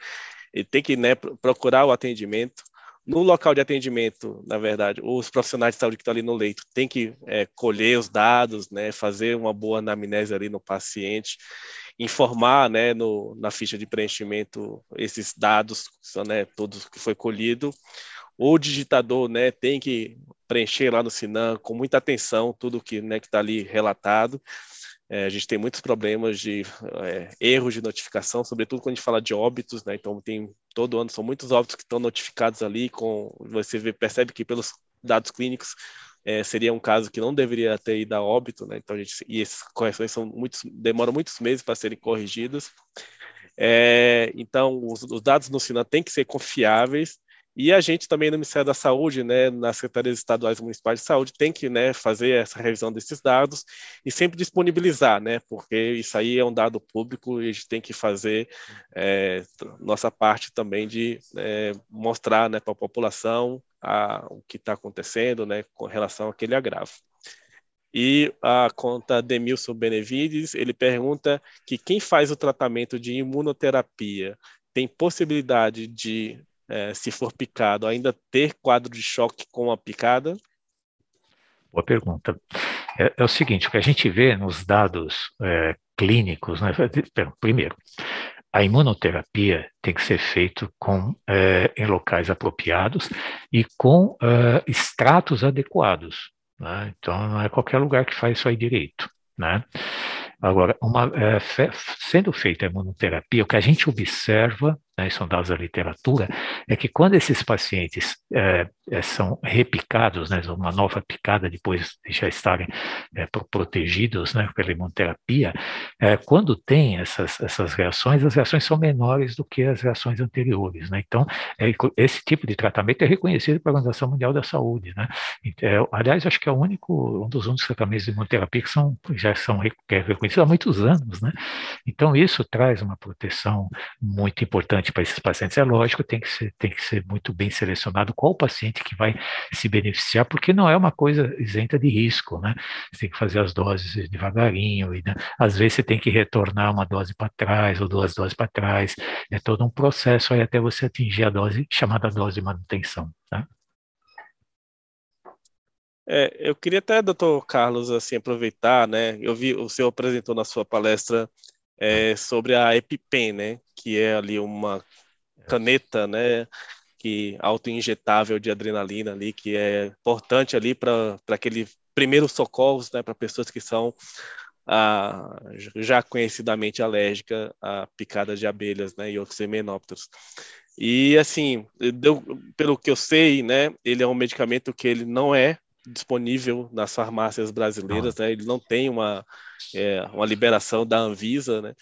ele tem que né, procurar o atendimento. No local de atendimento, na verdade, os profissionais de saúde que estão ali no leito têm que é, colher os dados, né, fazer uma boa anamnese ali no paciente, informar né, no, na ficha de preenchimento esses dados, né, todos que foi colhido, o digitador né, tem que preencher lá no Sinan com muita atenção tudo que né, está ali relatado. É, a gente tem muitos problemas de é, erros de notificação, sobretudo quando a gente fala de óbitos, né? Então tem todo ano são muitos óbitos que estão notificados ali, com você vê, percebe que pelos dados clínicos é, seria um caso que não deveria ter ido a óbito, né? Então a gente e essas correções são muitos demoram muitos meses para serem corrigidas. É, então os, os, dados no Sinan têm que ser confiáveis e a gente também no Ministério da Saúde, né, nas secretarias estaduais e municipais de saúde, tem que né, fazer essa revisão desses dados e sempre disponibilizar, né, porque isso aí é um dado público e a gente tem que fazer é, nossa parte também de é, mostrar né, para a população o que está acontecendo né, com relação àquele agravo. E a conta Demilson Benevides, ele pergunta que quem faz o tratamento de imunoterapia tem possibilidade de é, se for picado, ainda ter quadro de choque com a picada? Boa pergunta. É, é o seguinte, o que a gente vê nos dados é, clínicos, né? É, primeiro, a imunoterapia tem que ser feita com, é, em locais apropriados e com é, extratos adequados. Né? Então, não é qualquer lugar que faz isso aí direito. Né? Agora, uma, é, sendo feita a imunoterapia, o que a gente observa né, são é dados da literatura, é que quando esses pacientes é, são repicados, né, uma nova picada depois de já estarem é, protegidos né, pela imunoterapia, é, quando tem essas, essas reações, as reações são menores do que as reações anteriores. Né? Então, é, esse tipo de tratamento é reconhecido pela Organização Mundial da Saúde. Né? aliás, acho que é o único, um dos únicos tratamentos de imunoterapia que são, já são é reconhecidos há muitos anos. Né? Então, isso traz uma proteção muito importante importante para esses pacientes. É lógico, tem que, ser, tem que ser muito bem selecionado qual o paciente que vai se beneficiar, porque não é uma coisa isenta de risco, né? Você tem que fazer as doses devagarinho, e né, às vezes você tem que retornar uma dose para trás ou duas doses para trás. É todo um processo aí até você atingir a dose chamada dose de manutenção. Tá? É, eu queria até, doutor Carlos, assim, aproveitar, né? Eu vi, o senhor apresentou na sua palestra é, sobre a EpiPen, né? que é ali uma é. caneta, né? Que autoinjetável de adrenalina ali, que é importante ali para aquele primeiro socorros, né? Para pessoas que são ah, já conhecidamente alérgica a picadas de abelhas, né, e outros semenópteros. E assim, deu, pelo que eu sei, né, ele é um medicamento que ele não é disponível nas farmácias brasileiras, né? Ele não tem uma, é, uma liberação da Anvisa, né?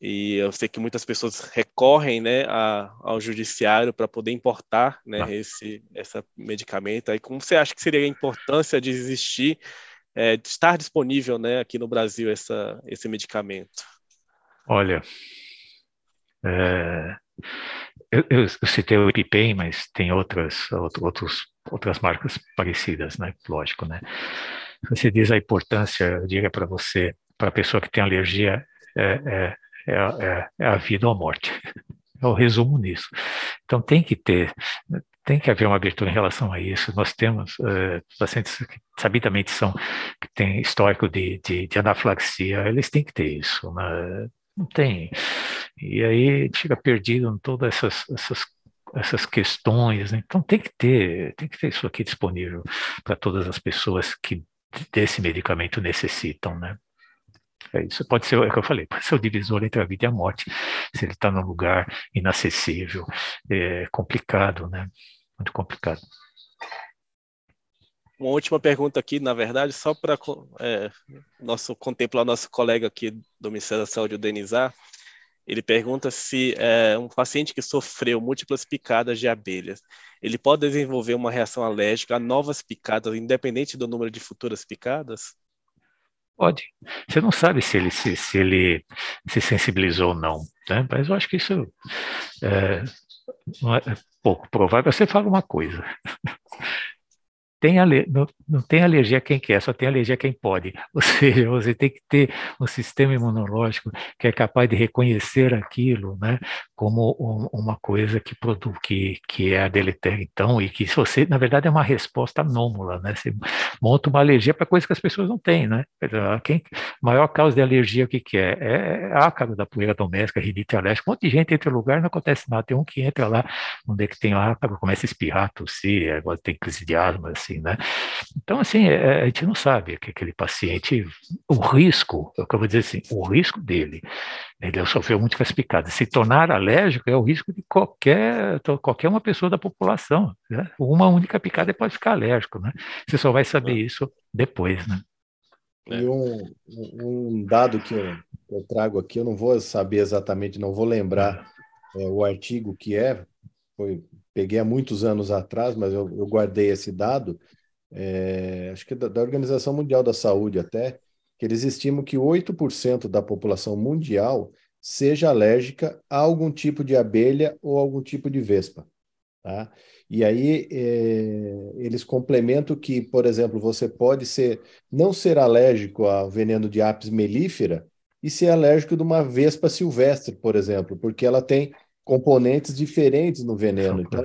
E eu sei que muitas pessoas recorrem, né, a, ao judiciário para poder importar, né, ah. esse essa medicamento. Aí como você acha que seria a importância de existir, é, de estar disponível, né, aqui no Brasil essa esse medicamento? Olha, é, eu, eu, eu citei o Epipen, mas tem outras, outros, outras marcas parecidas, né? Lógico, né? Você diz a importância, eu diria para você, para a pessoa que tem alergia, é, é, é, é a vida ou a morte. É o resumo nisso. Então tem que ter, tem que haver uma abertura em relação a isso. Nós temos pacientes que sabidamente são, que têm histórico de, de, de, anaflaxia, eles têm que ter isso. Né? Não tem e aí fica perdido em todas essas, essas, essas questões. Né? Então tem que ter, tem que ter isso aqui disponível para todas as pessoas que desse medicamento necessitam, né? É isso pode ser, é o que eu falei, pode ser o divisor entre a vida e a morte, se ele está num lugar inacessível, é complicado, né? Muito complicado. Uma última pergunta aqui, na verdade, só para é, nosso contemplar nosso colega aqui do Ministério da Saúde, o Denizar, ele pergunta se é, um paciente que sofreu múltiplas picadas de abelhas, ele pode desenvolver uma reação alérgica a novas picadas, independente do número de futuras picadas? Pode. Você não sabe se ele se, se ele se sensibilizou ou não, né? mas eu acho que isso é, é pouco provável. Você fala uma coisa, tem não, não tem alergia a quem quer, só tem alergia a quem pode. Ou seja, você tem que ter um sistema imunológico que é capaz de reconhecer aquilo né, como um, uma coisa que, produ que, que é deletéria, então, e que você, na verdade, é uma resposta anômala. Né? Você monta uma alergia para coisas que as pessoas não têm. Né? Quem, maior causa de alergia, o que, que é? é? É a cara da poeira doméstica, rinite alérgica. Um monte de gente entra no lugar não acontece nada. Tem um que entra lá, onde é que tem ácaro, começa a espirrar, tossir, agora tem crise de asma, assim, assim, né? Então, assim, é, é, a gente não sabe que aquele paciente, o risco, é eu acabo de dizer assim, o risco dele, ele sofreu múltiplas picadas, se tornar alérgico é o risco de qualquer, qualquer uma pessoa da população, né? Uma única picada pode ficar alérgico, né? Você só vai saber isso depois, né? E um, um dado que eu, eu, trago aqui, eu não vou saber exatamente, não vou lembrar uhum. é, o artigo que é, foi peguei há muitos anos atrás, mas eu, eu guardei esse dado, é, acho que da, da, Organização Mundial da Saúde até, que eles estimam que 8% da população mundial seja alérgica a algum tipo de abelha ou algum tipo de vespa. Tá? E aí é, eles complementam que, por exemplo, você pode ser não ser alérgico ao veneno de apis mellifera e ser alérgico de uma vespa silvestre, por exemplo, porque ela tem componentes diferentes no veneno. Então,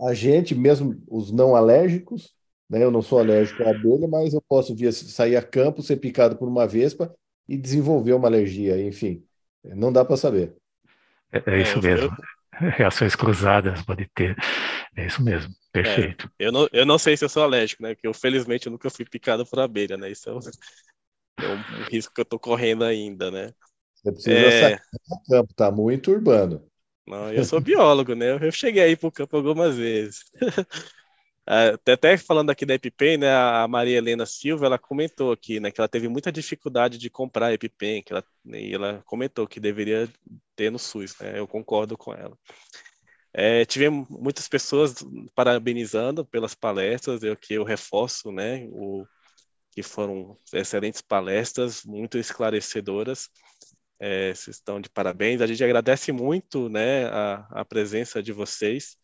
a gente, mesmo os não alérgicos, né, eu não sou alérgico à abelha, mas eu posso vir, sair a campo, ser picado por uma vespa e desenvolver uma alergia, enfim. Não dá para saber. É, é, é isso é, mesmo. Eu... Reações cruzadas pode ter. É isso mesmo. É, perfeito. É, eu, não, eu não sei se eu sou alérgico, né? Porque eu, felizmente, eu nunca fui picado por abelha, né? Isso é um, é um risco que eu estou correndo ainda, né? Você precisa é... sair do campo, tá muito urbano. Não, eu sou biólogo, né? Eu cheguei aí pro campo algumas vezes. Ah, até falando aqui da EpiPen, né, a Maria Helena Silva, ela comentou aqui, né, que ela teve muita dificuldade de comprar a EpiPen, que ela, né, e ela comentou que deveria ter no SUS, né, eu concordo com ela. É, muitas pessoas parabenizando pelas palestras, eu que eu reforço, né, o, que foram excelentes palestras, muito esclarecedoras, é, vocês estão de parabéns. A gente agradece muito né, a, a presença de vocês.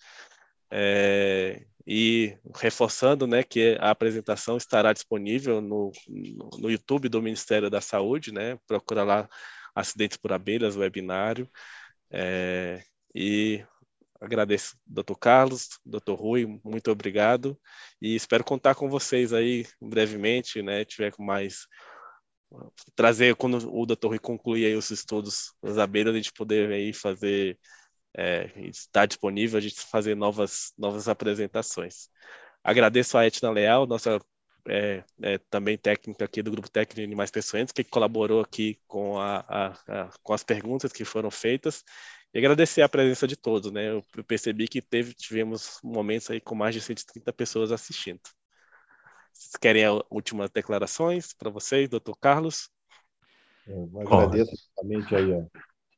É, e reforçando né, que a apresentação estará disponível no, no YouTube do Ministério da Saúde, né? Procura lá Acidentes por Abelhas, webinário. É, e agradeço, doutor Carlos, doutor Rui, muito obrigado. E espero contar com vocês aí brevemente, né? Tiver com mais trazer quando o doutor Torre concluir aí os estudos das abelhas, a gente poder aí fazer é, disponível a gente fazer novas novas apresentações. Agradeço a Etna Leal, nossa é, é, também técnica aqui do Grupo Técnico de Animais Peçoentos, que colaborou aqui com, a, a, a, com as perguntas que foram feitas. E agradecer a presença de todos, né? Eu, eu percebi que teve, tivemos momentos aí com mais de 130 pessoas assistindo. Vocês querem últimas declarações para vocês, doutor Carlos? É, eu agradeço novamente aí, ó,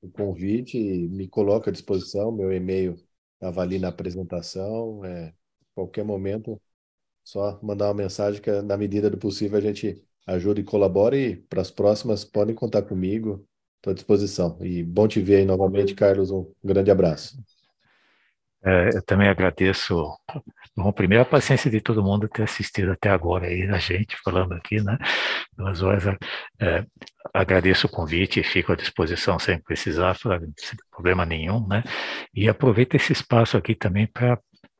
o convite me coloco à disposição. Meu e-mail estava ali na apresentação. É, qualquer momento, só mandar uma mensagem que, na medida do possível, a gente ajuda e colabora. E para as próximas, podem contar comigo. Estou à disposição. E bom te ver aí novamente, Carlos. Um grande abraço. É, eu também agradeço, bom, primeiro a paciência de todo mundo ter assistido até agora aí, a gente falando aqui, né, duas horas, é, é agradeço o convite, e fico à disposição sem precisar, sem problema nenhum, né, e aproveito esse espaço aqui também para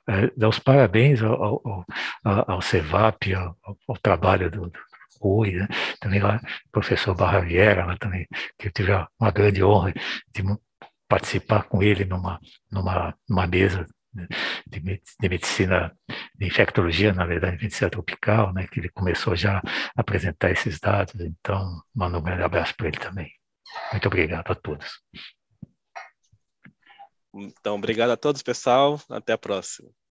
é, dar os parabéns ao, ao, ao, ao CEVAP, ao, ao trabalho do, do Rui, né? também lá, professor Barra Vieira, lá também, que eu tive uma grande honra de participar com ele numa, numa, numa mesa de, de, medicina, de infectologia, na verdade, de medicina tropical, né, que ele começou já a apresentar esses dados. Então, mando um grande abraço para ele também. Muito obrigado a todos. Então, obrigado a todos, pessoal. Até a próxima.